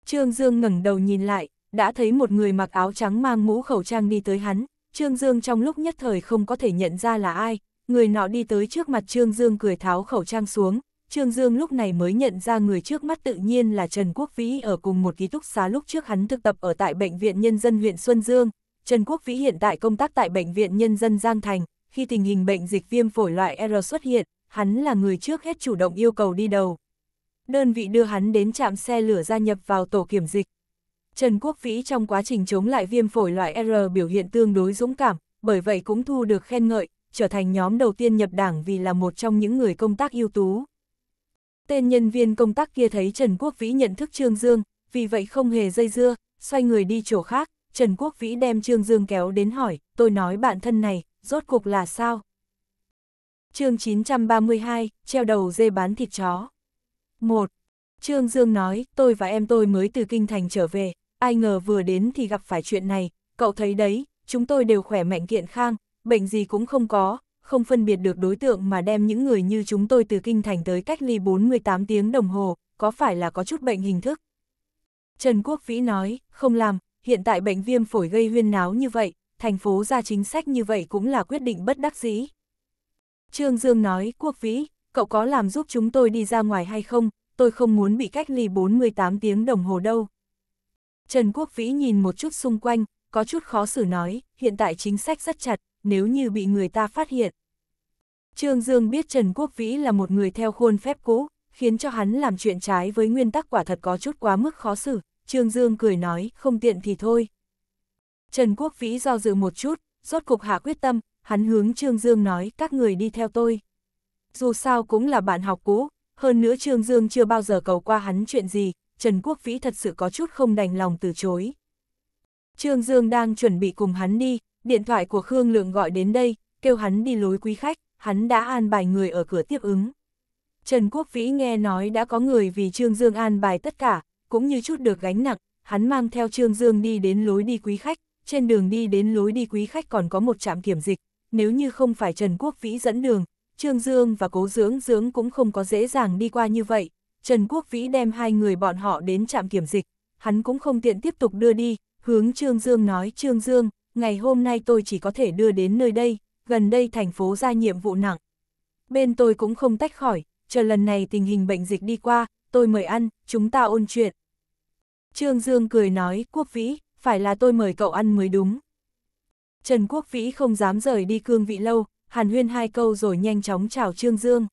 Trương Dương ngẩng đầu nhìn lại, đã thấy một người mặc áo trắng mang mũ khẩu trang đi tới hắn, Trương Dương trong lúc nhất thời không có thể nhận ra là ai, người nọ đi tới trước mặt Trương Dương cười tháo khẩu trang xuống, Trương Dương lúc này mới nhận ra người trước mắt tự nhiên là Trần Quốc Vĩ ở cùng một ký túc xá lúc trước hắn thực tập ở tại Bệnh viện Nhân dân huyện Xuân Dương. Trần Quốc Vĩ hiện tại công tác tại Bệnh viện Nhân dân Giang Thành, khi tình hình bệnh dịch viêm phổi loại R xuất hiện, hắn là người trước hết chủ động yêu cầu đi đầu. Đơn vị đưa hắn đến trạm xe lửa gia nhập vào tổ kiểm dịch. Trần Quốc Vĩ trong quá trình chống lại viêm phổi loại R biểu hiện tương đối dũng cảm, bởi vậy cũng thu được khen ngợi, trở thành nhóm đầu tiên nhập đảng vì là một trong những người công tác ưu tú. Tên nhân viên công tác kia thấy Trần Quốc Vĩ nhận thức Trương Dương, vì vậy không hề dây dưa, xoay người đi chỗ khác, Trần Quốc Vĩ đem Trương Dương kéo đến hỏi, tôi nói bạn thân này, rốt cuộc là sao? chương 932, treo đầu dê bán thịt chó. 1. Trương Dương nói, tôi và em tôi mới từ Kinh Thành trở về, ai ngờ vừa đến thì gặp phải chuyện này, cậu thấy đấy, chúng tôi đều khỏe mạnh kiện khang, bệnh gì cũng không có, không phân biệt được đối tượng mà đem những người như chúng tôi từ kinh thành tới cách ly 48 tiếng đồng hồ, có phải là có chút bệnh hình thức? Trần Quốc Vĩ nói, không làm, hiện tại bệnh viêm phổi gây huyên náo như vậy, thành phố ra chính sách như vậy cũng là quyết định bất đắc dĩ. Trương Dương nói, Quốc Vĩ, cậu có làm giúp chúng tôi đi ra ngoài hay không, tôi không muốn bị cách ly 48 tiếng đồng hồ đâu. Trần Quốc Vĩ nhìn một chút xung quanh, có chút khó xử nói, hiện tại chính sách rất chặt, nếu như bị người ta phát hiện. Trương Dương biết Trần Quốc Vĩ là một người theo khuôn phép cũ, khiến cho hắn làm chuyện trái với nguyên tắc quả thật có chút quá mức khó xử, Trương Dương cười nói, không tiện thì thôi. Trần Quốc Vĩ do dự một chút, rốt cục hạ quyết tâm, hắn hướng Trương Dương nói, các người đi theo tôi. Dù sao cũng là bạn học cũ, hơn nữa Trương Dương chưa bao giờ cầu qua hắn chuyện gì, Trần Quốc Vĩ thật sự có chút không đành lòng từ chối. Trương Dương đang chuẩn bị cùng hắn đi, điện thoại của Khương Lượng gọi đến đây, kêu hắn đi lối quý khách, hắn đã an bài người ở cửa tiếp ứng. Trần Quốc Vĩ nghe nói đã có người vì Trương Dương an bài tất cả, cũng như chút được gánh nặng, hắn mang theo Trương Dương đi đến lối đi quý khách, trên đường đi đến lối đi quý khách còn có một trạm kiểm dịch, nếu như không phải Trần Quốc Vĩ dẫn đường, Trương Dương và Cố Dưỡng Dưỡng cũng không có dễ dàng đi qua như vậy. Trần Quốc Vĩ đem hai người bọn họ đến trạm kiểm dịch, hắn cũng không tiện tiếp tục đưa đi, hướng Trương Dương nói Trương Dương, ngày hôm nay tôi chỉ có thể đưa đến nơi đây, gần đây thành phố ra nhiệm vụ nặng. Bên tôi cũng không tách khỏi, chờ lần này tình hình bệnh dịch đi qua, tôi mời ăn, chúng ta ôn chuyện. Trương Dương cười nói, Quốc Vĩ, phải là tôi mời cậu ăn mới đúng. Trần Quốc Vĩ không dám rời đi cương vị lâu, hàn huyên hai câu rồi nhanh chóng chào Trương Dương.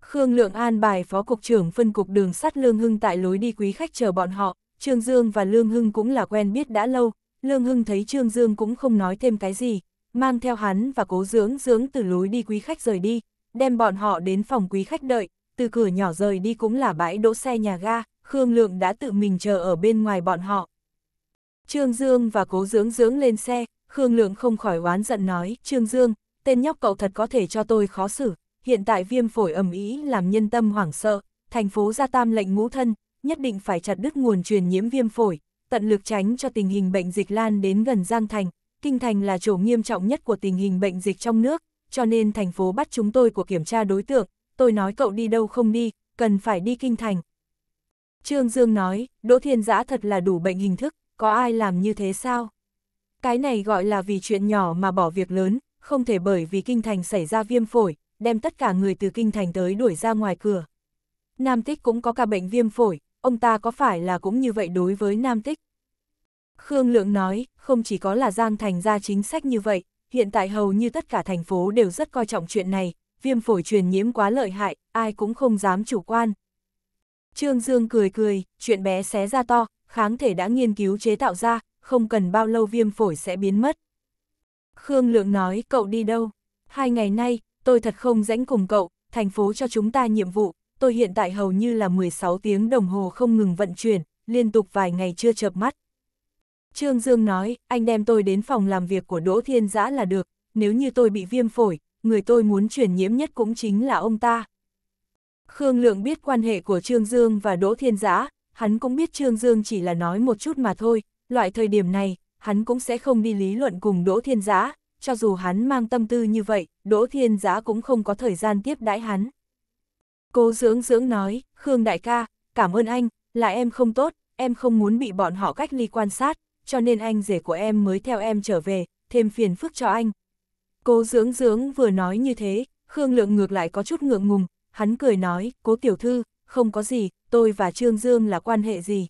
Khương Lượng An bài phó cục trưởng phân cục đường sắt Lương Hưng tại lối đi quý khách chờ bọn họ, Trương Dương và Lương Hưng cũng là quen biết đã lâu, Lương Hưng thấy Trương Dương cũng không nói thêm cái gì, mang theo hắn và cố dưỡng dưỡng từ lối đi quý khách rời đi, đem bọn họ đến phòng quý khách đợi, từ cửa nhỏ rời đi cũng là bãi đỗ xe nhà ga, Khương Lượng đã tự mình chờ ở bên ngoài bọn họ. Trương Dương và cố dưỡng dưỡng lên xe, Khương Lượng không khỏi oán giận nói, Trương Dương, tên nhóc cậu thật có thể cho tôi khó xử, hiện tại viêm phổi ẩm ý làm nhân tâm hoảng sợ, thành phố ra tam lệnh ngũ thân, nhất định phải chặt đứt nguồn truyền nhiễm viêm phổi, tận lực tránh cho tình hình bệnh dịch lan đến gần Giang Thành. Kinh Thành là chỗ nghiêm trọng nhất của tình hình bệnh dịch trong nước, cho nên thành phố bắt chúng tôi của kiểm tra đối tượng, tôi nói cậu đi đâu không đi, cần phải đi Kinh Thành. Trương Dương nói, Đỗ Thiên Giã thật là đủ bệnh hình thức, có ai làm như thế sao? Cái này gọi là vì chuyện nhỏ mà bỏ việc lớn, không thể bởi vì Kinh Thành xảy ra viêm phổi, đem tất cả người từ Kinh Thành tới đuổi ra ngoài cửa. Nam Tích cũng có cả bệnh viêm phổi, ông ta có phải là cũng như vậy đối với Nam Tích? Khương Lượng nói, không chỉ có là Giang Thành ra chính sách như vậy, hiện tại hầu như tất cả thành phố đều rất coi trọng chuyện này, viêm phổi truyền nhiễm quá lợi hại, ai cũng không dám chủ quan. Trương Dương cười cười, chuyện bé xé ra to, kháng thể đã nghiên cứu chế tạo ra, không cần bao lâu viêm phổi sẽ biến mất. Khương Lượng nói, cậu đi đâu? Hai ngày nay, tôi thật không rảnh cùng cậu, thành phố cho chúng ta nhiệm vụ, tôi hiện tại hầu như là 16 tiếng đồng hồ không ngừng vận chuyển, liên tục vài ngày chưa chợp mắt. Trương Dương nói, anh đem tôi đến phòng làm việc của Đỗ Thiên Giã là được, nếu như tôi bị viêm phổi, người tôi muốn chuyển nhiễm nhất cũng chính là ông ta. Khương Lượng biết quan hệ của Trương Dương và Đỗ Thiên Giã, hắn cũng biết Trương Dương chỉ là nói một chút mà thôi, loại thời điểm này, hắn cũng sẽ không đi lý luận cùng Đỗ Thiên Giã, cho dù hắn mang tâm tư như vậy, Đỗ Thiên Giã cũng không có thời gian tiếp đãi hắn. Cô dưỡng dưỡng nói, Khương đại ca, cảm ơn anh, là em không tốt, em không muốn bị bọn họ cách ly quan sát, cho nên anh rể của em mới theo em trở về, thêm phiền phức cho anh. Cô dưỡng dưỡng vừa nói như thế, Khương lượng ngược lại có chút ngượng ngùng, hắn cười nói, cố tiểu thư, không có gì, tôi và Trương Dương là quan hệ gì.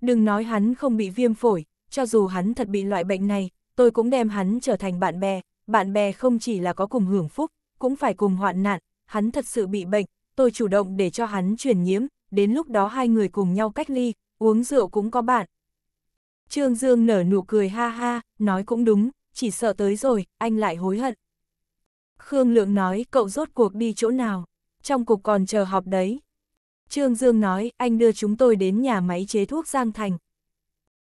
Đừng nói hắn không bị viêm phổi, cho dù hắn thật bị loại bệnh này, tôi cũng đem hắn trở thành bạn bè, bạn bè không chỉ là có cùng hưởng phúc, cũng phải cùng hoạn nạn, hắn thật sự bị bệnh, tôi chủ động để cho hắn truyền nhiễm, đến lúc đó hai người cùng nhau cách ly, uống rượu cũng có bạn. Trương Dương nở nụ cười ha ha, nói cũng đúng, chỉ sợ tới rồi, anh lại hối hận. Khương Lượng nói cậu rốt cuộc đi chỗ nào, trong cục còn chờ họp đấy. Trương Dương nói anh đưa chúng tôi đến nhà máy chế thuốc Giang Thành.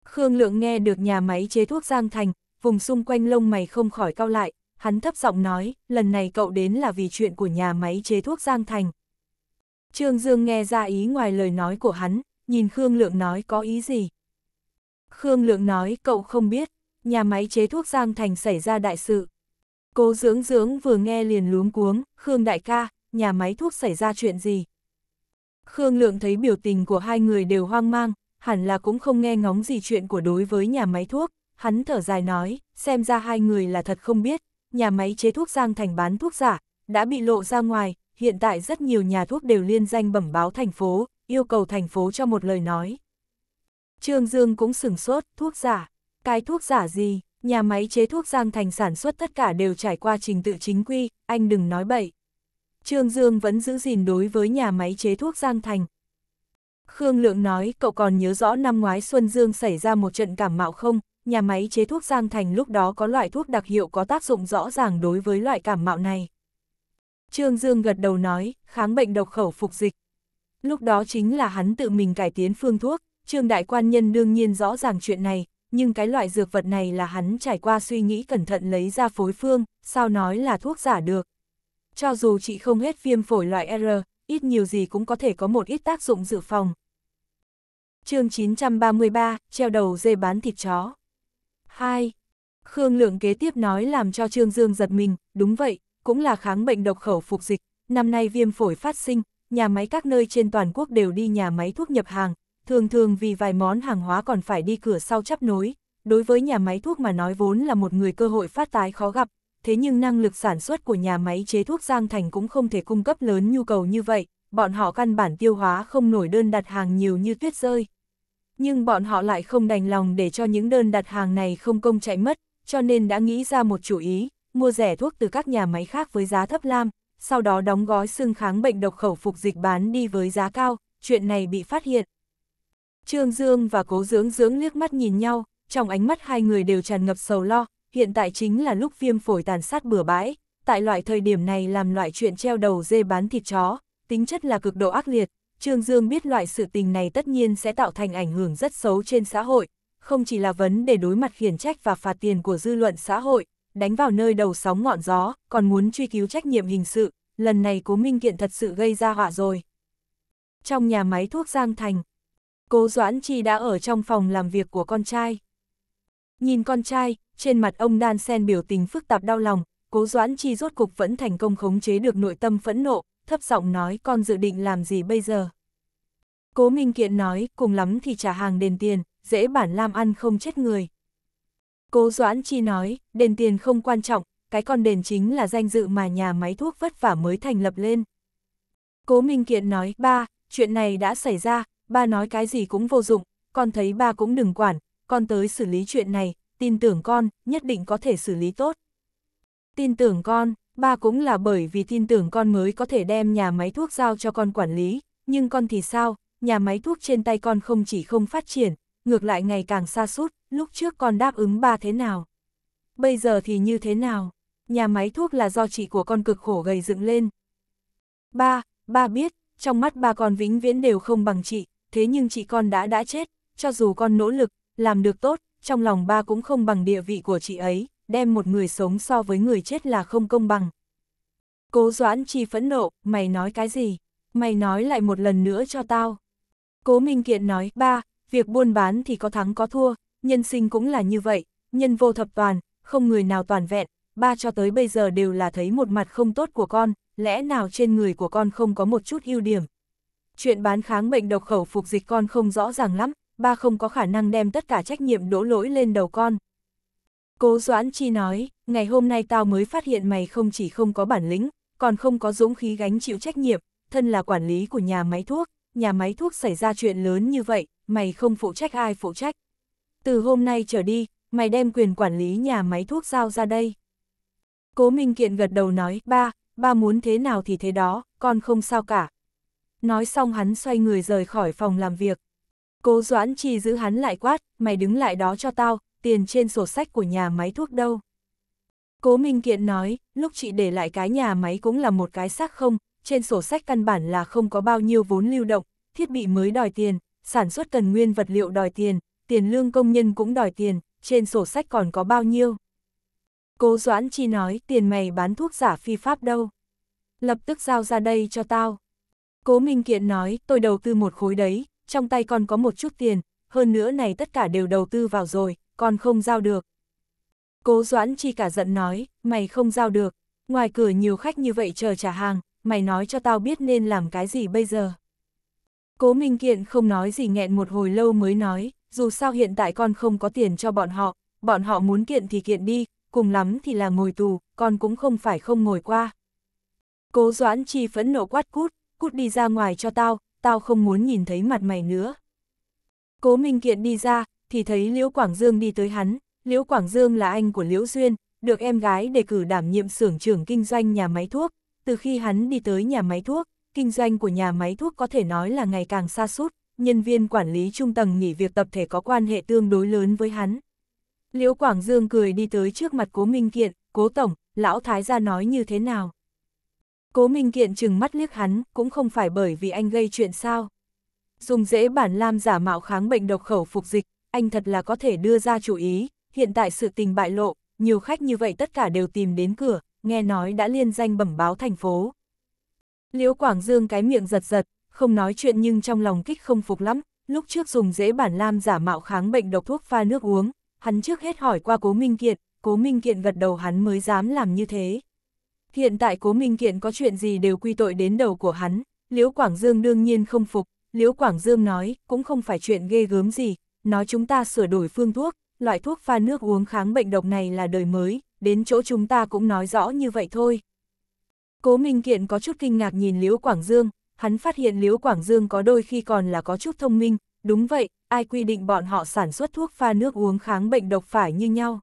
Khương Lượng nghe được nhà máy chế thuốc Giang Thành, vùng xung quanh lông mày không khỏi cao lại, hắn thấp giọng nói, lần này cậu đến là vì chuyện của nhà máy chế thuốc Giang Thành. Trương Dương nghe ra ý ngoài lời nói của hắn, nhìn Khương Lượng nói có ý gì. Khương Lượng nói cậu không biết, nhà máy chế thuốc Giang Thành xảy ra đại sự. Cố dưỡng dưỡng vừa nghe liền luống cuống, Khương đại ca, nhà máy thuốc xảy ra chuyện gì? Khương Lượng thấy biểu tình của hai người đều hoang mang, hẳn là cũng không nghe ngóng gì chuyện của đối với nhà máy thuốc, hắn thở dài nói, xem ra hai người là thật không biết, nhà máy chế thuốc Giang Thành bán thuốc giả, đã bị lộ ra ngoài, hiện tại rất nhiều nhà thuốc đều liên danh bẩm báo thành phố, yêu cầu thành phố cho một lời nói. Trương Dương cũng sừng sốt, thuốc giả, cái thuốc giả gì, nhà máy chế thuốc Giang Thành sản xuất tất cả đều trải qua trình tự chính quy, anh đừng nói bậy. Trương Dương vẫn giữ gìn đối với nhà máy chế thuốc Giang Thành. Khương Lượng nói cậu còn nhớ rõ năm ngoái Xuân Dương xảy ra một trận cảm mạo không, nhà máy chế thuốc Giang Thành lúc đó có loại thuốc đặc hiệu có tác dụng rõ ràng đối với loại cảm mạo này. Trương Dương gật đầu nói, kháng bệnh độc khẩu phục dịch. Lúc đó chính là hắn tự mình cải tiến phương thuốc, Trương Đại Quan Nhân đương nhiên rõ ràng chuyện này, nhưng cái loại dược vật này là hắn trải qua suy nghĩ cẩn thận lấy ra phối phương, sao nói là thuốc giả được. Cho dù chị không hết viêm phổi loại R, ít nhiều gì cũng có thể có một ít tác dụng dự phòng. chương 933, treo đầu dê bán thịt chó. 2. Khương Lượng kế tiếp nói làm cho Trương Dương giật mình, đúng vậy, cũng là kháng bệnh độc khẩu phục dịch, năm nay viêm phổi phát sinh, nhà máy các nơi trên toàn quốc đều đi nhà máy thuốc nhập hàng, thường thường vì vài món hàng hóa còn phải đi cửa sau chấp nối, đối với nhà máy thuốc mà nói vốn là một người cơ hội phát tái khó gặp, thế nhưng năng lực sản xuất của nhà máy chế thuốc Giang Thành cũng không thể cung cấp lớn nhu cầu như vậy, bọn họ căn bản tiêu hóa không nổi đơn đặt hàng nhiều như tuyết rơi. Nhưng bọn họ lại không đành lòng để cho những đơn đặt hàng này không công chạy mất, cho nên đã nghĩ ra một chủ ý, mua rẻ thuốc từ các nhà máy khác với giá thấp lam, sau đó đóng gói xương kháng bệnh độc khẩu phục dịch bán đi với giá cao, chuyện này bị phát hiện. Trương Dương và Cố Dưỡng Dưỡng liếc mắt nhìn nhau, trong ánh mắt hai người đều tràn ngập sầu lo, hiện tại chính là lúc viêm phổi tàn sát bừa bãi, tại loại thời điểm này làm loại chuyện treo đầu dê bán thịt chó, tính chất là cực độ ác liệt, Trương Dương biết loại sự tình này tất nhiên sẽ tạo thành ảnh hưởng rất xấu trên xã hội, không chỉ là vấn đề đối mặt khiển trách và phạt tiền của dư luận xã hội, đánh vào nơi đầu sóng ngọn gió, còn muốn truy cứu trách nhiệm hình sự, lần này cố minh kiện thật sự gây ra họa rồi. Trong nhà máy thuốc Giang Thành, cố Doãn Chi đã ở trong phòng làm việc của con trai. Nhìn con trai, trên mặt ông đan sen biểu tình phức tạp đau lòng, cố Doãn Chi rốt cục vẫn thành công khống chế được nội tâm phẫn nộ, thấp giọng nói con dự định làm gì bây giờ. Cố Minh Kiện nói, cùng lắm thì trả hàng đền tiền, dễ bản Lam ăn không chết người. Cố Doãn Chi nói, đền tiền không quan trọng, cái con đền chính là danh dự mà nhà máy thuốc vất vả mới thành lập lên. Cố Minh Kiện nói, ba, chuyện này đã xảy ra, ba nói cái gì cũng vô dụng, con thấy ba cũng đừng quản, con tới xử lý chuyện này, tin tưởng con, nhất định có thể xử lý tốt. Tin tưởng con, ba cũng là bởi vì tin tưởng con mới có thể đem nhà máy thuốc giao cho con quản lý, nhưng con thì sao, nhà máy thuốc trên tay con không chỉ không phát triển, ngược lại ngày càng xa sút lúc trước con đáp ứng ba thế nào. Bây giờ thì như thế nào? Nhà máy thuốc là do chị của con cực khổ gầy dựng lên. Ba, ba biết, trong mắt ba con vĩnh viễn đều không bằng chị, thế nhưng chị con đã đã chết, cho dù con nỗ lực, làm được tốt, trong lòng ba cũng không bằng địa vị của chị ấy, đem một người sống so với người chết là không công bằng. Cố Doãn Chi phẫn nộ, mày nói cái gì? Mày nói lại một lần nữa cho tao. Cố Minh Kiện nói, ba, việc buôn bán thì có thắng có thua, nhân sinh cũng là như vậy, nhân vô thập toàn, không người nào toàn vẹn, ba cho tới bây giờ đều là thấy một mặt không tốt của con, lẽ nào trên người của con không có một chút ưu điểm. Chuyện bán kháng bệnh độc khẩu phục dịch con không rõ ràng lắm, ba không có khả năng đem tất cả trách nhiệm đổ lỗi lên đầu con. Cố Doãn Chi nói, ngày hôm nay tao mới phát hiện mày không chỉ không có bản lĩnh, còn không có dũng khí gánh chịu trách nhiệm, thân là quản lý của nhà máy thuốc, nhà máy thuốc xảy ra chuyện lớn như vậy, mày không phụ trách ai phụ trách. Từ hôm nay trở đi, mày đem quyền quản lý nhà máy thuốc giao ra đây. Cố Minh Kiện gật đầu nói, ba, ba muốn thế nào thì thế đó, con không sao cả. Nói xong hắn xoay người rời khỏi phòng làm việc. Cố Doãn Chi giữ hắn lại quát, mày đứng lại đó cho tao, tiền trên sổ sách của nhà máy thuốc đâu. Cố Minh Kiện nói, lúc chị để lại cái nhà máy cũng là một cái xác không, trên sổ sách căn bản là không có bao nhiêu vốn lưu động, thiết bị mới đòi tiền, sản xuất cần nguyên vật liệu đòi tiền, tiền lương công nhân cũng đòi tiền, trên sổ sách còn có bao nhiêu. Cố Doãn Chi nói tiền mày bán thuốc giả phi pháp đâu. Lập tức giao ra đây cho tao. Cố Minh Kiện nói tôi đầu tư một khối đấy, trong tay còn có một chút tiền, hơn nữa này tất cả đều đầu tư vào rồi, còn không giao được. Cố Doãn Chi cả giận nói, mày không giao được, ngoài cửa nhiều khách như vậy chờ trả hàng, mày nói cho tao biết nên làm cái gì bây giờ. Cố Minh Kiện không nói gì nghẹn một hồi lâu mới nói, dù sao hiện tại con không có tiền cho bọn họ, bọn họ muốn kiện thì kiện đi, cùng lắm thì là ngồi tù, con cũng không phải không ngồi qua. Cố Doãn Chi phẫn nộ quát cút, cút đi ra ngoài cho tao, tao không muốn nhìn thấy mặt mày nữa. Cố Minh Kiện đi ra, thì thấy Liễu Quảng Dương đi tới hắn, Liễu Quảng Dương là anh của Liễu Duyên, được em gái đề cử đảm nhiệm xưởng trưởng kinh doanh nhà máy thuốc, từ khi hắn đi tới nhà máy thuốc, kinh doanh của nhà máy thuốc có thể nói là ngày càng xa sút nhân viên quản lý trung tầng nghỉ việc tập thể có quan hệ tương đối lớn với hắn. Liễu Quảng Dương cười đi tới trước mặt Cố Minh Kiện, Cố Tổng, Lão Thái gia nói như thế nào? Cố Minh Kiện chừng mắt liếc hắn, cũng không phải bởi vì anh gây chuyện sao. Dùng dễ bản lam giả mạo kháng bệnh độc khẩu phục dịch, anh thật là có thể đưa ra chủ ý, hiện tại sự tình bại lộ, nhiều khách như vậy tất cả đều tìm đến cửa, nghe nói đã liên danh bẩm báo thành phố. Liễu Quảng Dương cái miệng giật giật, không nói chuyện nhưng trong lòng kích không phục lắm, lúc trước dùng dễ bản lam giả mạo kháng bệnh độc thuốc pha nước uống, hắn trước hết hỏi qua Cố Minh Kiệt, Cố Minh Kiệt gật đầu hắn mới dám làm như thế. Hiện tại Cố Minh Kiện có chuyện gì đều quy tội đến đầu của hắn, Liễu Quảng Dương đương nhiên không phục, Liễu Quảng Dương nói, cũng không phải chuyện ghê gớm gì, nói chúng ta sửa đổi phương thuốc, loại thuốc pha nước uống kháng bệnh độc này là đời mới, đến chỗ chúng ta cũng nói rõ như vậy thôi, Cố Minh Kiện có chút kinh ngạc nhìn Liễu Quảng Dương, hắn phát hiện Liễu Quảng Dương có đôi khi còn là có chút thông minh, đúng vậy, ai quy định bọn họ sản xuất thuốc pha nước uống kháng bệnh độc phải như nhau.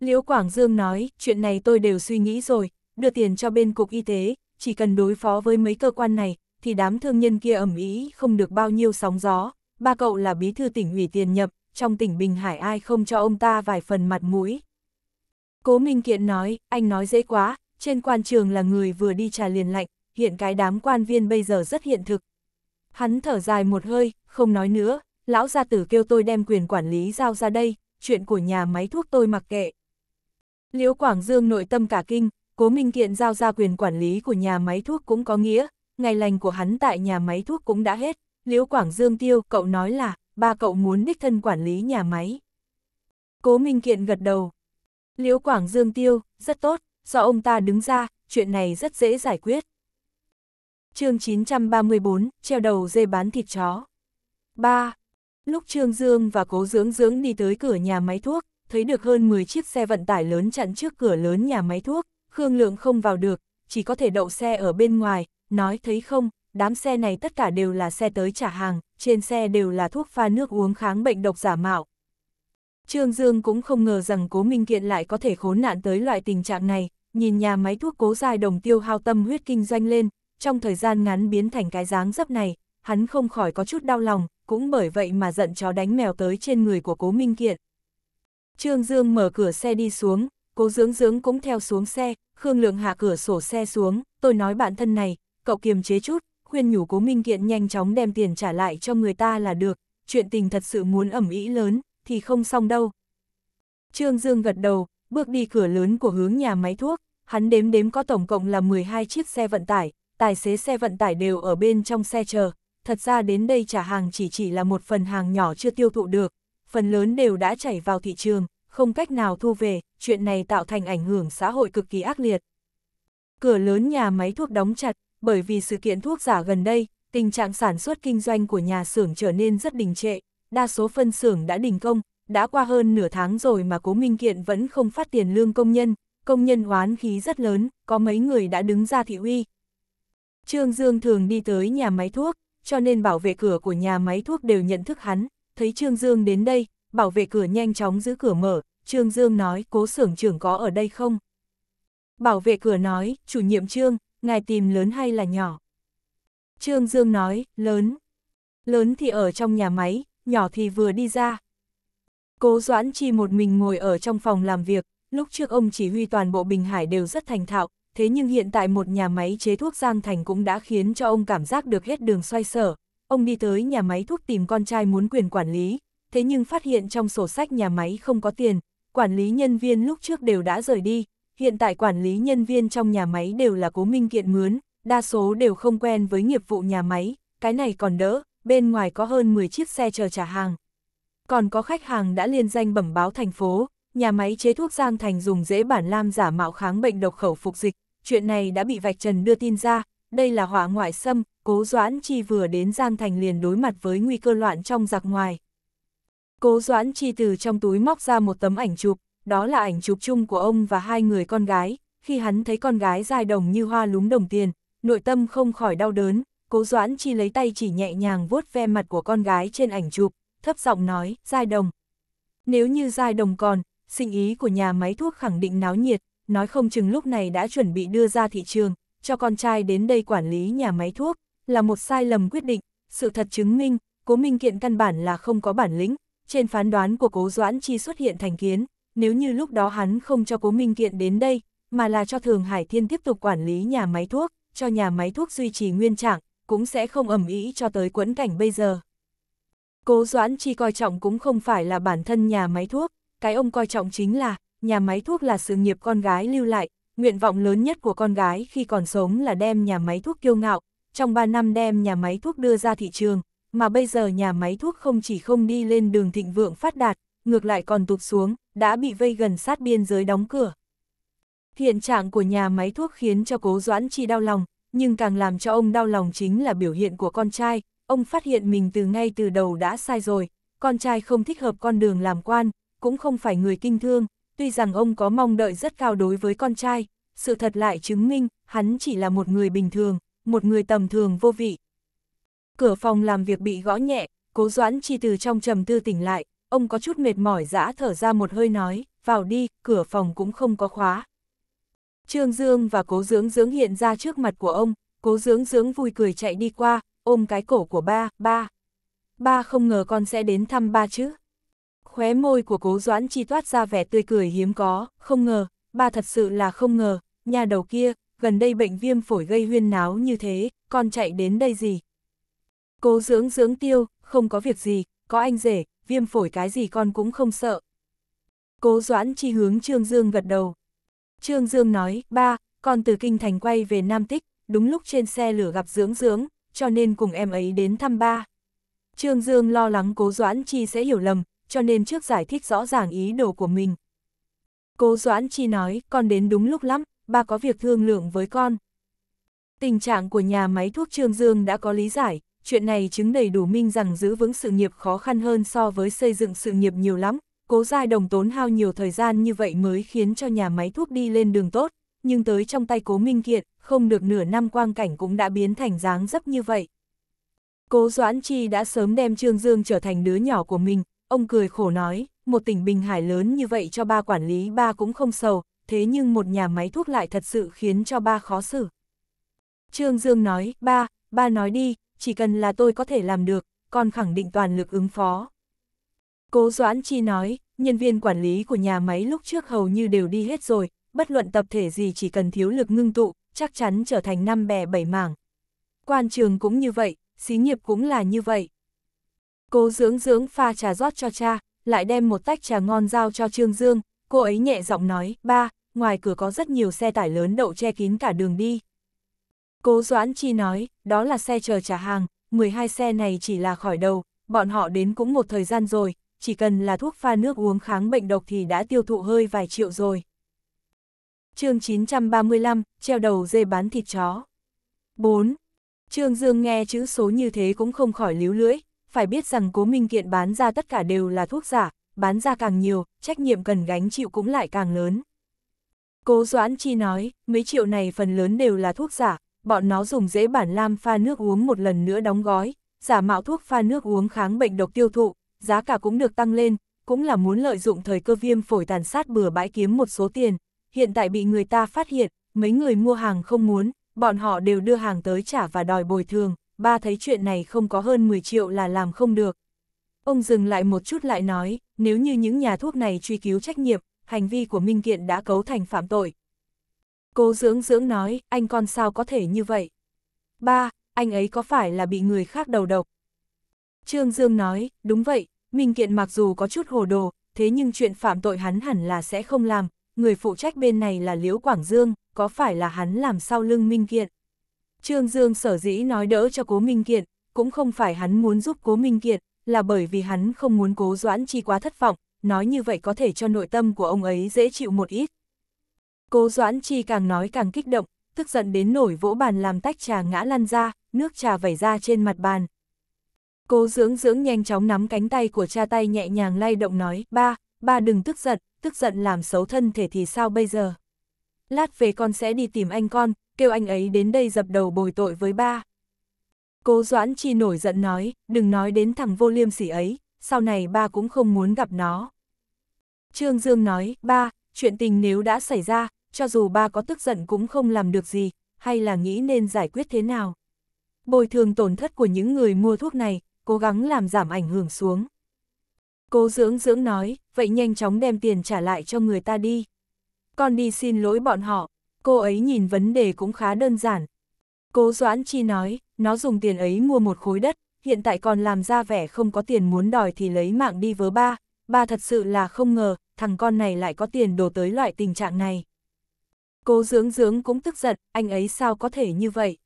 Liễu Quảng Dương nói, chuyện này tôi đều suy nghĩ rồi, đưa tiền cho bên cục y tế, chỉ cần đối phó với mấy cơ quan này, thì đám thương nhân kia ẩm ý không được bao nhiêu sóng gió, ba cậu là bí thư tỉnh ủy tiền nhập, trong tỉnh Bình Hải ai không cho ông ta vài phần mặt mũi. Cố Minh Kiện nói, anh nói dễ quá, trên quan trường là người vừa đi trà liền lạnh, hiện cái đám quan viên bây giờ rất hiện thực. Hắn thở dài một hơi, không nói nữa, lão gia tử kêu tôi đem quyền quản lý giao ra đây, chuyện của nhà máy thuốc tôi mặc kệ. Liễu Quảng Dương nội tâm cả kinh, cố minh kiện giao ra quyền quản lý của nhà máy thuốc cũng có nghĩa, ngày lành của hắn tại nhà máy thuốc cũng đã hết, Liễu Quảng Dương tiêu cậu nói là, ba cậu muốn đích thân quản lý nhà máy. Cố Minh Kiện gật đầu. Liễu Quảng Dương tiêu, rất tốt, do ông ta đứng ra, chuyện này rất dễ giải quyết. chương 934, treo đầu dê bán thịt chó. 3. Lúc Trương Dương và Cố Dưỡng Dưỡng đi tới cửa nhà máy thuốc, thấy được hơn 10 chiếc xe vận tải lớn chặn trước cửa lớn nhà máy thuốc, Khương Lượng không vào được, chỉ có thể đậu xe ở bên ngoài, nói thấy không, đám xe này tất cả đều là xe tới trả hàng, trên xe đều là thuốc pha nước uống kháng bệnh độc giả mạo, Trương Dương cũng không ngờ rằng cố minh kiện lại có thể khốn nạn tới loại tình trạng này, nhìn nhà máy thuốc cố dài đồng tiêu hao tâm huyết kinh doanh lên, trong thời gian ngắn biến thành cái dáng dấp này, hắn không khỏi có chút đau lòng, cũng bởi vậy mà giận chó đánh mèo tới trên người của cố minh kiện. Trương Dương mở cửa xe đi xuống, cố dưỡng dưỡng cũng theo xuống xe, Khương Lượng hạ cửa sổ xe xuống, tôi nói bạn thân này, cậu kiềm chế chút, khuyên nhủ cố minh kiện nhanh chóng đem tiền trả lại cho người ta là được, chuyện tình thật sự muốn ẩm ý lớn, thì không xong đâu. Trương Dương gật đầu, bước đi cửa lớn của hướng nhà máy thuốc, hắn đếm đếm có tổng cộng là 12 chiếc xe vận tải, tài xế xe vận tải đều ở bên trong xe chờ, thật ra đến đây trả hàng chỉ chỉ là một phần hàng nhỏ chưa tiêu thụ được, phần lớn đều đã chảy vào thị trường, không cách nào thu về, chuyện này tạo thành ảnh hưởng xã hội cực kỳ ác liệt. Cửa lớn nhà máy thuốc đóng chặt, bởi vì sự kiện thuốc giả gần đây, tình trạng sản xuất kinh doanh của nhà xưởng trở nên rất đình trệ, đa số phân xưởng đã đình công, đã qua hơn nửa tháng rồi mà Cố Minh Kiện vẫn không phát tiền lương công nhân, công nhân oán khí rất lớn, có mấy người đã đứng ra thị uy. Trương Dương thường đi tới nhà máy thuốc, cho nên bảo vệ cửa của nhà máy thuốc đều nhận thức hắn, thấy Trương Dương đến đây, bảo vệ cửa nhanh chóng giữ cửa mở, Trương Dương nói cố xưởng trưởng có ở đây không? Bảo vệ cửa nói, chủ nhiệm Trương, ngài tìm lớn hay là nhỏ? Trương Dương nói, lớn. Lớn thì ở trong nhà máy, nhỏ thì vừa đi ra. Cố Doãn Chi một mình ngồi ở trong phòng làm việc, lúc trước ông chỉ huy toàn bộ Bình Hải đều rất thành thạo, thế nhưng hiện tại một nhà máy chế thuốc Giang Thành cũng đã khiến cho ông cảm giác được hết đường xoay sở. Ông đi tới nhà máy thuốc tìm con trai muốn quyền quản lý, thế nhưng phát hiện trong sổ sách nhà máy không có tiền, quản lý nhân viên lúc trước đều đã rời đi, hiện tại quản lý nhân viên trong nhà máy đều là cố minh kiện mướn, đa số đều không quen với nghiệp vụ nhà máy, cái này còn đỡ, bên ngoài có hơn 10 chiếc xe chờ trả hàng. Còn có khách hàng đã liên danh bẩm báo thành phố, nhà máy chế thuốc Giang Thành dùng dễ bản lam giả mạo kháng bệnh độc khẩu phục dịch, chuyện này đã bị vạch trần đưa tin ra, đây là hỏa ngoại xâm, Cố Doãn Chi vừa đến Giang Thành liền đối mặt với nguy cơ loạn trong giặc ngoài. Cố Doãn Chi từ trong túi móc ra một tấm ảnh chụp, đó là ảnh chụp chung của ông và hai người con gái, khi hắn thấy con gái dài đồng như hoa lúm đồng tiền, nội tâm không khỏi đau đớn, cố doãn chi lấy tay chỉ nhẹ nhàng vuốt ve mặt của con gái trên ảnh chụp, thấp giọng nói, giai đồng. Nếu như giai đồng còn, sinh ý của nhà máy thuốc khẳng định náo nhiệt, nói không chừng lúc này đã chuẩn bị đưa ra thị trường, cho con trai đến đây quản lý nhà máy thuốc, là một sai lầm quyết định, sự thật chứng minh, cố minh kiện căn bản là không có bản lĩnh, trên phán đoán của cố doãn chi xuất hiện thành kiến, nếu như lúc đó hắn không cho cố minh kiện đến đây, mà là cho Thường Hải Thiên tiếp tục quản lý nhà máy thuốc, cho nhà máy thuốc duy trì nguyên trạng, cũng sẽ không ẩm ý cho tới quẫn cảnh bây giờ. Cố Doãn Chi coi trọng cũng không phải là bản thân nhà máy thuốc, cái ông coi trọng chính là, nhà máy thuốc là sự nghiệp con gái lưu lại, nguyện vọng lớn nhất của con gái khi còn sống là đem nhà máy thuốc kiêu ngạo, trong 3 năm đem nhà máy thuốc đưa ra thị trường, mà bây giờ nhà máy thuốc không chỉ không đi lên đường thịnh vượng phát đạt, ngược lại còn tụt xuống, đã bị vây gần sát biên giới đóng cửa. Hiện trạng của nhà máy thuốc khiến cho cố Doãn Chi đau lòng, nhưng càng làm cho ông đau lòng chính là biểu hiện của con trai, ông phát hiện mình từ ngay từ đầu đã sai rồi, con trai không thích hợp con đường làm quan, cũng không phải người kinh thương, tuy rằng ông có mong đợi rất cao đối với con trai, sự thật lại chứng minh hắn chỉ là một người bình thường, một người tầm thường vô vị. Cửa phòng làm việc bị gõ nhẹ, cố doãn chi từ trong trầm tư tỉnh lại, ông có chút mệt mỏi dã thở ra một hơi nói, vào đi, cửa phòng cũng không có khóa. Trương Dương và Cố Dưỡng Dưỡng hiện ra trước mặt của ông, Cố Dưỡng Dưỡng vui cười chạy đi qua, ôm cái cổ của ba, ba. Ba không ngờ con sẽ đến thăm ba chứ. Khóe môi của Cố Doãn Chi toát ra vẻ tươi cười hiếm có, không ngờ, ba thật sự là không ngờ, nhà đầu kia, gần đây bệnh viêm phổi gây huyên náo như thế, con chạy đến đây gì? Cố Dưỡng Dưỡng tiêu, không có việc gì, có anh rể, viêm phổi cái gì con cũng không sợ. Cố Doãn Chi hướng Trương Dương gật đầu, Trương Dương nói, ba, con từ Kinh Thành quay về Nam Tích, đúng lúc trên xe lửa gặp dưỡng dưỡng, cho nên cùng em ấy đến thăm ba. Trương Dương lo lắng Cố Doãn Chi sẽ hiểu lầm, cho nên trước giải thích rõ ràng ý đồ của mình. Cố Doãn Chi nói, con đến đúng lúc lắm, ba có việc thương lượng với con. Tình trạng của nhà máy thuốc Trương Dương đã có lý giải, chuyện này chứng đầy đủ minh rằng giữ vững sự nghiệp khó khăn hơn so với xây dựng sự nghiệp nhiều lắm, cố giai đồng tốn hao nhiều thời gian như vậy mới khiến cho nhà máy thuốc đi lên đường tốt, nhưng tới trong tay cố minh Kiện không được nửa năm quang cảnh cũng đã biến thành dáng dấp như vậy. Cố Doãn Chi đã sớm đem Trương Dương trở thành đứa nhỏ của mình, ông cười khổ nói, một tỉnh Bình Hải lớn như vậy cho ba quản lý ba cũng không sầu, thế nhưng một nhà máy thuốc lại thật sự khiến cho ba khó xử. Trương Dương nói, ba, ba nói đi, chỉ cần là tôi có thể làm được, con khẳng định toàn lực ứng phó. Cố Doãn Chi nói, nhân viên quản lý của nhà máy lúc trước hầu như đều đi hết rồi, bất luận tập thể gì chỉ cần thiếu lực ngưng tụ, chắc chắn trở thành năm bè bảy mảng. Quan trường cũng như vậy, xí nghiệp cũng là như vậy. Cố dưỡng dưỡng pha trà rót cho cha, lại đem một tách trà ngon giao cho Trương Dương, cô ấy nhẹ giọng nói, ba, ngoài cửa có rất nhiều xe tải lớn đậu che kín cả đường đi. Cố Doãn Chi nói, đó là xe chờ trả hàng, 12 xe này chỉ là khỏi đầu, bọn họ đến cũng một thời gian rồi, chỉ cần là thuốc pha nước uống kháng bệnh độc thì đã tiêu thụ hơi vài triệu rồi. chương 935, treo đầu dê bán thịt chó. 4. Trương Dương nghe chữ số như thế cũng không khỏi líu lưỡi, phải biết rằng cố minh kiện bán ra tất cả đều là thuốc giả, bán ra càng nhiều, trách nhiệm cần gánh chịu cũng lại càng lớn. Cố Doãn Chi nói, mấy triệu này phần lớn đều là thuốc giả, bọn nó dùng dễ bản lam pha nước uống một lần nữa đóng gói, giả mạo thuốc pha nước uống kháng bệnh độc tiêu thụ, giá cả cũng được tăng lên, cũng là muốn lợi dụng thời cơ viêm phổi tàn sát bừa bãi kiếm một số tiền, hiện tại bị người ta phát hiện, mấy người mua hàng không muốn, bọn họ đều đưa hàng tới trả và đòi bồi thường, ba thấy chuyện này không có hơn 10 triệu là làm không được. Ông dừng lại một chút lại nói, nếu như những nhà thuốc này truy cứu trách nhiệm, hành vi của Minh Kiện đã cấu thành phạm tội. Cố dưỡng dưỡng nói, anh con sao có thể như vậy? Ba, anh ấy có phải là bị người khác đầu độc? Trương Dương nói, đúng vậy, Minh Kiện mặc dù có chút hồ đồ, thế nhưng chuyện phạm tội hắn hẳn là sẽ không làm, người phụ trách bên này là Liễu Quảng Dương, có phải là hắn làm sau lưng Minh Kiện? Trương Dương sở dĩ nói đỡ cho Cố Minh Kiện, cũng không phải hắn muốn giúp Cố Minh Kiện, là bởi vì hắn không muốn Cố Doãn Chi quá thất vọng, nói như vậy có thể cho nội tâm của ông ấy dễ chịu một ít. Cố Doãn Chi càng nói càng kích động, tức giận đến nổi vỗ bàn làm tách trà ngã lăn ra, nước trà vẩy ra trên mặt bàn, Cố dưỡng dưỡng nhanh chóng nắm cánh tay của cha tay nhẹ nhàng lay động nói, ba, ba đừng tức giận, tức giận làm xấu thân thể thì sao bây giờ? Lát về con sẽ đi tìm anh con, kêu anh ấy đến đây dập đầu bồi tội với ba. Cố Doãn Chi nổi giận nói, đừng nói đến thằng vô liêm sỉ ấy, sau này ba cũng không muốn gặp nó. Trương Dương nói, ba, chuyện tình nếu đã xảy ra, cho dù ba có tức giận cũng không làm được gì, hay là nghĩ nên giải quyết thế nào. Bồi thường tổn thất của những người mua thuốc này, cố gắng làm giảm ảnh hưởng xuống. Cố dưỡng dưỡng nói, vậy nhanh chóng đem tiền trả lại cho người ta đi. Con đi xin lỗi bọn họ, cô ấy nhìn vấn đề cũng khá đơn giản. Cố Doãn Chi nói, nó dùng tiền ấy mua một khối đất, hiện tại còn làm ra vẻ không có tiền muốn đòi thì lấy mạng đi vớ ba, ba thật sự là không ngờ, thằng con này lại có tiền đổ tới loại tình trạng này. Cố dưỡng dưỡng cũng tức giận, anh ấy sao có thể như vậy.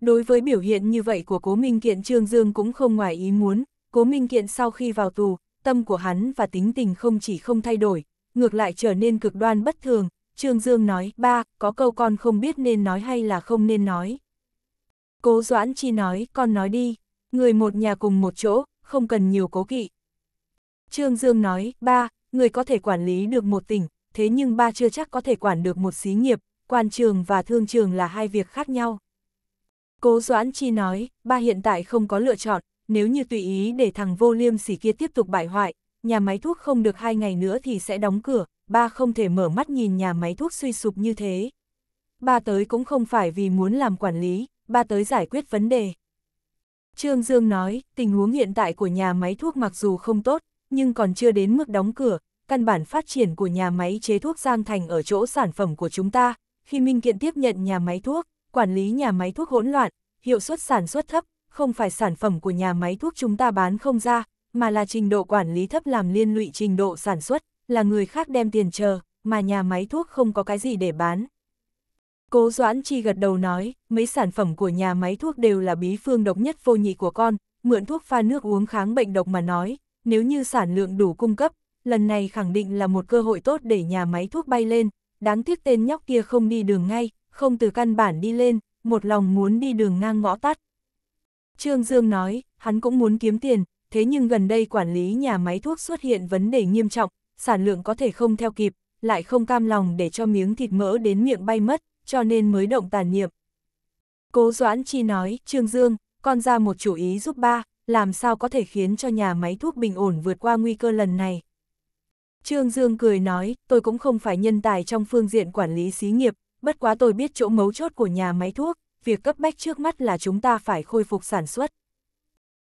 Đối với biểu hiện như vậy của Cố Minh Kiện Trương Dương cũng không ngoài ý muốn, Cố Minh Kiện sau khi vào tù, tâm của hắn và tính tình không chỉ không thay đổi, ngược lại trở nên cực đoan bất thường. Trương Dương nói, ba, có câu con không biết nên nói hay là không nên nói. Cố Doãn Chi nói, con nói đi, người một nhà cùng một chỗ, không cần nhiều cố kỵ. Trương Dương nói, ba, người có thể quản lý được một tỉnh, thế nhưng ba chưa chắc có thể quản được một xí nghiệp, quan trường và thương trường là hai việc khác nhau. Cố Doãn Chi nói, ba hiện tại không có lựa chọn, nếu như tùy ý để thằng vô liêm sỉ kia tiếp tục bại hoại, nhà máy thuốc không được hai ngày nữa thì sẽ đóng cửa, ba không thể mở mắt nhìn nhà máy thuốc suy sụp như thế. Ba tới cũng không phải vì muốn làm quản lý, ba tới giải quyết vấn đề. Trương Dương nói, tình huống hiện tại của nhà máy thuốc mặc dù không tốt, nhưng còn chưa đến mức đóng cửa, căn bản phát triển của nhà máy chế thuốc Giang Thành ở chỗ sản phẩm của chúng ta, khi Minh Kiện tiếp nhận nhà máy thuốc, quản lý nhà máy thuốc hỗn loạn, hiệu suất sản xuất thấp, không phải sản phẩm của nhà máy thuốc chúng ta bán không ra, mà là trình độ quản lý thấp làm liên lụy trình độ sản xuất, là người khác đem tiền chờ, mà nhà máy thuốc không có cái gì để bán. Cố Doãn Chi gật đầu nói, mấy sản phẩm của nhà máy thuốc đều là bí phương độc nhất vô nhị của con, mượn thuốc pha nước uống kháng bệnh độc mà nói, nếu như sản lượng đủ cung cấp, lần này khẳng định là một cơ hội tốt để nhà máy thuốc bay lên, đáng tiếc tên nhóc kia không đi đường ngay, không từ căn bản đi lên, một lòng muốn đi đường ngang ngõ tắt. Trương Dương nói, hắn cũng muốn kiếm tiền, thế nhưng gần đây quản lý nhà máy thuốc xuất hiện vấn đề nghiêm trọng, sản lượng có thể không theo kịp, lại không cam lòng để cho miếng thịt mỡ đến miệng bay mất, cho nên mới động tàn niệm. Cố Doãn Chi nói, Trương Dương, con ra một chủ ý giúp ba, làm sao có thể khiến cho nhà máy thuốc bình ổn vượt qua nguy cơ lần này. Trương Dương cười nói, tôi cũng không phải nhân tài trong phương diện quản lý xí nghiệp, bất quá tôi biết chỗ mấu chốt của nhà máy thuốc, việc cấp bách trước mắt là chúng ta phải khôi phục sản xuất.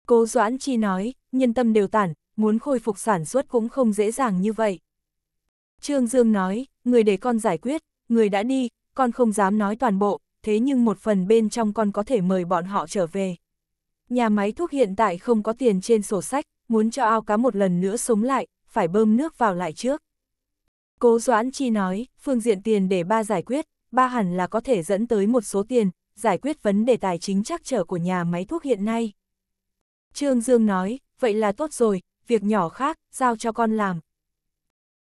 Cố Doãn Chi nói, nhân tâm đều tản, muốn khôi phục sản xuất cũng không dễ dàng như vậy. Trương Dương nói, người để con giải quyết, người đã đi, con không dám nói toàn bộ, thế nhưng một phần bên trong con có thể mời bọn họ trở về. Nhà máy thuốc hiện tại không có tiền trên sổ sách, muốn cho ao cá một lần nữa sống lại, phải bơm nước vào lại trước. Cố Doãn Chi nói, phương diện tiền để ba giải quyết, ba hẳn là có thể dẫn tới một số tiền, giải quyết vấn đề tài chính chắc trở của nhà máy thuốc hiện nay. Trương Dương nói, vậy là tốt rồi, việc nhỏ khác, giao cho con làm.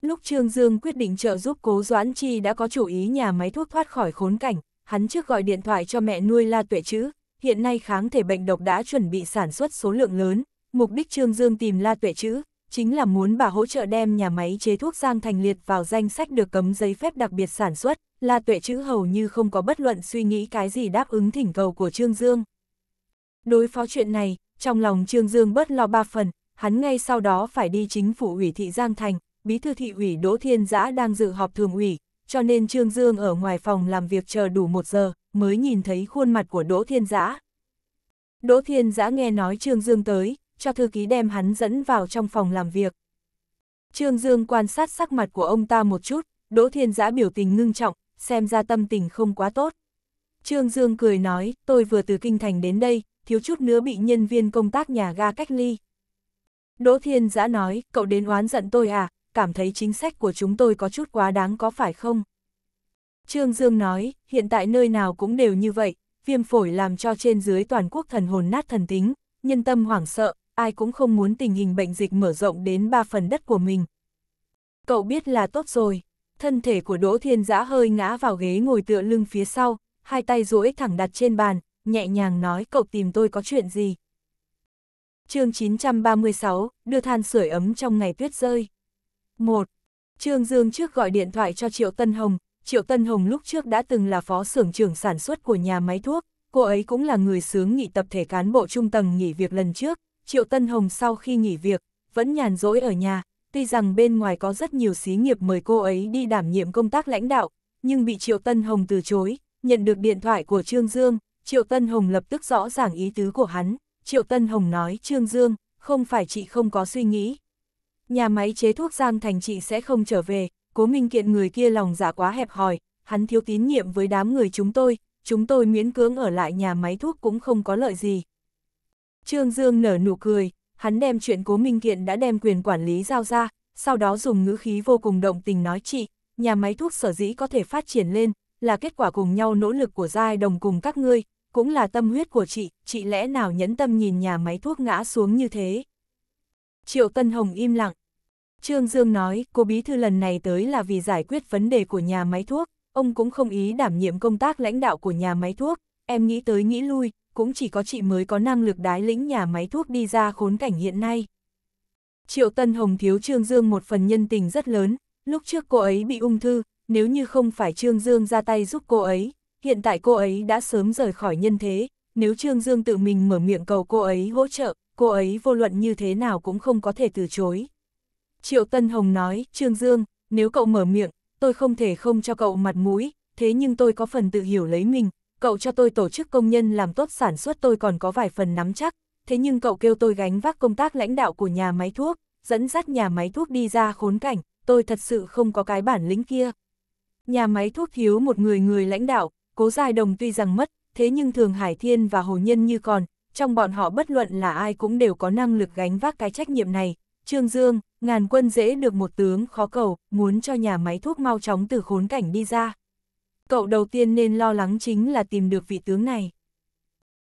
Lúc Trương Dương quyết định trợ giúp Cố Doãn Chi đã có chủ ý nhà máy thuốc thoát khỏi khốn cảnh, hắn trước gọi điện thoại cho mẹ nuôi La Tuệ Chữ, hiện nay kháng thể bệnh độc đã chuẩn bị sản xuất số lượng lớn, mục đích Trương Dương tìm La Tuệ Chữ chính là muốn bà hỗ trợ đem nhà máy chế thuốc Giang Thành liệt vào danh sách được cấm giấy phép đặc biệt sản xuất, La Tuệ chữ hầu như không có bất luận suy nghĩ cái gì đáp ứng thỉnh cầu của Trương Dương. Đối phó chuyện này, trong lòng Trương Dương bớt lo ba phần, hắn ngay sau đó phải đi chính phủ ủy thị Giang Thành, bí thư thị ủy Đỗ Thiên Giã đang dự họp thường ủy, cho nên Trương Dương ở ngoài phòng làm việc chờ đủ một giờ, mới nhìn thấy khuôn mặt của Đỗ Thiên Giã. Đỗ Thiên Giã nghe nói Trương Dương tới, cho thư ký đem hắn dẫn vào trong phòng làm việc. Trương Dương quan sát sắc mặt của ông ta một chút, Đỗ Thiên Giã biểu tình ngưng trọng, xem ra tâm tình không quá tốt. Trương Dương cười nói, tôi vừa từ Kinh Thành đến đây, thiếu chút nữa bị nhân viên công tác nhà ga cách ly. Đỗ Thiên Giã nói, cậu đến oán giận tôi à, cảm thấy chính sách của chúng tôi có chút quá đáng có phải không? Trương Dương nói, hiện tại nơi nào cũng đều như vậy, viêm phổi làm cho trên dưới toàn quốc thần hồn nát thần tính, nhân tâm hoảng sợ, ai cũng không muốn tình hình bệnh dịch mở rộng đến ba phần đất của mình. Cậu biết là tốt rồi, thân thể của Đỗ Thiên Giã hơi ngã vào ghế ngồi tựa lưng phía sau, hai tay duỗi thẳng đặt trên bàn, nhẹ nhàng nói cậu tìm tôi có chuyện gì. chương 936, đưa than sưởi ấm trong ngày tuyết rơi. 1. Trương Dương trước gọi điện thoại cho Triệu Tân Hồng, Triệu Tân Hồng lúc trước đã từng là phó xưởng trưởng sản xuất của nhà máy thuốc, cô ấy cũng là người sướng nghị tập thể cán bộ trung tầng nghỉ việc lần trước, Triệu Tân Hồng sau khi nghỉ việc, vẫn nhàn rỗi ở nhà, tuy rằng bên ngoài có rất nhiều xí nghiệp mời cô ấy đi đảm nhiệm công tác lãnh đạo, nhưng bị Triệu Tân Hồng từ chối, nhận được điện thoại của Trương Dương, Triệu Tân Hồng lập tức rõ ràng ý tứ của hắn, Triệu Tân Hồng nói Trương Dương, không phải chị không có suy nghĩ. Nhà máy chế thuốc Giang Thành chị sẽ không trở về, cố minh kiện người kia lòng giả dạ quá hẹp hòi, hắn thiếu tín nhiệm với đám người chúng tôi, chúng tôi miễn cưỡng ở lại nhà máy thuốc cũng không có lợi gì, Trương Dương nở nụ cười, hắn đem chuyện Cố Minh Kiện đã đem quyền quản lý giao ra, sau đó dùng ngữ khí vô cùng động tình nói chị, nhà máy thuốc sở dĩ có thể phát triển lên, là kết quả cùng nhau nỗ lực của giai đồng cùng các ngươi, cũng là tâm huyết của chị, chị lẽ nào nhẫn tâm nhìn nhà máy thuốc ngã xuống như thế. Triệu Tân Hồng im lặng. Trương Dương nói, cô bí thư lần này tới là vì giải quyết vấn đề của nhà máy thuốc, ông cũng không ý đảm nhiệm công tác lãnh đạo của nhà máy thuốc, em nghĩ tới nghĩ lui, cũng chỉ có chị mới có năng lực đái lĩnh nhà máy thuốc đi ra khốn cảnh hiện nay. Triệu Tân Hồng thiếu Trương Dương một phần nhân tình rất lớn, lúc trước cô ấy bị ung thư, nếu như không phải Trương Dương ra tay giúp cô ấy, hiện tại cô ấy đã sớm rời khỏi nhân thế, nếu Trương Dương tự mình mở miệng cầu cô ấy hỗ trợ, cô ấy vô luận như thế nào cũng không có thể từ chối. Triệu Tân Hồng nói, Trương Dương, nếu cậu mở miệng, tôi không thể không cho cậu mặt mũi, thế nhưng tôi có phần tự hiểu lấy mình, cậu cho tôi tổ chức công nhân làm tốt sản xuất tôi còn có vài phần nắm chắc, thế nhưng cậu kêu tôi gánh vác công tác lãnh đạo của nhà máy thuốc, dẫn dắt nhà máy thuốc đi ra khốn cảnh, tôi thật sự không có cái bản lĩnh kia. Nhà máy thuốc thiếu một người người lãnh đạo, cố dài đồng tuy rằng mất, thế nhưng thường Hải Thiên và Hồ Nhân như còn, trong bọn họ bất luận là ai cũng đều có năng lực gánh vác cái trách nhiệm này. Trương Dương, ngàn quân dễ được một tướng khó cầu, muốn cho nhà máy thuốc mau chóng từ khốn cảnh đi ra cậu đầu tiên nên lo lắng chính là tìm được vị tướng này.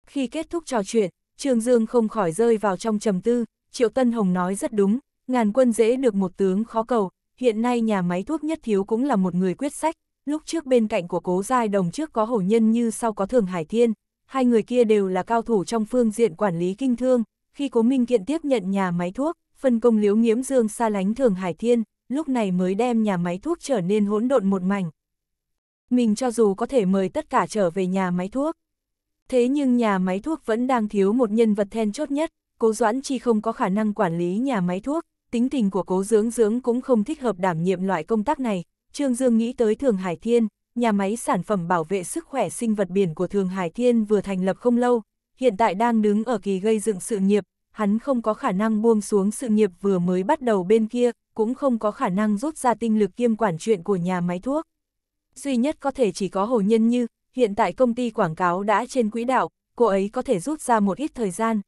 Khi kết thúc trò chuyện, Trương Dương không khỏi rơi vào trong trầm tư, Triệu Tân Hồng nói rất đúng, ngàn quân dễ được một tướng khó cầu, hiện nay nhà máy thuốc nhất thiếu cũng là một người quyết sách, lúc trước bên cạnh của cố giai đồng trước có hổ nhân như sau có thường hải thiên, hai người kia đều là cao thủ trong phương diện quản lý kinh thương, khi cố minh kiện tiếp nhận nhà máy thuốc, phân công liếu nghiễm dương xa lánh thường hải thiên, lúc này mới đem nhà máy thuốc trở nên hỗn độn một mảnh, mình cho dù có thể mời tất cả trở về nhà máy thuốc. Thế nhưng nhà máy thuốc vẫn đang thiếu một nhân vật then chốt nhất, Cố Doãn Chi không có khả năng quản lý nhà máy thuốc, tính tình của Cố Dưỡng Dưỡng cũng không thích hợp đảm nhiệm loại công tác này. Trương Dương nghĩ tới Thường Hải Thiên, nhà máy sản phẩm bảo vệ sức khỏe sinh vật biển của Thường Hải Thiên vừa thành lập không lâu, hiện tại đang đứng ở kỳ gây dựng sự nghiệp, hắn không có khả năng buông xuống sự nghiệp vừa mới bắt đầu bên kia, cũng không có khả năng rút ra tinh lực kiêm quản chuyện của nhà máy thuốc duy nhất có thể chỉ có Hồ Nhân Như, hiện tại công ty quảng cáo đã trên quỹ đạo, cô ấy có thể rút ra một ít thời gian.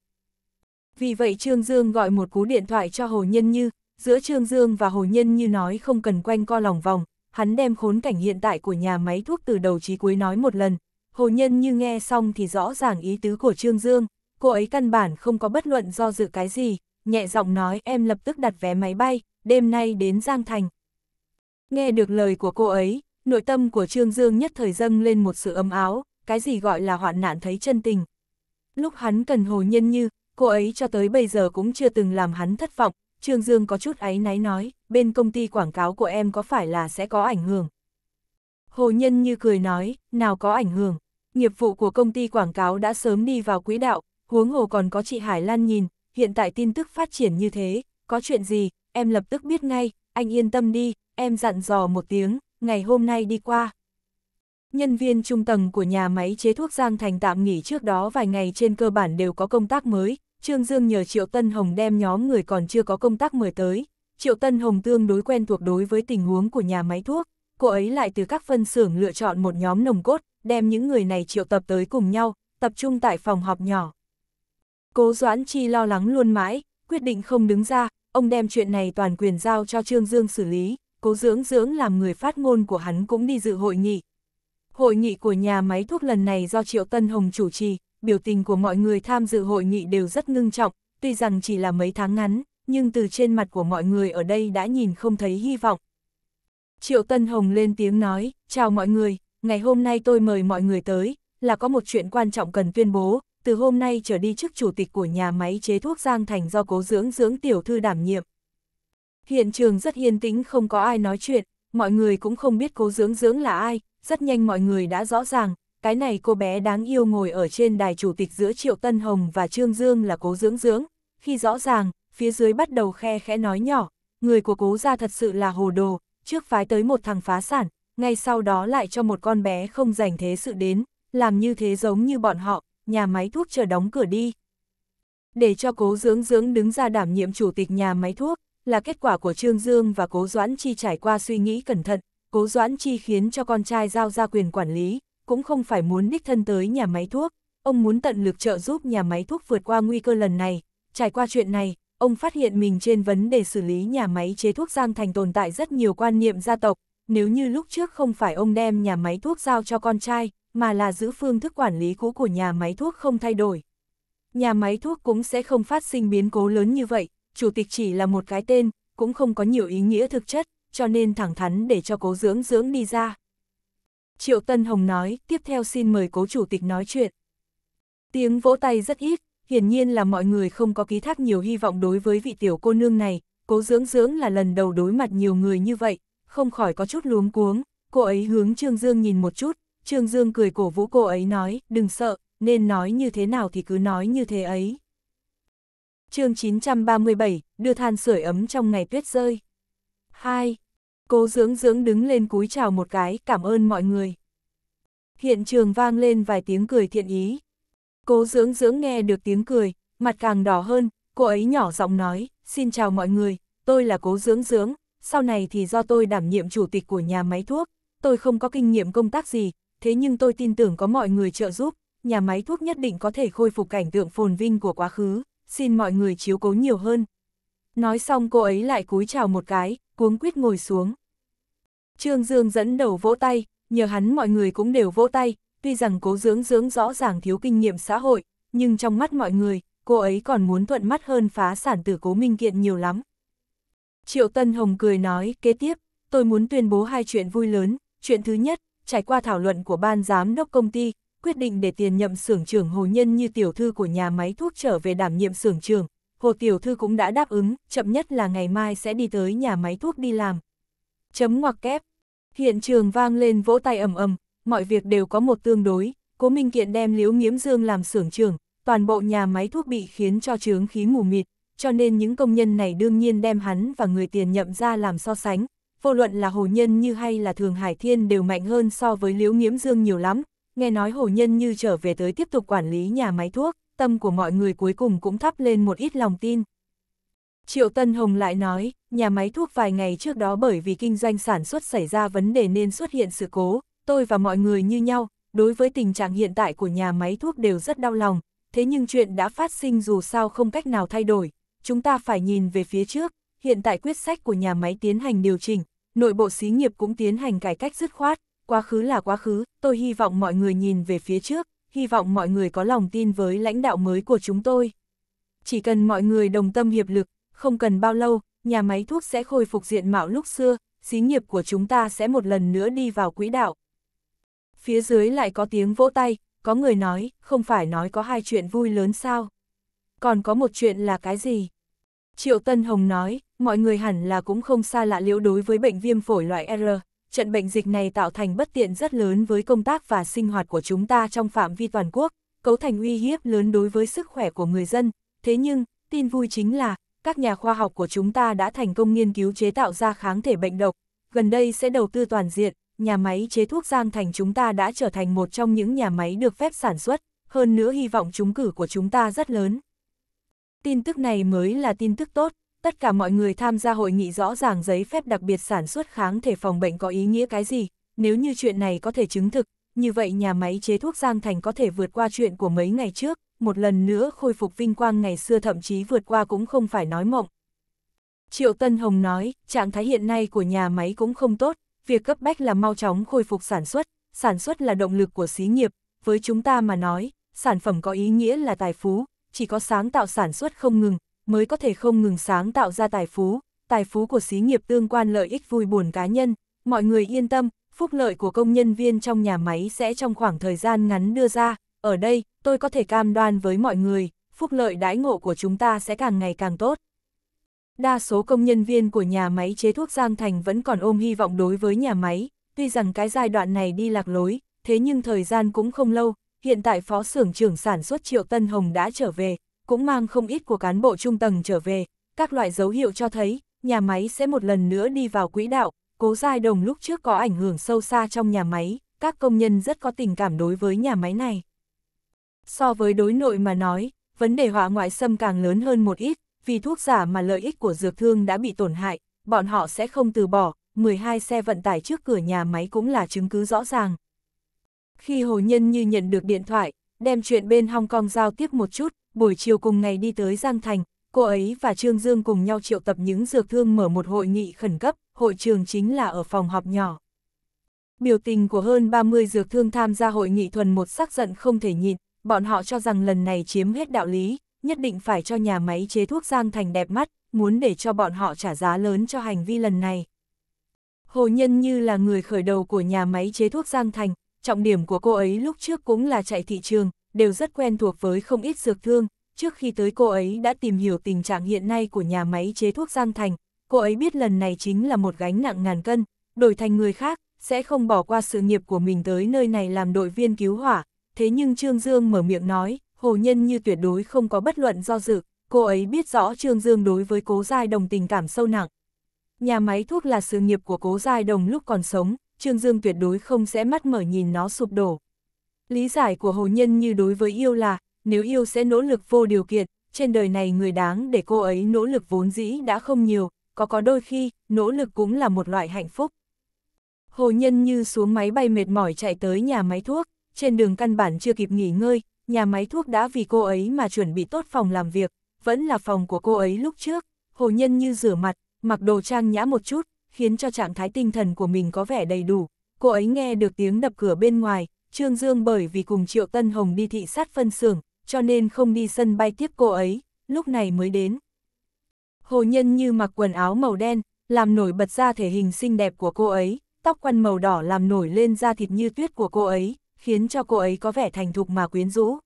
Vì vậy Trương Dương gọi một cú điện thoại cho Hồ Nhân Như, giữa Trương Dương và Hồ Nhân Như nói không cần quanh co lòng vòng, hắn đem khốn cảnh hiện tại của nhà máy thuốc từ đầu chí cuối nói một lần. Hồ Nhân Như nghe xong thì rõ ràng ý tứ của Trương Dương, cô ấy căn bản không có bất luận do dự cái gì, nhẹ giọng nói em lập tức đặt vé máy bay, đêm nay đến Giang Thành. Nghe được lời của cô ấy, nội tâm của Trương Dương nhất thời dâng lên một sự ấm áo, cái gì gọi là hoạn nạn thấy chân tình. Lúc hắn cần hồ nhân như, cô ấy cho tới bây giờ cũng chưa từng làm hắn thất vọng, Trương Dương có chút áy náy nói, bên công ty quảng cáo của em có phải là sẽ có ảnh hưởng. Hồ nhân như cười nói, nào có ảnh hưởng, nghiệp vụ của công ty quảng cáo đã sớm đi vào quỹ đạo, huống hồ còn có chị Hải Lan nhìn, hiện tại tin tức phát triển như thế, có chuyện gì, em lập tức biết ngay, anh yên tâm đi, em dặn dò một tiếng, ngày hôm nay đi qua. Nhân viên trung tầng của nhà máy chế thuốc Giang Thành tạm nghỉ trước đó vài ngày trên cơ bản đều có công tác mới, Trương Dương nhờ Triệu Tân Hồng đem nhóm người còn chưa có công tác mời tới. Triệu Tân Hồng tương đối quen thuộc đối với tình huống của nhà máy thuốc, cô ấy lại từ các phân xưởng lựa chọn một nhóm nồng cốt, đem những người này triệu tập tới cùng nhau, tập trung tại phòng họp nhỏ. Cố Doãn Chi lo lắng luôn mãi, quyết định không đứng ra, ông đem chuyện này toàn quyền giao cho Trương Dương xử lý, cố dưỡng dưỡng làm người phát ngôn của hắn cũng đi dự hội nghị. Hội nghị của nhà máy thuốc lần này do Triệu Tân Hồng chủ trì, biểu tình của mọi người tham dự hội nghị đều rất ngưng trọng, tuy rằng chỉ là mấy tháng ngắn, nhưng từ trên mặt của mọi người ở đây đã nhìn không thấy hy vọng. Triệu Tân Hồng lên tiếng nói, chào mọi người, ngày hôm nay tôi mời mọi người tới, là có một chuyện quan trọng cần tuyên bố, từ hôm nay trở đi chức chủ tịch của nhà máy chế thuốc Giang Thành do cố dưỡng dưỡng tiểu thư đảm nhiệm, Hiện trường rất yên tĩnh không có ai nói chuyện, mọi người cũng không biết cố dưỡng dưỡng là ai, rất nhanh mọi người đã rõ ràng, cái này cô bé đáng yêu ngồi ở trên đài chủ tịch giữa Triệu Tân Hồng và Trương Dương là cố dưỡng dưỡng, khi rõ ràng, phía dưới bắt đầu khe khẽ nói nhỏ, người của cố gia thật sự là hồ đồ, trước phái tới một thằng phá sản, ngay sau đó lại cho một con bé không dành thế sự đến, làm như thế giống như bọn họ, nhà máy thuốc chờ đóng cửa đi. Để cho cố dưỡng dưỡng đứng ra đảm nhiệm chủ tịch nhà máy thuốc, là kết quả của Trương Dương và Cố Doãn Chi trải qua suy nghĩ cẩn thận, Cố Doãn Chi khiến cho con trai giao ra quyền quản lý, cũng không phải muốn đích thân tới nhà máy thuốc, ông muốn tận lực trợ giúp nhà máy thuốc vượt qua nguy cơ lần này. Trải qua chuyện này, ông phát hiện mình trên vấn đề xử lý nhà máy chế thuốc Giang Thành tồn tại rất nhiều quan niệm gia tộc, nếu như lúc trước không phải ông đem nhà máy thuốc giao cho con trai, mà là giữ phương thức quản lý cũ của nhà máy thuốc không thay đổi. Nhà máy thuốc cũng sẽ không phát sinh biến cố lớn như vậy, chủ tịch chỉ là một cái tên, cũng không có nhiều ý nghĩa thực chất, cho nên thẳng thắn để cho cố dưỡng dưỡng đi ra. Triệu Tân Hồng nói, tiếp theo xin mời cố chủ tịch nói chuyện. Tiếng vỗ tay rất ít, hiển nhiên là mọi người không có ký thác nhiều hy vọng đối với vị tiểu cô nương này, cố dưỡng dưỡng là lần đầu đối mặt nhiều người như vậy, không khỏi có chút luống cuống, cô ấy hướng Trương Dương nhìn một chút, Trương Dương cười cổ vũ cô ấy nói, đừng sợ, nên nói như thế nào thì cứ nói như thế ấy chương 937, đưa than sưởi ấm trong ngày tuyết rơi. 2. Cố dưỡng dưỡng đứng lên cúi chào một cái, cảm ơn mọi người. Hiện trường vang lên vài tiếng cười thiện ý. Cố dưỡng dưỡng nghe được tiếng cười, mặt càng đỏ hơn, cô ấy nhỏ giọng nói, xin chào mọi người, tôi là cố dưỡng dưỡng, sau này thì do tôi đảm nhiệm chủ tịch của nhà máy thuốc, tôi không có kinh nghiệm công tác gì, thế nhưng tôi tin tưởng có mọi người trợ giúp, nhà máy thuốc nhất định có thể khôi phục cảnh tượng phồn vinh của quá khứ xin mọi người chiếu cố nhiều hơn. Nói xong cô ấy lại cúi chào một cái, cuống quýt ngồi xuống. Trương Dương dẫn đầu vỗ tay, nhờ hắn mọi người cũng đều vỗ tay, tuy rằng cố dưỡng dưỡng rõ ràng thiếu kinh nghiệm xã hội, nhưng trong mắt mọi người, cô ấy còn muốn thuận mắt hơn phá sản tử cố minh kiện nhiều lắm. Triệu Tân Hồng cười nói, kế tiếp, tôi muốn tuyên bố hai chuyện vui lớn, chuyện thứ nhất, trải qua thảo luận của ban giám đốc công ty, quyết định để tiền nhậm xưởng trưởng Hồ Nhân như tiểu thư của nhà máy thuốc trở về đảm nhiệm xưởng trưởng. Hồ tiểu thư cũng đã đáp ứng, chậm nhất là ngày mai sẽ đi tới nhà máy thuốc đi làm. Chấm ngoặc kép. Hiện trường vang lên vỗ tay ầm ầm, mọi việc đều có một tương đối, Cố Minh Kiện đem Liễu Nghiễm Dương làm xưởng trưởng, toàn bộ nhà máy thuốc bị khiến cho chướng khí mù mịt, cho nên những công nhân này đương nhiên đem hắn và người tiền nhậm ra làm so sánh, vô luận là Hồ Nhân Như hay là Thường Hải Thiên đều mạnh hơn so với Liễu Nghiễm Dương nhiều lắm, nghe nói hồ nhân như trở về tới tiếp tục quản lý nhà máy thuốc, tâm của mọi người cuối cùng cũng thắp lên một ít lòng tin. Triệu Tân Hồng lại nói, nhà máy thuốc vài ngày trước đó bởi vì kinh doanh sản xuất xảy ra vấn đề nên xuất hiện sự cố, tôi và mọi người như nhau, đối với tình trạng hiện tại của nhà máy thuốc đều rất đau lòng, thế nhưng chuyện đã phát sinh dù sao không cách nào thay đổi, chúng ta phải nhìn về phía trước, hiện tại quyết sách của nhà máy tiến hành điều chỉnh, nội bộ xí nghiệp cũng tiến hành cải cách dứt khoát, quá khứ là quá khứ, tôi hy vọng mọi người nhìn về phía trước, hy vọng mọi người có lòng tin với lãnh đạo mới của chúng tôi. Chỉ cần mọi người đồng tâm hiệp lực, không cần bao lâu, nhà máy thuốc sẽ khôi phục diện mạo lúc xưa, xí nghiệp của chúng ta sẽ một lần nữa đi vào quỹ đạo. Phía dưới lại có tiếng vỗ tay, có người nói, không phải nói có hai chuyện vui lớn sao. Còn có một chuyện là cái gì? Triệu Tân Hồng nói, mọi người hẳn là cũng không xa lạ liễu đối với bệnh viêm phổi loại R, trận bệnh dịch này tạo thành bất tiện rất lớn với công tác và sinh hoạt của chúng ta trong phạm vi toàn quốc, cấu thành uy hiếp lớn đối với sức khỏe của người dân. Thế nhưng, tin vui chính là, các nhà khoa học của chúng ta đã thành công nghiên cứu chế tạo ra kháng thể bệnh độc. Gần đây sẽ đầu tư toàn diện, nhà máy chế thuốc Giang Thành chúng ta đã trở thành một trong những nhà máy được phép sản xuất, hơn nữa hy vọng trúng cử của chúng ta rất lớn. Tin tức này mới là tin tức tốt, tất cả mọi người tham gia hội nghị rõ ràng giấy phép đặc biệt sản xuất kháng thể phòng bệnh có ý nghĩa cái gì, nếu như chuyện này có thể chứng thực, như vậy nhà máy chế thuốc Giang Thành có thể vượt qua chuyện của mấy ngày trước, một lần nữa khôi phục vinh quang ngày xưa thậm chí vượt qua cũng không phải nói mộng. Triệu Tân Hồng nói, trạng thái hiện nay của nhà máy cũng không tốt, việc cấp bách là mau chóng khôi phục sản xuất, sản xuất là động lực của xí nghiệp, với chúng ta mà nói, sản phẩm có ý nghĩa là tài phú, chỉ có sáng tạo sản xuất không ngừng, mới có thể không ngừng sáng tạo ra tài phú, tài phú của xí nghiệp tương quan lợi ích vui buồn cá nhân, mọi người yên tâm, phúc lợi của công nhân viên trong nhà máy sẽ trong khoảng thời gian ngắn đưa ra, ở đây, tôi có thể cam đoan với mọi người, phúc lợi đãi ngộ của chúng ta sẽ càng ngày càng tốt. Đa số công nhân viên của nhà máy chế thuốc Giang Thành vẫn còn ôm hy vọng đối với nhà máy, tuy rằng cái giai đoạn này đi lạc lối, thế nhưng thời gian cũng không lâu, hiện tại phó xưởng trưởng sản xuất Triệu Tân Hồng đã trở về, cũng mang không ít của cán bộ trung tầng trở về, các loại dấu hiệu cho thấy, nhà máy sẽ một lần nữa đi vào quỹ đạo, cố giai đồng lúc trước có ảnh hưởng sâu xa trong nhà máy, các công nhân rất có tình cảm đối với nhà máy này. So với đối nội mà nói, vấn đề họa ngoại xâm càng lớn hơn một ít, vì thuốc giả mà lợi ích của dược thương đã bị tổn hại, bọn họ sẽ không từ bỏ, 12 xe vận tải trước cửa nhà máy cũng là chứng cứ rõ ràng. Khi Hồ Nhân Như nhận được điện thoại, đem chuyện bên Hong Kong giao tiếp một chút, buổi chiều cùng ngày đi tới Giang Thành, cô ấy và Trương Dương cùng nhau triệu tập những dược thương mở một hội nghị khẩn cấp, hội trường chính là ở phòng họp nhỏ. Biểu tình của hơn 30 dược thương tham gia hội nghị thuần một sắc giận không thể nhịn, bọn họ cho rằng lần này chiếm hết đạo lý, nhất định phải cho nhà máy chế thuốc Giang Thành đẹp mắt, muốn để cho bọn họ trả giá lớn cho hành vi lần này. Hồ Nhân như là người khởi đầu của nhà máy chế thuốc Giang Thành, trọng điểm của cô ấy lúc trước cũng là chạy thị trường, đều rất quen thuộc với không ít dược thương, trước khi tới cô ấy đã tìm hiểu tình trạng hiện nay của nhà máy chế thuốc Giang Thành, cô ấy biết lần này chính là một gánh nặng ngàn cân, đổi thành người khác, sẽ không bỏ qua sự nghiệp của mình tới nơi này làm đội viên cứu hỏa, thế nhưng Trương Dương mở miệng nói, hồ nhân như tuyệt đối không có bất luận do dự, cô ấy biết rõ Trương Dương đối với cố giai đồng tình cảm sâu nặng. Nhà máy thuốc là sự nghiệp của cố giai đồng lúc còn sống, Trương Dương tuyệt đối không sẽ mắt mở nhìn nó sụp đổ. Lý giải của hồ nhân như đối với yêu là, nếu yêu sẽ nỗ lực vô điều kiện, trên đời này người đáng để cô ấy nỗ lực vốn dĩ đã không nhiều, có có đôi khi, nỗ lực cũng là một loại hạnh phúc. Hồ nhân như xuống máy bay mệt mỏi chạy tới nhà máy thuốc, trên đường căn bản chưa kịp nghỉ ngơi, nhà máy thuốc đã vì cô ấy mà chuẩn bị tốt phòng làm việc, vẫn là phòng của cô ấy lúc trước. Hồ nhân như rửa mặt, mặc đồ trang nhã một chút, khiến cho trạng thái tinh thần của mình có vẻ đầy đủ. Cô ấy nghe được tiếng đập cửa bên ngoài, Trương Dương bởi vì cùng Triệu Tân Hồng đi thị sát phân xưởng, cho nên không đi sân bay tiếp cô ấy, lúc này mới đến. Hồ Nhân như mặc quần áo màu đen, làm nổi bật ra thể hình xinh đẹp của cô ấy, tóc quăn màu đỏ làm nổi lên da thịt như tuyết của cô ấy, khiến cho cô ấy có vẻ thành thục mà quyến rũ.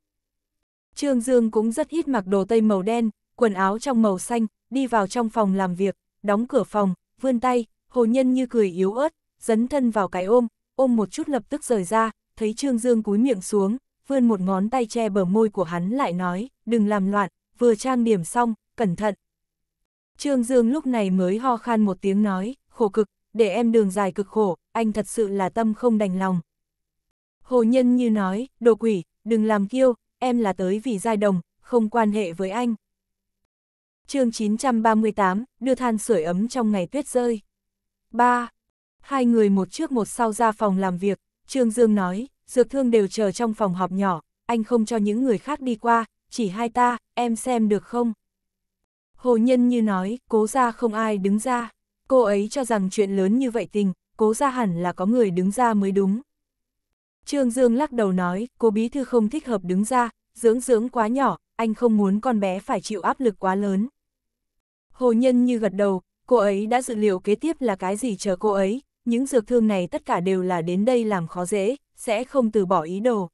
Trương Dương cũng rất ít mặc đồ tây màu đen, quần áo trong màu xanh, đi vào trong phòng làm việc, đóng cửa phòng, vươn tay, hồ nhân như cười yếu ớt, dấn thân vào cái ôm, ôm một chút lập tức rời ra, thấy Trương Dương cúi miệng xuống, vươn một ngón tay che bờ môi của hắn lại nói, đừng làm loạn, vừa trang điểm xong, cẩn thận. Trương Dương lúc này mới ho khan một tiếng nói, khổ cực, để em đường dài cực khổ, anh thật sự là tâm không đành lòng. Hồ Nhân như nói, đồ quỷ, đừng làm kiêu, em là tới vì giai đồng, không quan hệ với anh. chương 938, đưa than sưởi ấm trong ngày tuyết rơi. 3. Hai người một trước một sau ra phòng làm việc, Trương Dương nói, dược thương đều chờ trong phòng họp nhỏ, anh không cho những người khác đi qua, chỉ hai ta, em xem được không? Hồ Nhân như nói, cố ra không ai đứng ra. Cô ấy cho rằng chuyện lớn như vậy tình, cố ra hẳn là có người đứng ra mới đúng. Trương Dương lắc đầu nói, cô bí thư không thích hợp đứng ra, dưỡng dưỡng quá nhỏ, anh không muốn con bé phải chịu áp lực quá lớn. Hồ Nhân như gật đầu, cô ấy đã dự liệu kế tiếp là cái gì chờ cô ấy, những dược thương này tất cả đều là đến đây làm khó dễ, sẽ không từ bỏ ý đồ.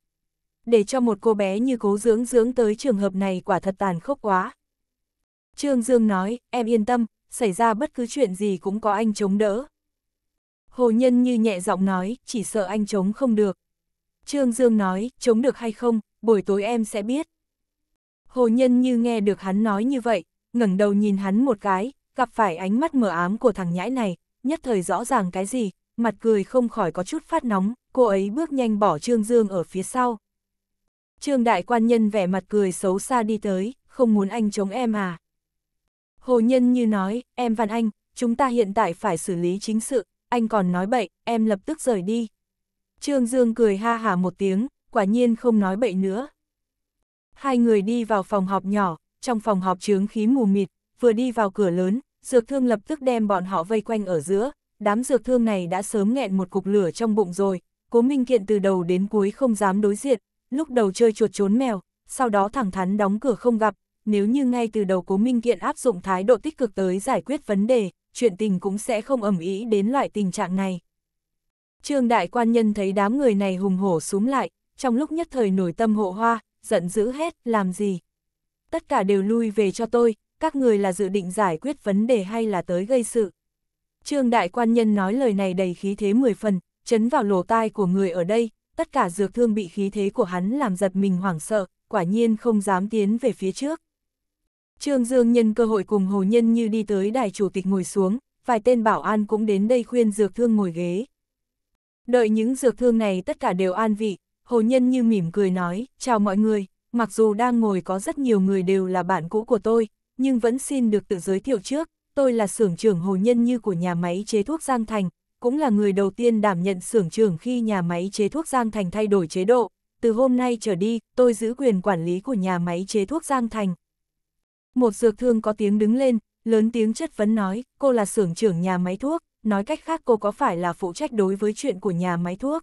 Để cho một cô bé như cố dưỡng dưỡng tới trường hợp này quả thật tàn khốc quá. Trương Dương nói, em yên tâm, xảy ra bất cứ chuyện gì cũng có anh chống đỡ. Hồ Nhân như nhẹ giọng nói, chỉ sợ anh chống không được. Trương Dương nói, chống được hay không, buổi tối em sẽ biết. Hồ Nhân như nghe được hắn nói như vậy, ngẩng đầu nhìn hắn một cái, gặp phải ánh mắt mờ ám của thằng nhãi này, nhất thời rõ ràng cái gì, mặt cười không khỏi có chút phát nóng, cô ấy bước nhanh bỏ Trương Dương ở phía sau. Trương đại quan nhân vẻ mặt cười xấu xa đi tới, không muốn anh chống em à. Hồ Nhân như nói, em Văn Anh, chúng ta hiện tại phải xử lý chính sự, anh còn nói bậy, em lập tức rời đi. Trương Dương cười ha hả một tiếng, quả nhiên không nói bậy nữa. Hai người đi vào phòng họp nhỏ, trong phòng họp trướng khí mù mịt, vừa đi vào cửa lớn, dược thương lập tức đem bọn họ vây quanh ở giữa, đám dược thương này đã sớm nghẹn một cục lửa trong bụng rồi, cố minh kiện từ đầu đến cuối không dám đối diện, lúc đầu chơi chuột trốn mèo, sau đó thẳng thắn đóng cửa không gặp, nếu như ngay từ đầu cố minh kiện áp dụng thái độ tích cực tới giải quyết vấn đề, chuyện tình cũng sẽ không ẩm ý đến loại tình trạng này. Trương đại quan nhân thấy đám người này hùng hổ xuống lại, trong lúc nhất thời nổi tâm hộ hoa, giận dữ hết, làm gì? Tất cả đều lui về cho tôi, các người là dự định giải quyết vấn đề hay là tới gây sự. Trương đại quan nhân nói lời này đầy khí thế mười phần, chấn vào lỗ tai của người ở đây, tất cả dược thương bị khí thế của hắn làm giật mình hoảng sợ, quả nhiên không dám tiến về phía trước. Trương Dương nhân cơ hội cùng Hồ Nhân như đi tới đài chủ tịch ngồi xuống, vài tên bảo an cũng đến đây khuyên dược thương ngồi ghế. Đợi những dược thương này tất cả đều an vị, Hồ Nhân như mỉm cười nói, chào mọi người, mặc dù đang ngồi có rất nhiều người đều là bạn cũ của tôi, nhưng vẫn xin được tự giới thiệu trước, tôi là xưởng trưởng Hồ Nhân Như của nhà máy chế thuốc Giang Thành, cũng là người đầu tiên đảm nhận xưởng trưởng khi nhà máy chế thuốc Giang Thành thay đổi chế độ. Từ hôm nay trở đi, tôi giữ quyền quản lý của nhà máy chế thuốc Giang Thành. Một dược thương có tiếng đứng lên, lớn tiếng chất vấn nói, cô là xưởng trưởng nhà máy thuốc, nói cách khác cô có phải là phụ trách đối với chuyện của nhà máy thuốc.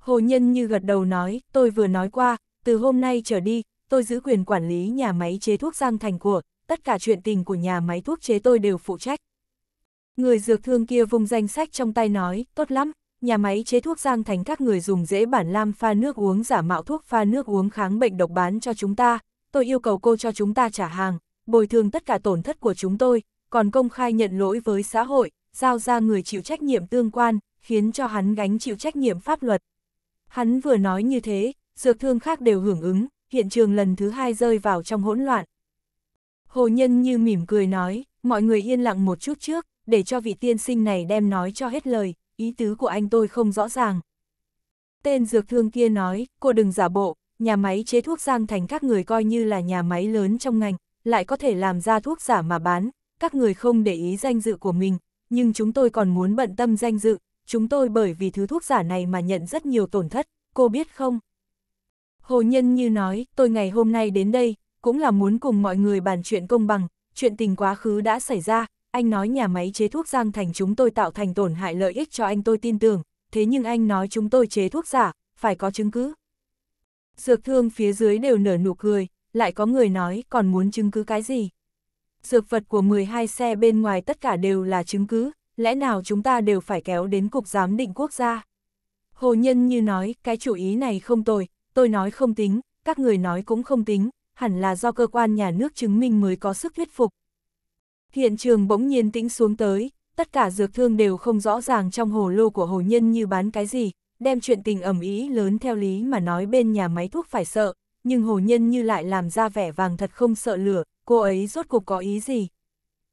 Hồ Nhân Như gật đầu nói, tôi vừa nói qua, từ hôm nay trở đi, tôi giữ quyền quản lý nhà máy chế thuốc Giang Thành của tất cả chuyện tình của nhà máy thuốc chế tôi đều phụ trách. Người dược thương kia vùng danh sách trong tay nói, tốt lắm, nhà máy chế thuốc giang thành các người dùng dễ bản lam pha nước uống giả mạo thuốc pha nước uống kháng bệnh độc bán cho chúng ta, tôi yêu cầu cô cho chúng ta trả hàng, bồi thường tất cả tổn thất của chúng tôi, còn công khai nhận lỗi với xã hội, giao ra người chịu trách nhiệm tương quan, khiến cho hắn gánh chịu trách nhiệm pháp luật. Hắn vừa nói như thế, dược thương khác đều hưởng ứng, hiện trường lần thứ hai rơi vào trong hỗn loạn. Hồ Nhân như mỉm cười nói, mọi người yên lặng một chút trước, để cho vị tiên sinh này đem nói cho hết lời, ý tứ của anh tôi không rõ ràng. Tên dược thương kia nói, cô đừng giả bộ, nhà máy chế thuốc Giang Thành các người coi như là nhà máy lớn trong ngành, lại có thể làm ra thuốc giả mà bán, các người không để ý danh dự của mình, nhưng chúng tôi còn muốn bận tâm danh dự, chúng tôi bởi vì thứ thuốc giả này mà nhận rất nhiều tổn thất, cô biết không? Hồ Nhân Như nói, tôi ngày hôm nay đến đây, cũng là muốn cùng mọi người bàn chuyện công bằng, chuyện tình quá khứ đã xảy ra, anh nói nhà máy chế thuốc Giang Thành chúng tôi tạo thành tổn hại lợi ích cho anh tôi tin tưởng, thế nhưng anh nói chúng tôi chế thuốc giả, phải có chứng cứ. Dược thương phía dưới đều nở nụ cười, lại có người nói còn muốn chứng cứ cái gì. Dược vật của 12 xe bên ngoài tất cả đều là chứng cứ, lẽ nào chúng ta đều phải kéo đến Cục Giám định Quốc gia. Hồ Nhân như nói, cái chủ ý này không tồi, tôi nói không tính, các người nói cũng không tính, hẳn là do cơ quan nhà nước chứng minh mới có sức thuyết phục. Hiện trường bỗng nhiên tĩnh xuống tới, tất cả dược thương đều không rõ ràng trong hồ lô của hồ nhân như bán cái gì, đem chuyện tình ẩm ý lớn theo lý mà nói bên nhà máy thuốc phải sợ, nhưng hồ nhân như lại làm ra vẻ vàng thật không sợ lửa, cô ấy rốt cuộc có ý gì.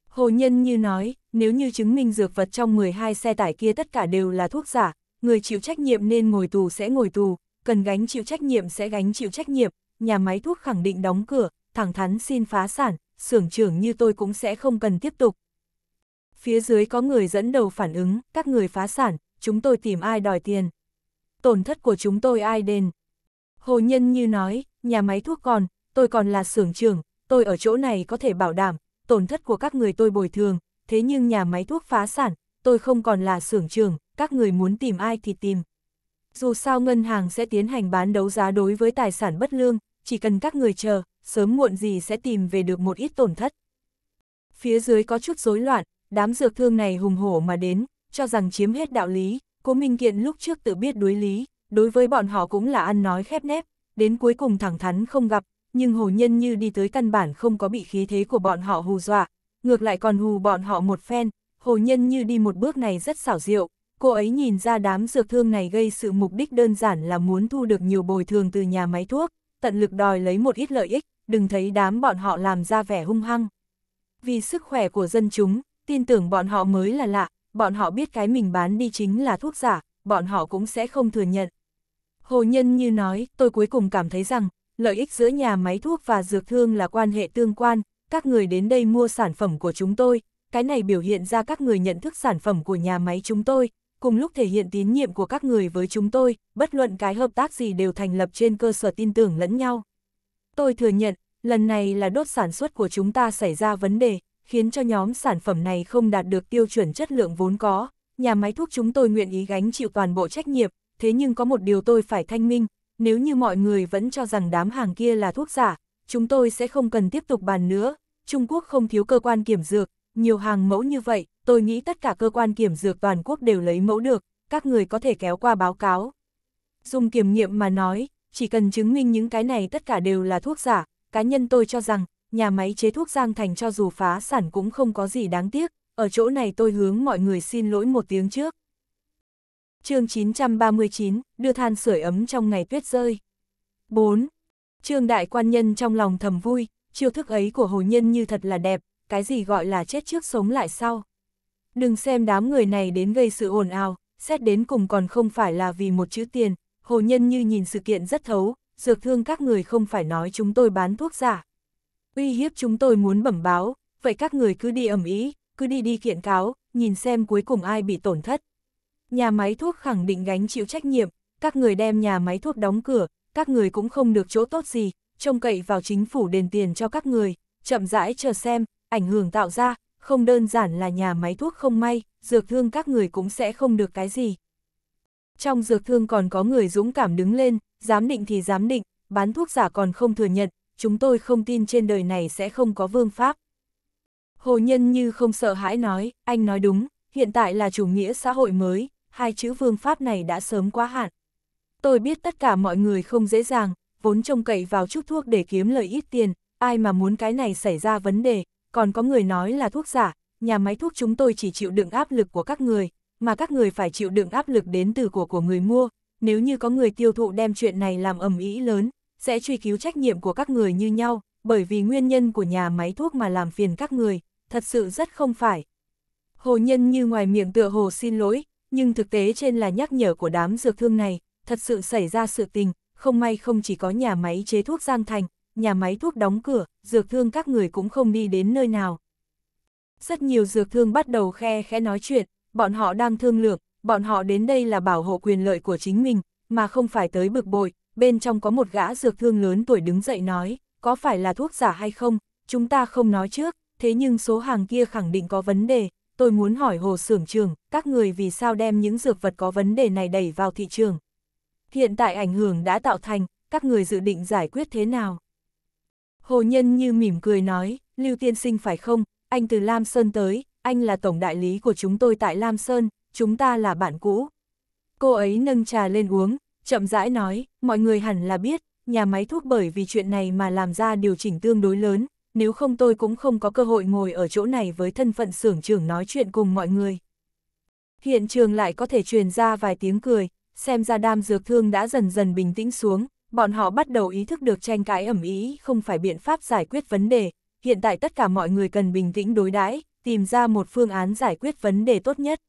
Hồ nhân như nói, nếu như chứng minh dược vật trong 12 xe tải kia tất cả đều là thuốc giả, người chịu trách nhiệm nên ngồi tù sẽ ngồi tù, cần gánh chịu trách nhiệm sẽ gánh chịu trách nhiệm, nhà máy thuốc khẳng định đóng cửa, thẳng thắn xin phá sản, xưởng trưởng như tôi cũng sẽ không cần tiếp tục. Phía dưới có người dẫn đầu phản ứng, các người phá sản, chúng tôi tìm ai đòi tiền. Tổn thất của chúng tôi ai đền. Hồ Nhân như nói, nhà máy thuốc còn, tôi còn là xưởng trưởng, tôi ở chỗ này có thể bảo đảm, tổn thất của các người tôi bồi thường, thế nhưng nhà máy thuốc phá sản, tôi không còn là xưởng trưởng, các người muốn tìm ai thì tìm dù sao ngân hàng sẽ tiến hành bán đấu giá đối với tài sản bất lương, chỉ cần các người chờ, sớm muộn gì sẽ tìm về được một ít tổn thất. Phía dưới có chút rối loạn, đám dược thương này hùng hổ mà đến, cho rằng chiếm hết đạo lý, cố Minh Kiện lúc trước tự biết đối lý, đối với bọn họ cũng là ăn nói khép nép, đến cuối cùng thẳng thắn không gặp, nhưng hồ nhân như đi tới căn bản không có bị khí thế của bọn họ hù dọa, ngược lại còn hù bọn họ một phen, hồ nhân như đi một bước này rất xảo diệu, Cô ấy nhìn ra đám dược thương này gây sự mục đích đơn giản là muốn thu được nhiều bồi thường từ nhà máy thuốc, tận lực đòi lấy một ít lợi ích, đừng thấy đám bọn họ làm ra vẻ hung hăng. Vì sức khỏe của dân chúng, tin tưởng bọn họ mới là lạ, bọn họ biết cái mình bán đi chính là thuốc giả, bọn họ cũng sẽ không thừa nhận. Hồ Nhân như nói, tôi cuối cùng cảm thấy rằng, lợi ích giữa nhà máy thuốc và dược thương là quan hệ tương quan, các người đến đây mua sản phẩm của chúng tôi, cái này biểu hiện ra các người nhận thức sản phẩm của nhà máy chúng tôi, cùng lúc thể hiện tín nhiệm của các người với chúng tôi, bất luận cái hợp tác gì đều thành lập trên cơ sở tin tưởng lẫn nhau. Tôi thừa nhận, lần này là đốt sản xuất của chúng ta xảy ra vấn đề, khiến cho nhóm sản phẩm này không đạt được tiêu chuẩn chất lượng vốn có. Nhà máy thuốc chúng tôi nguyện ý gánh chịu toàn bộ trách nhiệm, thế nhưng có một điều tôi phải thanh minh, nếu như mọi người vẫn cho rằng đám hàng kia là thuốc giả, chúng tôi sẽ không cần tiếp tục bàn nữa. Trung Quốc không thiếu cơ quan kiểm dược, nhiều hàng mẫu như vậy, tôi nghĩ tất cả cơ quan kiểm dược toàn quốc đều lấy mẫu được, các người có thể kéo qua báo cáo. Dùng kiểm nghiệm mà nói, chỉ cần chứng minh những cái này tất cả đều là thuốc giả, cá nhân tôi cho rằng, nhà máy chế thuốc Giang Thành cho dù phá sản cũng không có gì đáng tiếc, ở chỗ này tôi hướng mọi người xin lỗi một tiếng trước. chương 939, đưa than sưởi ấm trong ngày tuyết rơi. 4. Trương Đại Quan Nhân trong lòng thầm vui, chiêu thức ấy của Hồ Nhân như thật là đẹp, cái gì gọi là chết trước sống lại sau. Đừng xem đám người này đến gây sự ồn ào, xét đến cùng còn không phải là vì một chữ tiền, hồ nhân như nhìn sự kiện rất thấu, dược thương các người không phải nói chúng tôi bán thuốc giả. Uy hiếp chúng tôi muốn bẩm báo, vậy các người cứ đi ẩm ý, cứ đi đi kiện cáo, nhìn xem cuối cùng ai bị tổn thất. Nhà máy thuốc khẳng định gánh chịu trách nhiệm, các người đem nhà máy thuốc đóng cửa, các người cũng không được chỗ tốt gì, trông cậy vào chính phủ đền tiền cho các người, chậm rãi chờ xem, ảnh hưởng tạo ra, không đơn giản là nhà máy thuốc không may, dược thương các người cũng sẽ không được cái gì. Trong dược thương còn có người dũng cảm đứng lên, dám định thì dám định, bán thuốc giả còn không thừa nhận, chúng tôi không tin trên đời này sẽ không có vương pháp. Hồ Nhân như không sợ hãi nói, anh nói đúng, hiện tại là chủ nghĩa xã hội mới, hai chữ vương pháp này đã sớm quá hạn. Tôi biết tất cả mọi người không dễ dàng, vốn trông cậy vào chút thuốc để kiếm lời ít tiền, ai mà muốn cái này xảy ra vấn đề, còn có người nói là thuốc giả, nhà máy thuốc chúng tôi chỉ chịu đựng áp lực của các người, mà các người phải chịu đựng áp lực đến từ của của người mua, nếu như có người tiêu thụ đem chuyện này làm ầm ĩ lớn, sẽ truy cứu trách nhiệm của các người như nhau, bởi vì nguyên nhân của nhà máy thuốc mà làm phiền các người, thật sự rất không phải. Hồ Nhân như ngoài miệng tựa hồ xin lỗi, nhưng thực tế trên là nhắc nhở của đám dược thương này, thật sự xảy ra sự tình, không may không chỉ có nhà máy chế thuốc Giang Thành, nhà máy thuốc đóng cửa, dược thương các người cũng không đi đến nơi nào. Rất nhiều dược thương bắt đầu khe khẽ nói chuyện, bọn họ đang thương lượng, bọn họ đến đây là bảo hộ quyền lợi của chính mình, mà không phải tới bực bội, bên trong có một gã dược thương lớn tuổi đứng dậy nói, có phải là thuốc giả hay không, chúng ta không nói trước, thế nhưng số hàng kia khẳng định có vấn đề, tôi muốn hỏi hồ xưởng trường, các người vì sao đem những dược vật có vấn đề này đẩy vào thị trường. Hiện tại ảnh hưởng đã tạo thành, các người dự định giải quyết thế nào? Hồ Nhân như mỉm cười nói, Lưu Tiên Sinh phải không, anh từ Lam Sơn tới, anh là tổng đại lý của chúng tôi tại Lam Sơn, chúng ta là bạn cũ. Cô ấy nâng trà lên uống, chậm rãi nói, mọi người hẳn là biết, nhà máy thuốc bởi vì chuyện này mà làm ra điều chỉnh tương đối lớn, nếu không tôi cũng không có cơ hội ngồi ở chỗ này với thân phận xưởng trưởng nói chuyện cùng mọi người. Hiện trường lại có thể truyền ra vài tiếng cười, xem ra đam dược thương đã dần dần bình tĩnh xuống, bọn họ bắt đầu ý thức được tranh cãi ẩm ý không phải biện pháp giải quyết vấn đề, hiện tại tất cả mọi người cần bình tĩnh đối đãi, tìm ra một phương án giải quyết vấn đề tốt nhất.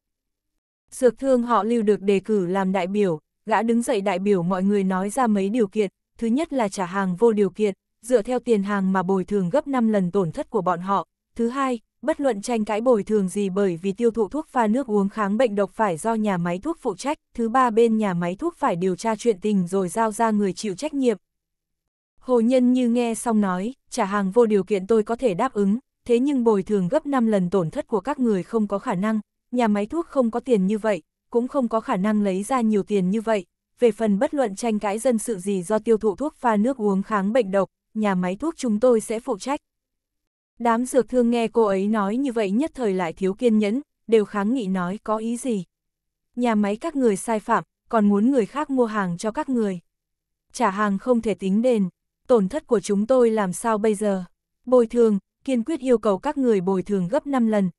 Dược thương họ lưu được đề cử làm đại biểu, gã đứng dậy đại biểu mọi người nói ra mấy điều kiện, thứ nhất là trả hàng vô điều kiện, dựa theo tiền hàng mà bồi thường gấp 5 lần tổn thất của bọn họ, thứ hai, bất luận tranh cãi bồi thường gì bởi vì tiêu thụ thuốc pha nước uống kháng bệnh độc phải do nhà máy thuốc phụ trách, thứ ba bên nhà máy thuốc phải điều tra chuyện tình rồi giao ra người chịu trách nhiệm. Hồ Nhân như nghe xong nói, trả hàng vô điều kiện tôi có thể đáp ứng, thế nhưng bồi thường gấp 5 lần tổn thất của các người không có khả năng, nhà máy thuốc không có tiền như vậy, cũng không có khả năng lấy ra nhiều tiền như vậy. Về phần bất luận tranh cãi dân sự gì do tiêu thụ thuốc pha nước uống kháng bệnh độc, nhà máy thuốc chúng tôi sẽ phụ trách. Đám dược thương nghe cô ấy nói như vậy nhất thời lại thiếu kiên nhẫn, đều kháng nghị nói có ý gì. Nhà máy các người sai phạm, còn muốn người khác mua hàng cho các người. Trả hàng không thể tính đền, tổn thất của chúng tôi làm sao bây giờ? Bồi thường, kiên quyết yêu cầu các người bồi thường gấp 5 lần.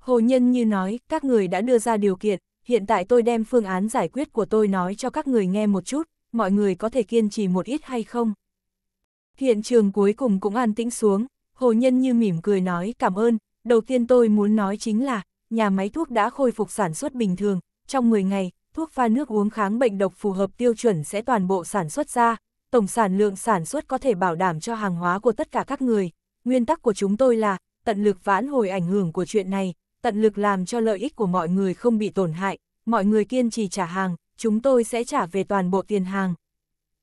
Hồ Nhân như nói, các người đã đưa ra điều kiện, hiện tại tôi đem phương án giải quyết của tôi nói cho các người nghe một chút, mọi người có thể kiên trì một ít hay không? Hiện trường cuối cùng cũng an tĩnh xuống, Hồ Nhân như mỉm cười nói cảm ơn, đầu tiên tôi muốn nói chính là, nhà máy thuốc đã khôi phục sản xuất bình thường, trong 10 ngày, thuốc pha nước uống kháng bệnh độc phù hợp tiêu chuẩn sẽ toàn bộ sản xuất ra, tổng sản lượng sản xuất có thể bảo đảm cho hàng hóa của tất cả các người. Nguyên tắc của chúng tôi là, tận lực vãn hồi ảnh hưởng của chuyện này, tận lực làm cho lợi ích của mọi người không bị tổn hại, mọi người kiên trì trả hàng, chúng tôi sẽ trả về toàn bộ tiền hàng.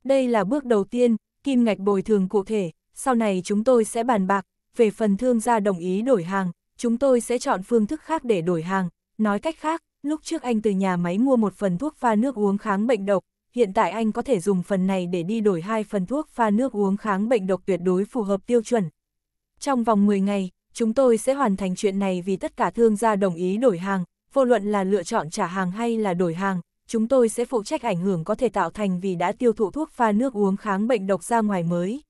Đây là bước đầu tiên, kim ngạch bồi thường cụ thể, sau này chúng tôi sẽ bàn bạc, về phần thương gia đồng ý đổi hàng, chúng tôi sẽ chọn phương thức khác để đổi hàng. Nói cách khác, lúc trước anh từ nhà máy mua một phần thuốc pha nước uống kháng bệnh độc, hiện tại anh có thể dùng phần này để đi đổi hai phần thuốc pha nước uống kháng bệnh độc tuyệt đối phù hợp tiêu chuẩn. Trong vòng 10 ngày, chúng tôi sẽ hoàn thành chuyện này vì tất cả thương gia đồng ý đổi hàng, vô luận là lựa chọn trả hàng hay là đổi hàng, chúng tôi sẽ phụ trách ảnh hưởng có thể tạo thành vì đã tiêu thụ thuốc pha nước uống kháng bệnh độc ra ngoài mới.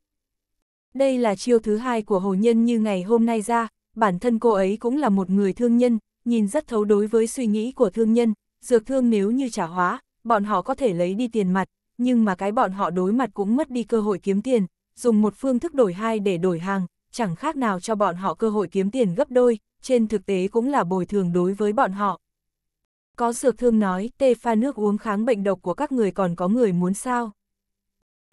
Đây là chiêu thứ hai của Hồ Nhân như ngày hôm nay ra, bản thân cô ấy cũng là một người thương nhân, nhìn rất thấu đối với suy nghĩ của thương nhân, dược thương nếu như trả hóa, bọn họ có thể lấy đi tiền mặt, nhưng mà cái bọn họ đối mặt cũng mất đi cơ hội kiếm tiền, dùng một phương thức đổi hai để đổi hàng, chẳng khác nào cho bọn họ cơ hội kiếm tiền gấp đôi, trên thực tế cũng là bồi thường đối với bọn họ. Có dược thương nói, tê pha nước uống kháng bệnh độc của các người còn có người muốn sao.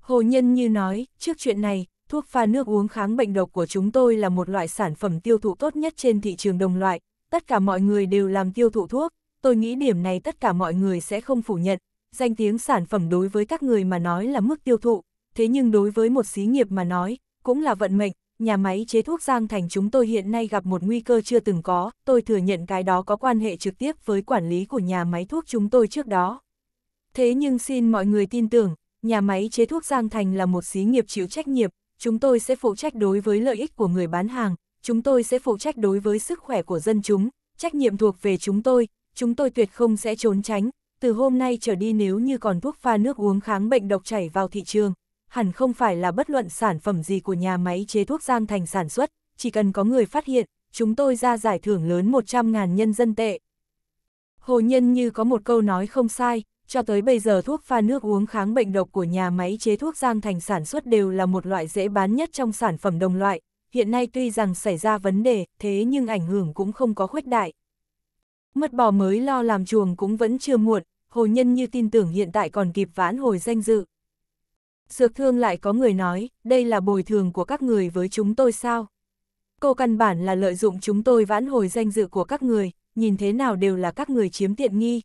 Hồ Nhân Như nói, trước chuyện này, thuốc pha nước uống kháng bệnh độc của chúng tôi là một loại sản phẩm tiêu thụ tốt nhất trên thị trường đồng loại, tất cả mọi người đều làm tiêu thụ thuốc, tôi nghĩ điểm này tất cả mọi người sẽ không phủ nhận, danh tiếng sản phẩm đối với các người mà nói là mức tiêu thụ, thế nhưng đối với một xí nghiệp mà nói, cũng là vận mệnh, nhà máy chế thuốc Giang Thành chúng tôi hiện nay gặp một nguy cơ chưa từng có, tôi thừa nhận cái đó có quan hệ trực tiếp với quản lý của nhà máy thuốc chúng tôi trước đó. Thế nhưng xin mọi người tin tưởng, nhà máy chế thuốc Giang Thành là một xí nghiệp chịu trách nhiệm, chúng tôi sẽ phụ trách đối với lợi ích của người bán hàng, chúng tôi sẽ phụ trách đối với sức khỏe của dân chúng, trách nhiệm thuộc về chúng tôi, chúng tôi tuyệt không sẽ trốn tránh, từ hôm nay trở đi nếu như còn thuốc pha nước uống kháng bệnh độc chảy vào thị trường, hẳn không phải là bất luận sản phẩm gì của nhà máy chế thuốc Giang Thành sản xuất, chỉ cần có người phát hiện, chúng tôi ra giải thưởng lớn 100.000 nhân dân tệ. Hồ Nhân như có một câu nói không sai, cho tới bây giờ thuốc pha nước uống kháng bệnh độc của nhà máy chế thuốc Giang Thành sản xuất đều là một loại dễ bán nhất trong sản phẩm đồng loại, hiện nay tuy rằng xảy ra vấn đề, thế nhưng ảnh hưởng cũng không có khuếch đại. Mất bò mới lo làm chuồng cũng vẫn chưa muộn, hồ nhân như tin tưởng hiện tại còn kịp vãn hồi danh dự. Dược thương lại có người nói, đây là bồi thường của các người với chúng tôi sao? Cô căn bản là lợi dụng chúng tôi vãn hồi danh dự của các người, nhìn thế nào đều là các người chiếm tiện nghi,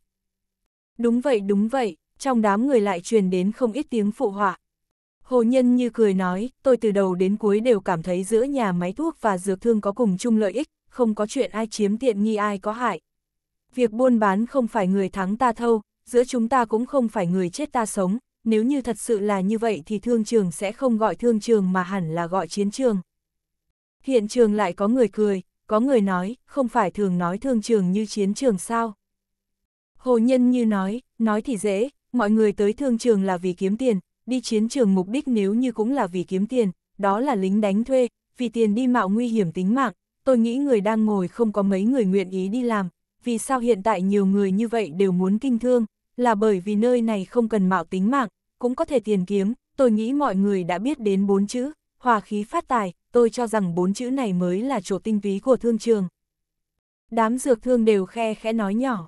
Đúng vậy đúng vậy, trong đám người lại truyền đến không ít tiếng phụ họa. Hồ Nhân như cười nói, tôi từ đầu đến cuối đều cảm thấy giữa nhà máy thuốc và dược thương có cùng chung lợi ích, không có chuyện ai chiếm tiện nghi ai có hại. Việc buôn bán không phải người thắng ta thâu, giữa chúng ta cũng không phải người chết ta sống, nếu như thật sự là như vậy thì thương trường sẽ không gọi thương trường mà hẳn là gọi chiến trường. Hiện trường lại có người cười, có người nói, không phải thường nói thương trường như chiến trường sao? Hồ Nhân như nói, nói thì dễ, mọi người tới thương trường là vì kiếm tiền, đi chiến trường mục đích nếu như cũng là vì kiếm tiền, đó là lính đánh thuê, vì tiền đi mạo nguy hiểm tính mạng, tôi nghĩ người đang ngồi không có mấy người nguyện ý đi làm, vì sao hiện tại nhiều người như vậy đều muốn kinh thương, là bởi vì nơi này không cần mạo tính mạng, cũng có thể tiền kiếm, tôi nghĩ mọi người đã biết đến bốn chữ, hòa khí phát tài, tôi cho rằng bốn chữ này mới là chỗ tinh túy của thương trường. Đám dược thương đều khe khẽ nói nhỏ.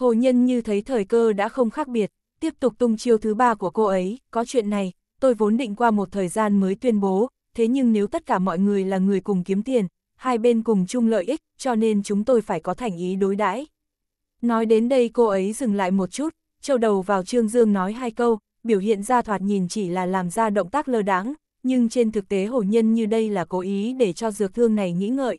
Hồ Nhân như thấy thời cơ đã không khác biệt, tiếp tục tung chiêu thứ ba của cô ấy, có chuyện này, tôi vốn định qua một thời gian mới tuyên bố, thế nhưng nếu tất cả mọi người là người cùng kiếm tiền, hai bên cùng chung lợi ích, cho nên chúng tôi phải có thành ý đối đãi. Nói đến đây cô ấy dừng lại một chút, châu đầu vào Trương Dương nói hai câu, biểu hiện ra thoạt nhìn chỉ là làm ra động tác lơ đáng, nhưng trên thực tế hồ nhân như đây là cố ý để cho dược thương này nghĩ ngợi.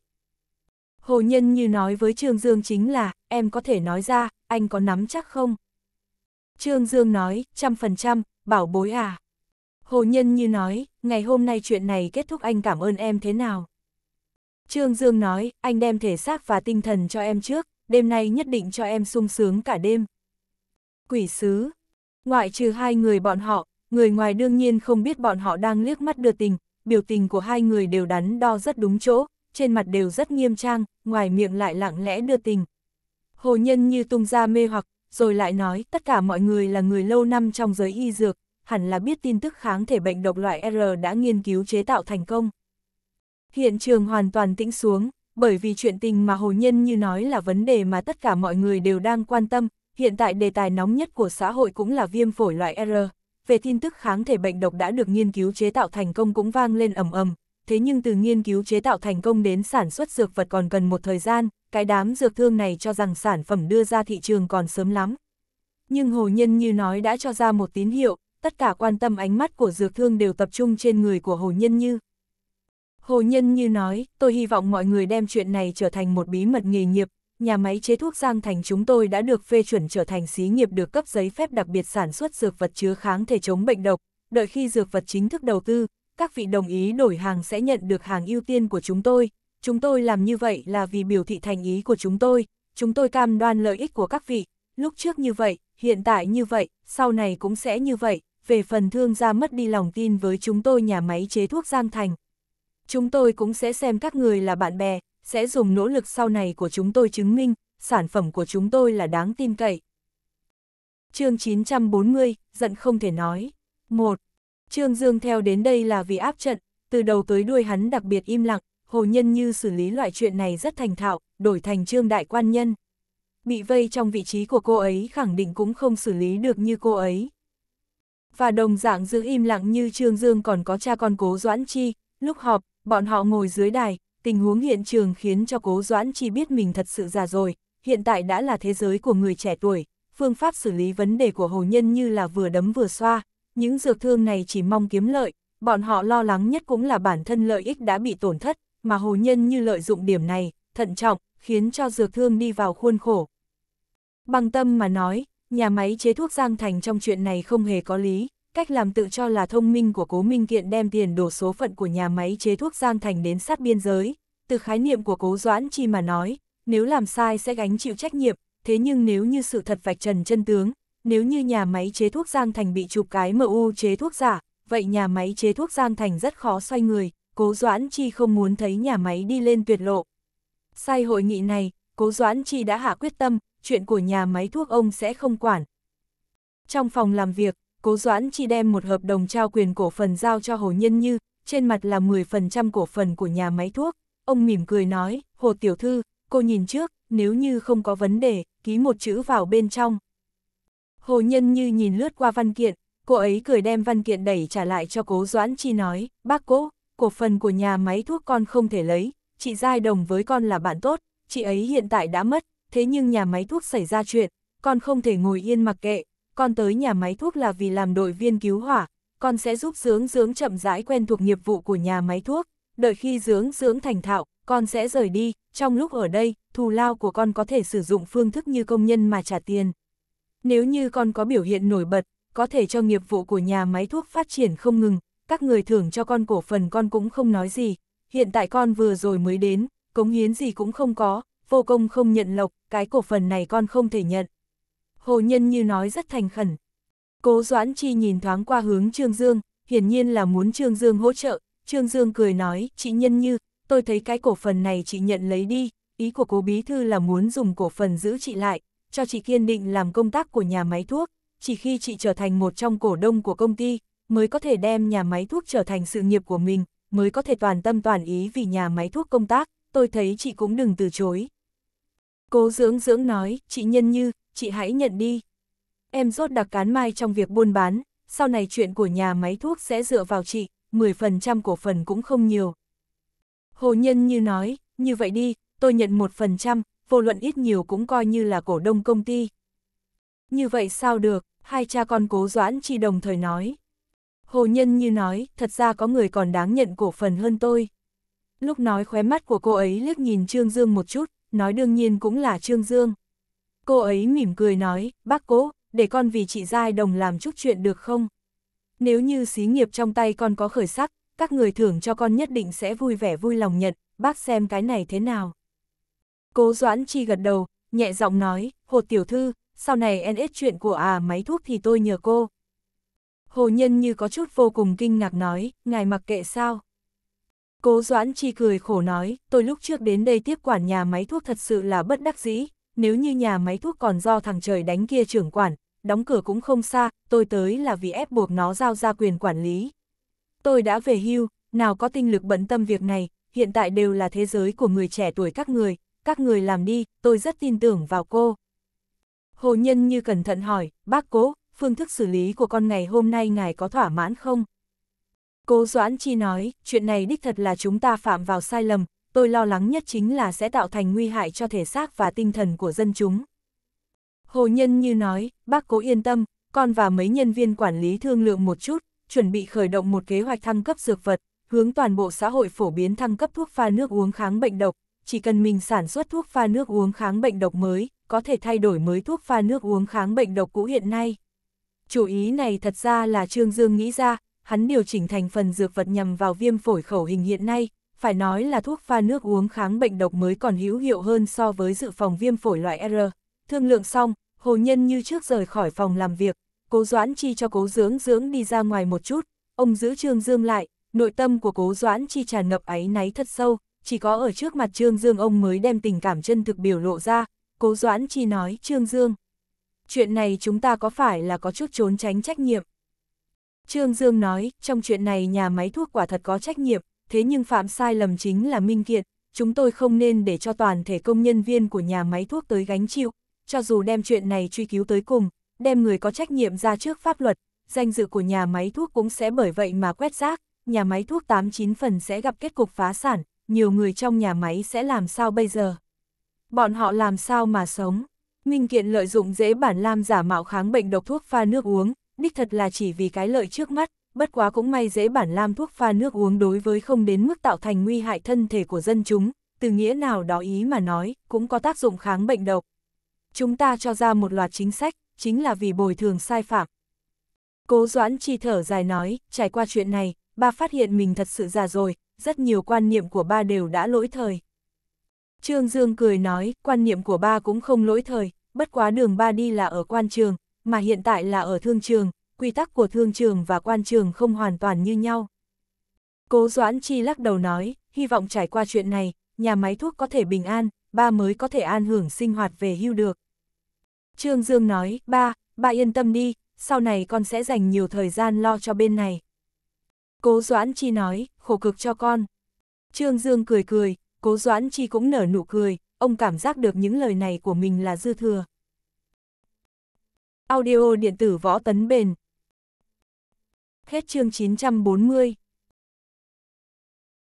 Hồ nhân như nói với Trương Dương chính là, em có thể nói ra, anh có nắm chắc không? Trương Dương nói, trăm phần trăm, bảo bối à. Hồ Nhân như nói, ngày hôm nay chuyện này kết thúc anh cảm ơn em thế nào? Trương Dương nói, anh đem thể xác và tinh thần cho em trước, đêm nay nhất định cho em sung sướng cả đêm. Quỷ sứ, ngoại trừ hai người bọn họ, người ngoài đương nhiên không biết bọn họ đang liếc mắt đưa tình, biểu tình của hai người đều đắn đo rất đúng chỗ, trên mặt đều rất nghiêm trang, ngoài miệng lại lặng lẽ đưa tình. Hồ Nhân như tung ra mê hoặc, rồi lại nói tất cả mọi người là người lâu năm trong giới y dược, hẳn là biết tin tức kháng thể bệnh độc loại R đã nghiên cứu chế tạo thành công. Hiện trường hoàn toàn tĩnh xuống, bởi vì chuyện tình mà Hồ Nhân như nói là vấn đề mà tất cả mọi người đều đang quan tâm, hiện tại đề tài nóng nhất của xã hội cũng là viêm phổi loại R. Về tin tức kháng thể bệnh độc đã được nghiên cứu chế tạo thành công cũng vang lên ầm ầm, thế nhưng từ nghiên cứu chế tạo thành công đến sản xuất dược vật còn cần một thời gian, cái đám dược thương này cho rằng sản phẩm đưa ra thị trường còn sớm lắm. Nhưng Hồ Nhân như nói đã cho ra một tín hiệu, tất cả quan tâm ánh mắt của dược thương đều tập trung trên người của Hồ Nhân như. Hồ Nhân như nói, tôi hy vọng mọi người đem chuyện này trở thành một bí mật nghề nghiệp, nhà máy chế thuốc Giang Thành chúng tôi đã được phê chuẩn trở thành xí nghiệp được cấp giấy phép đặc biệt sản xuất dược vật chứa kháng thể chống bệnh độc, đợi khi dược vật chính thức đầu tư, các vị đồng ý đổi hàng sẽ nhận được hàng ưu tiên của chúng tôi. Chúng tôi làm như vậy là vì biểu thị thành ý của chúng tôi, chúng tôi cam đoan lợi ích của các vị, lúc trước như vậy, hiện tại như vậy, sau này cũng sẽ như vậy, về phần thương gia mất đi lòng tin với chúng tôi nhà máy chế thuốc Giang Thành. Chúng tôi cũng sẽ xem các người là bạn bè, sẽ dùng nỗ lực sau này của chúng tôi chứng minh, sản phẩm của chúng tôi là đáng tin cậy. chương 940, giận không thể nói. 1. Trương Dương theo đến đây là vì áp trận, từ đầu tới đuôi hắn đặc biệt im lặng, hồ nhân như xử lý loại chuyện này rất thành thạo, đổi thành trương đại quan nhân. Bị vây trong vị trí của cô ấy khẳng định cũng không xử lý được như cô ấy. Và đồng dạng giữ im lặng như Trương Dương còn có cha con cố Doãn Chi, lúc họp, bọn họ ngồi dưới đài, tình huống hiện trường khiến cho cố Doãn Chi biết mình thật sự già rồi, hiện tại đã là thế giới của người trẻ tuổi, phương pháp xử lý vấn đề của hồ nhân như là vừa đấm vừa xoa, những dược thương này chỉ mong kiếm lợi, bọn họ lo lắng nhất cũng là bản thân lợi ích đã bị tổn thất, mà hồ nhân như lợi dụng điểm này, thận trọng, khiến cho dược thương đi vào khuôn khổ. Bằng tâm mà nói, nhà máy chế thuốc Giang Thành trong chuyện này không hề có lý, cách làm tự cho là thông minh của Cố Minh Kiện đem tiền đổ số phận của nhà máy chế thuốc Giang Thành đến sát biên giới, từ khái niệm của Cố Doãn Chi mà nói, nếu làm sai sẽ gánh chịu trách nhiệm, thế nhưng nếu như sự thật vạch trần chân tướng, nếu như nhà máy chế thuốc Giang Thành bị chụp cái MU chế thuốc giả, vậy nhà máy chế thuốc Giang Thành rất khó xoay người, Cố Doãn Chi không muốn thấy nhà máy đi lên tuyệt lộ. Sai hội nghị này, Cố Doãn Chi đã hạ quyết tâm, chuyện của nhà máy thuốc ông sẽ không quản. Trong phòng làm việc, Cố Doãn Chi đem một hợp đồng trao quyền cổ phần giao cho Hồ Nhân Như, trên mặt là 10% cổ phần của nhà máy thuốc. Ông mỉm cười nói, Hồ Tiểu Thư, cô nhìn trước, nếu như không có vấn đề, ký một chữ vào bên trong, Hồ Nhân như nhìn lướt qua văn kiện, cô ấy cười đem văn kiện đẩy trả lại cho cố Doãn Chi nói, bác cố, cổ phần của nhà máy thuốc con không thể lấy, chị Giai Đồng với con là bạn tốt, chị ấy hiện tại đã mất, thế nhưng nhà máy thuốc xảy ra chuyện, con không thể ngồi yên mặc kệ, con tới nhà máy thuốc là vì làm đội viên cứu hỏa, con sẽ giúp dưỡng dưỡng chậm rãi quen thuộc nghiệp vụ của nhà máy thuốc, đợi khi dưỡng dưỡng thành thạo, con sẽ rời đi, trong lúc ở đây, thù lao của con có thể sử dụng phương thức như công nhân mà trả tiền. Nếu như con có biểu hiện nổi bật, có thể cho nghiệp vụ của nhà máy thuốc phát triển không ngừng, các người thưởng cho con cổ phần con cũng không nói gì, hiện tại con vừa rồi mới đến, cống hiến gì cũng không có, vô công không nhận lộc, cái cổ phần này con không thể nhận. Hồ Nhân như nói rất thành khẩn. Cố Doãn Chi nhìn thoáng qua hướng Trương Dương, hiển nhiên là muốn Trương Dương hỗ trợ, Trương Dương cười nói, chị Nhân như, tôi thấy cái cổ phần này chị nhận lấy đi, ý của cố bí thư là muốn dùng cổ phần giữ chị lại, cho chị kiên định làm công tác của nhà máy thuốc, chỉ khi chị trở thành một trong cổ đông của công ty, mới có thể đem nhà máy thuốc trở thành sự nghiệp của mình, mới có thể toàn tâm toàn ý vì nhà máy thuốc công tác, tôi thấy chị cũng đừng từ chối. Cố dưỡng dưỡng nói, chị Nhân Như, chị hãy nhận đi. Em rốt đặc cán mai trong việc buôn bán, sau này chuyện của nhà máy thuốc sẽ dựa vào chị, 10% cổ phần cũng không nhiều. Hồ Nhân Như nói, như vậy đi, tôi nhận 1%, vô luận ít nhiều cũng coi như là cổ đông công ty. Như vậy sao được, hai cha con cố doãn chi đồng thời nói. Hồ Nhân như nói, thật ra có người còn đáng nhận cổ phần hơn tôi. Lúc nói khóe mắt của cô ấy liếc nhìn Trương Dương một chút, nói đương nhiên cũng là Trương Dương. Cô ấy mỉm cười nói, bác cố, để con vì chị Giai Đồng làm chút chuyện được không? Nếu như xí nghiệp trong tay con có khởi sắc, các người thưởng cho con nhất định sẽ vui vẻ vui lòng nhận, bác xem cái này thế nào. Cố Doãn Chi gật đầu, nhẹ giọng nói, Hồ Tiểu Thư, sau này NS chuyện của à máy thuốc thì tôi nhờ cô. Hồ Nhân như có chút vô cùng kinh ngạc nói, ngài mặc kệ sao. Cố Doãn Chi cười khổ nói, tôi lúc trước đến đây tiếp quản nhà máy thuốc thật sự là bất đắc dĩ, nếu như nhà máy thuốc còn do thằng trời đánh kia trưởng quản, đóng cửa cũng không xa, tôi tới là vì ép buộc nó giao ra quyền quản lý. Tôi đã về hưu, nào có tinh lực bận tâm việc này, hiện tại đều là thế giới của người trẻ tuổi các người, các người làm đi, tôi rất tin tưởng vào cô. Hồ Nhân như cẩn thận hỏi, bác cố, phương thức xử lý của con ngày hôm nay ngài có thỏa mãn không? Cố Doãn Chi nói, chuyện này đích thật là chúng ta phạm vào sai lầm, tôi lo lắng nhất chính là sẽ tạo thành nguy hại cho thể xác và tinh thần của dân chúng. Hồ Nhân như nói, bác cố yên tâm, con và mấy nhân viên quản lý thương lượng một chút, chuẩn bị khởi động một kế hoạch thăng cấp dược vật, hướng toàn bộ xã hội phổ biến thăng cấp thuốc pha nước uống kháng bệnh độc, chỉ cần mình sản xuất thuốc pha nước uống kháng bệnh độc mới, có thể thay đổi mới thuốc pha nước uống kháng bệnh độc cũ hiện nay. Chủ ý này thật ra là Trương Dương nghĩ ra, hắn điều chỉnh thành phần dược vật nhằm vào viêm phổi khẩu hình hiện nay, phải nói là thuốc pha nước uống kháng bệnh độc mới còn hữu hiệu hơn so với dự phòng viêm phổi loại R. Thương lượng xong, Hồ Nhân như trước rời khỏi phòng làm việc, cố Doãn Chi cho cố dưỡng dưỡng đi ra ngoài một chút, ông giữ Trương Dương lại, nội tâm của cố Doãn Chi tràn ngập áy náy thật sâu, chỉ có ở trước mặt Trương Dương ông mới đem tình cảm chân thực biểu lộ ra, cố doãn chi nói Trương Dương. Chuyện này chúng ta có phải là có chút trốn tránh trách nhiệm? Trương Dương nói, trong chuyện này nhà máy thuốc quả thật có trách nhiệm, thế nhưng phạm sai lầm chính là Minh kiện chúng tôi không nên để cho toàn thể công nhân viên của nhà máy thuốc tới gánh chịu, cho dù đem chuyện này truy cứu tới cùng, đem người có trách nhiệm ra trước pháp luật, danh dự của nhà máy thuốc cũng sẽ bởi vậy mà quét rác, nhà máy thuốc 89 phần sẽ gặp kết cục phá sản, nhiều người trong nhà máy sẽ làm sao bây giờ? Bọn họ làm sao mà sống? Minh Kiện lợi dụng dễ bản lam giả mạo kháng bệnh độc thuốc pha nước uống, đích thật là chỉ vì cái lợi trước mắt, bất quá cũng may dễ bản lam thuốc pha nước uống đối với không đến mức tạo thành nguy hại thân thể của dân chúng, từ nghĩa nào đó ý mà nói, cũng có tác dụng kháng bệnh độc. Chúng ta cho ra một loạt chính sách, chính là vì bồi thường sai phạm. Cố Doãn chi thở dài nói, trải qua chuyện này, ba phát hiện mình thật sự già rồi, rất nhiều quan niệm của ba đều đã lỗi thời. Trương Dương cười nói, quan niệm của ba cũng không lỗi thời, bất quá đường ba đi là ở quan trường, mà hiện tại là ở thương trường, quy tắc của thương trường và quan trường không hoàn toàn như nhau. Cố Doãn Chi lắc đầu nói, hy vọng trải qua chuyện này, nhà máy thuốc có thể bình an, ba mới có thể an hưởng sinh hoạt về hưu được. Trương Dương nói, ba, ba yên tâm đi, sau này con sẽ dành nhiều thời gian lo cho bên này. Cố Doãn Chi nói, khổ cực cho con. Trương Dương cười cười, Cố Doãn Chi cũng nở nụ cười, ông cảm giác được những lời này của mình là dư thừa. Audio điện tử võ tấn bền. Hết chương 940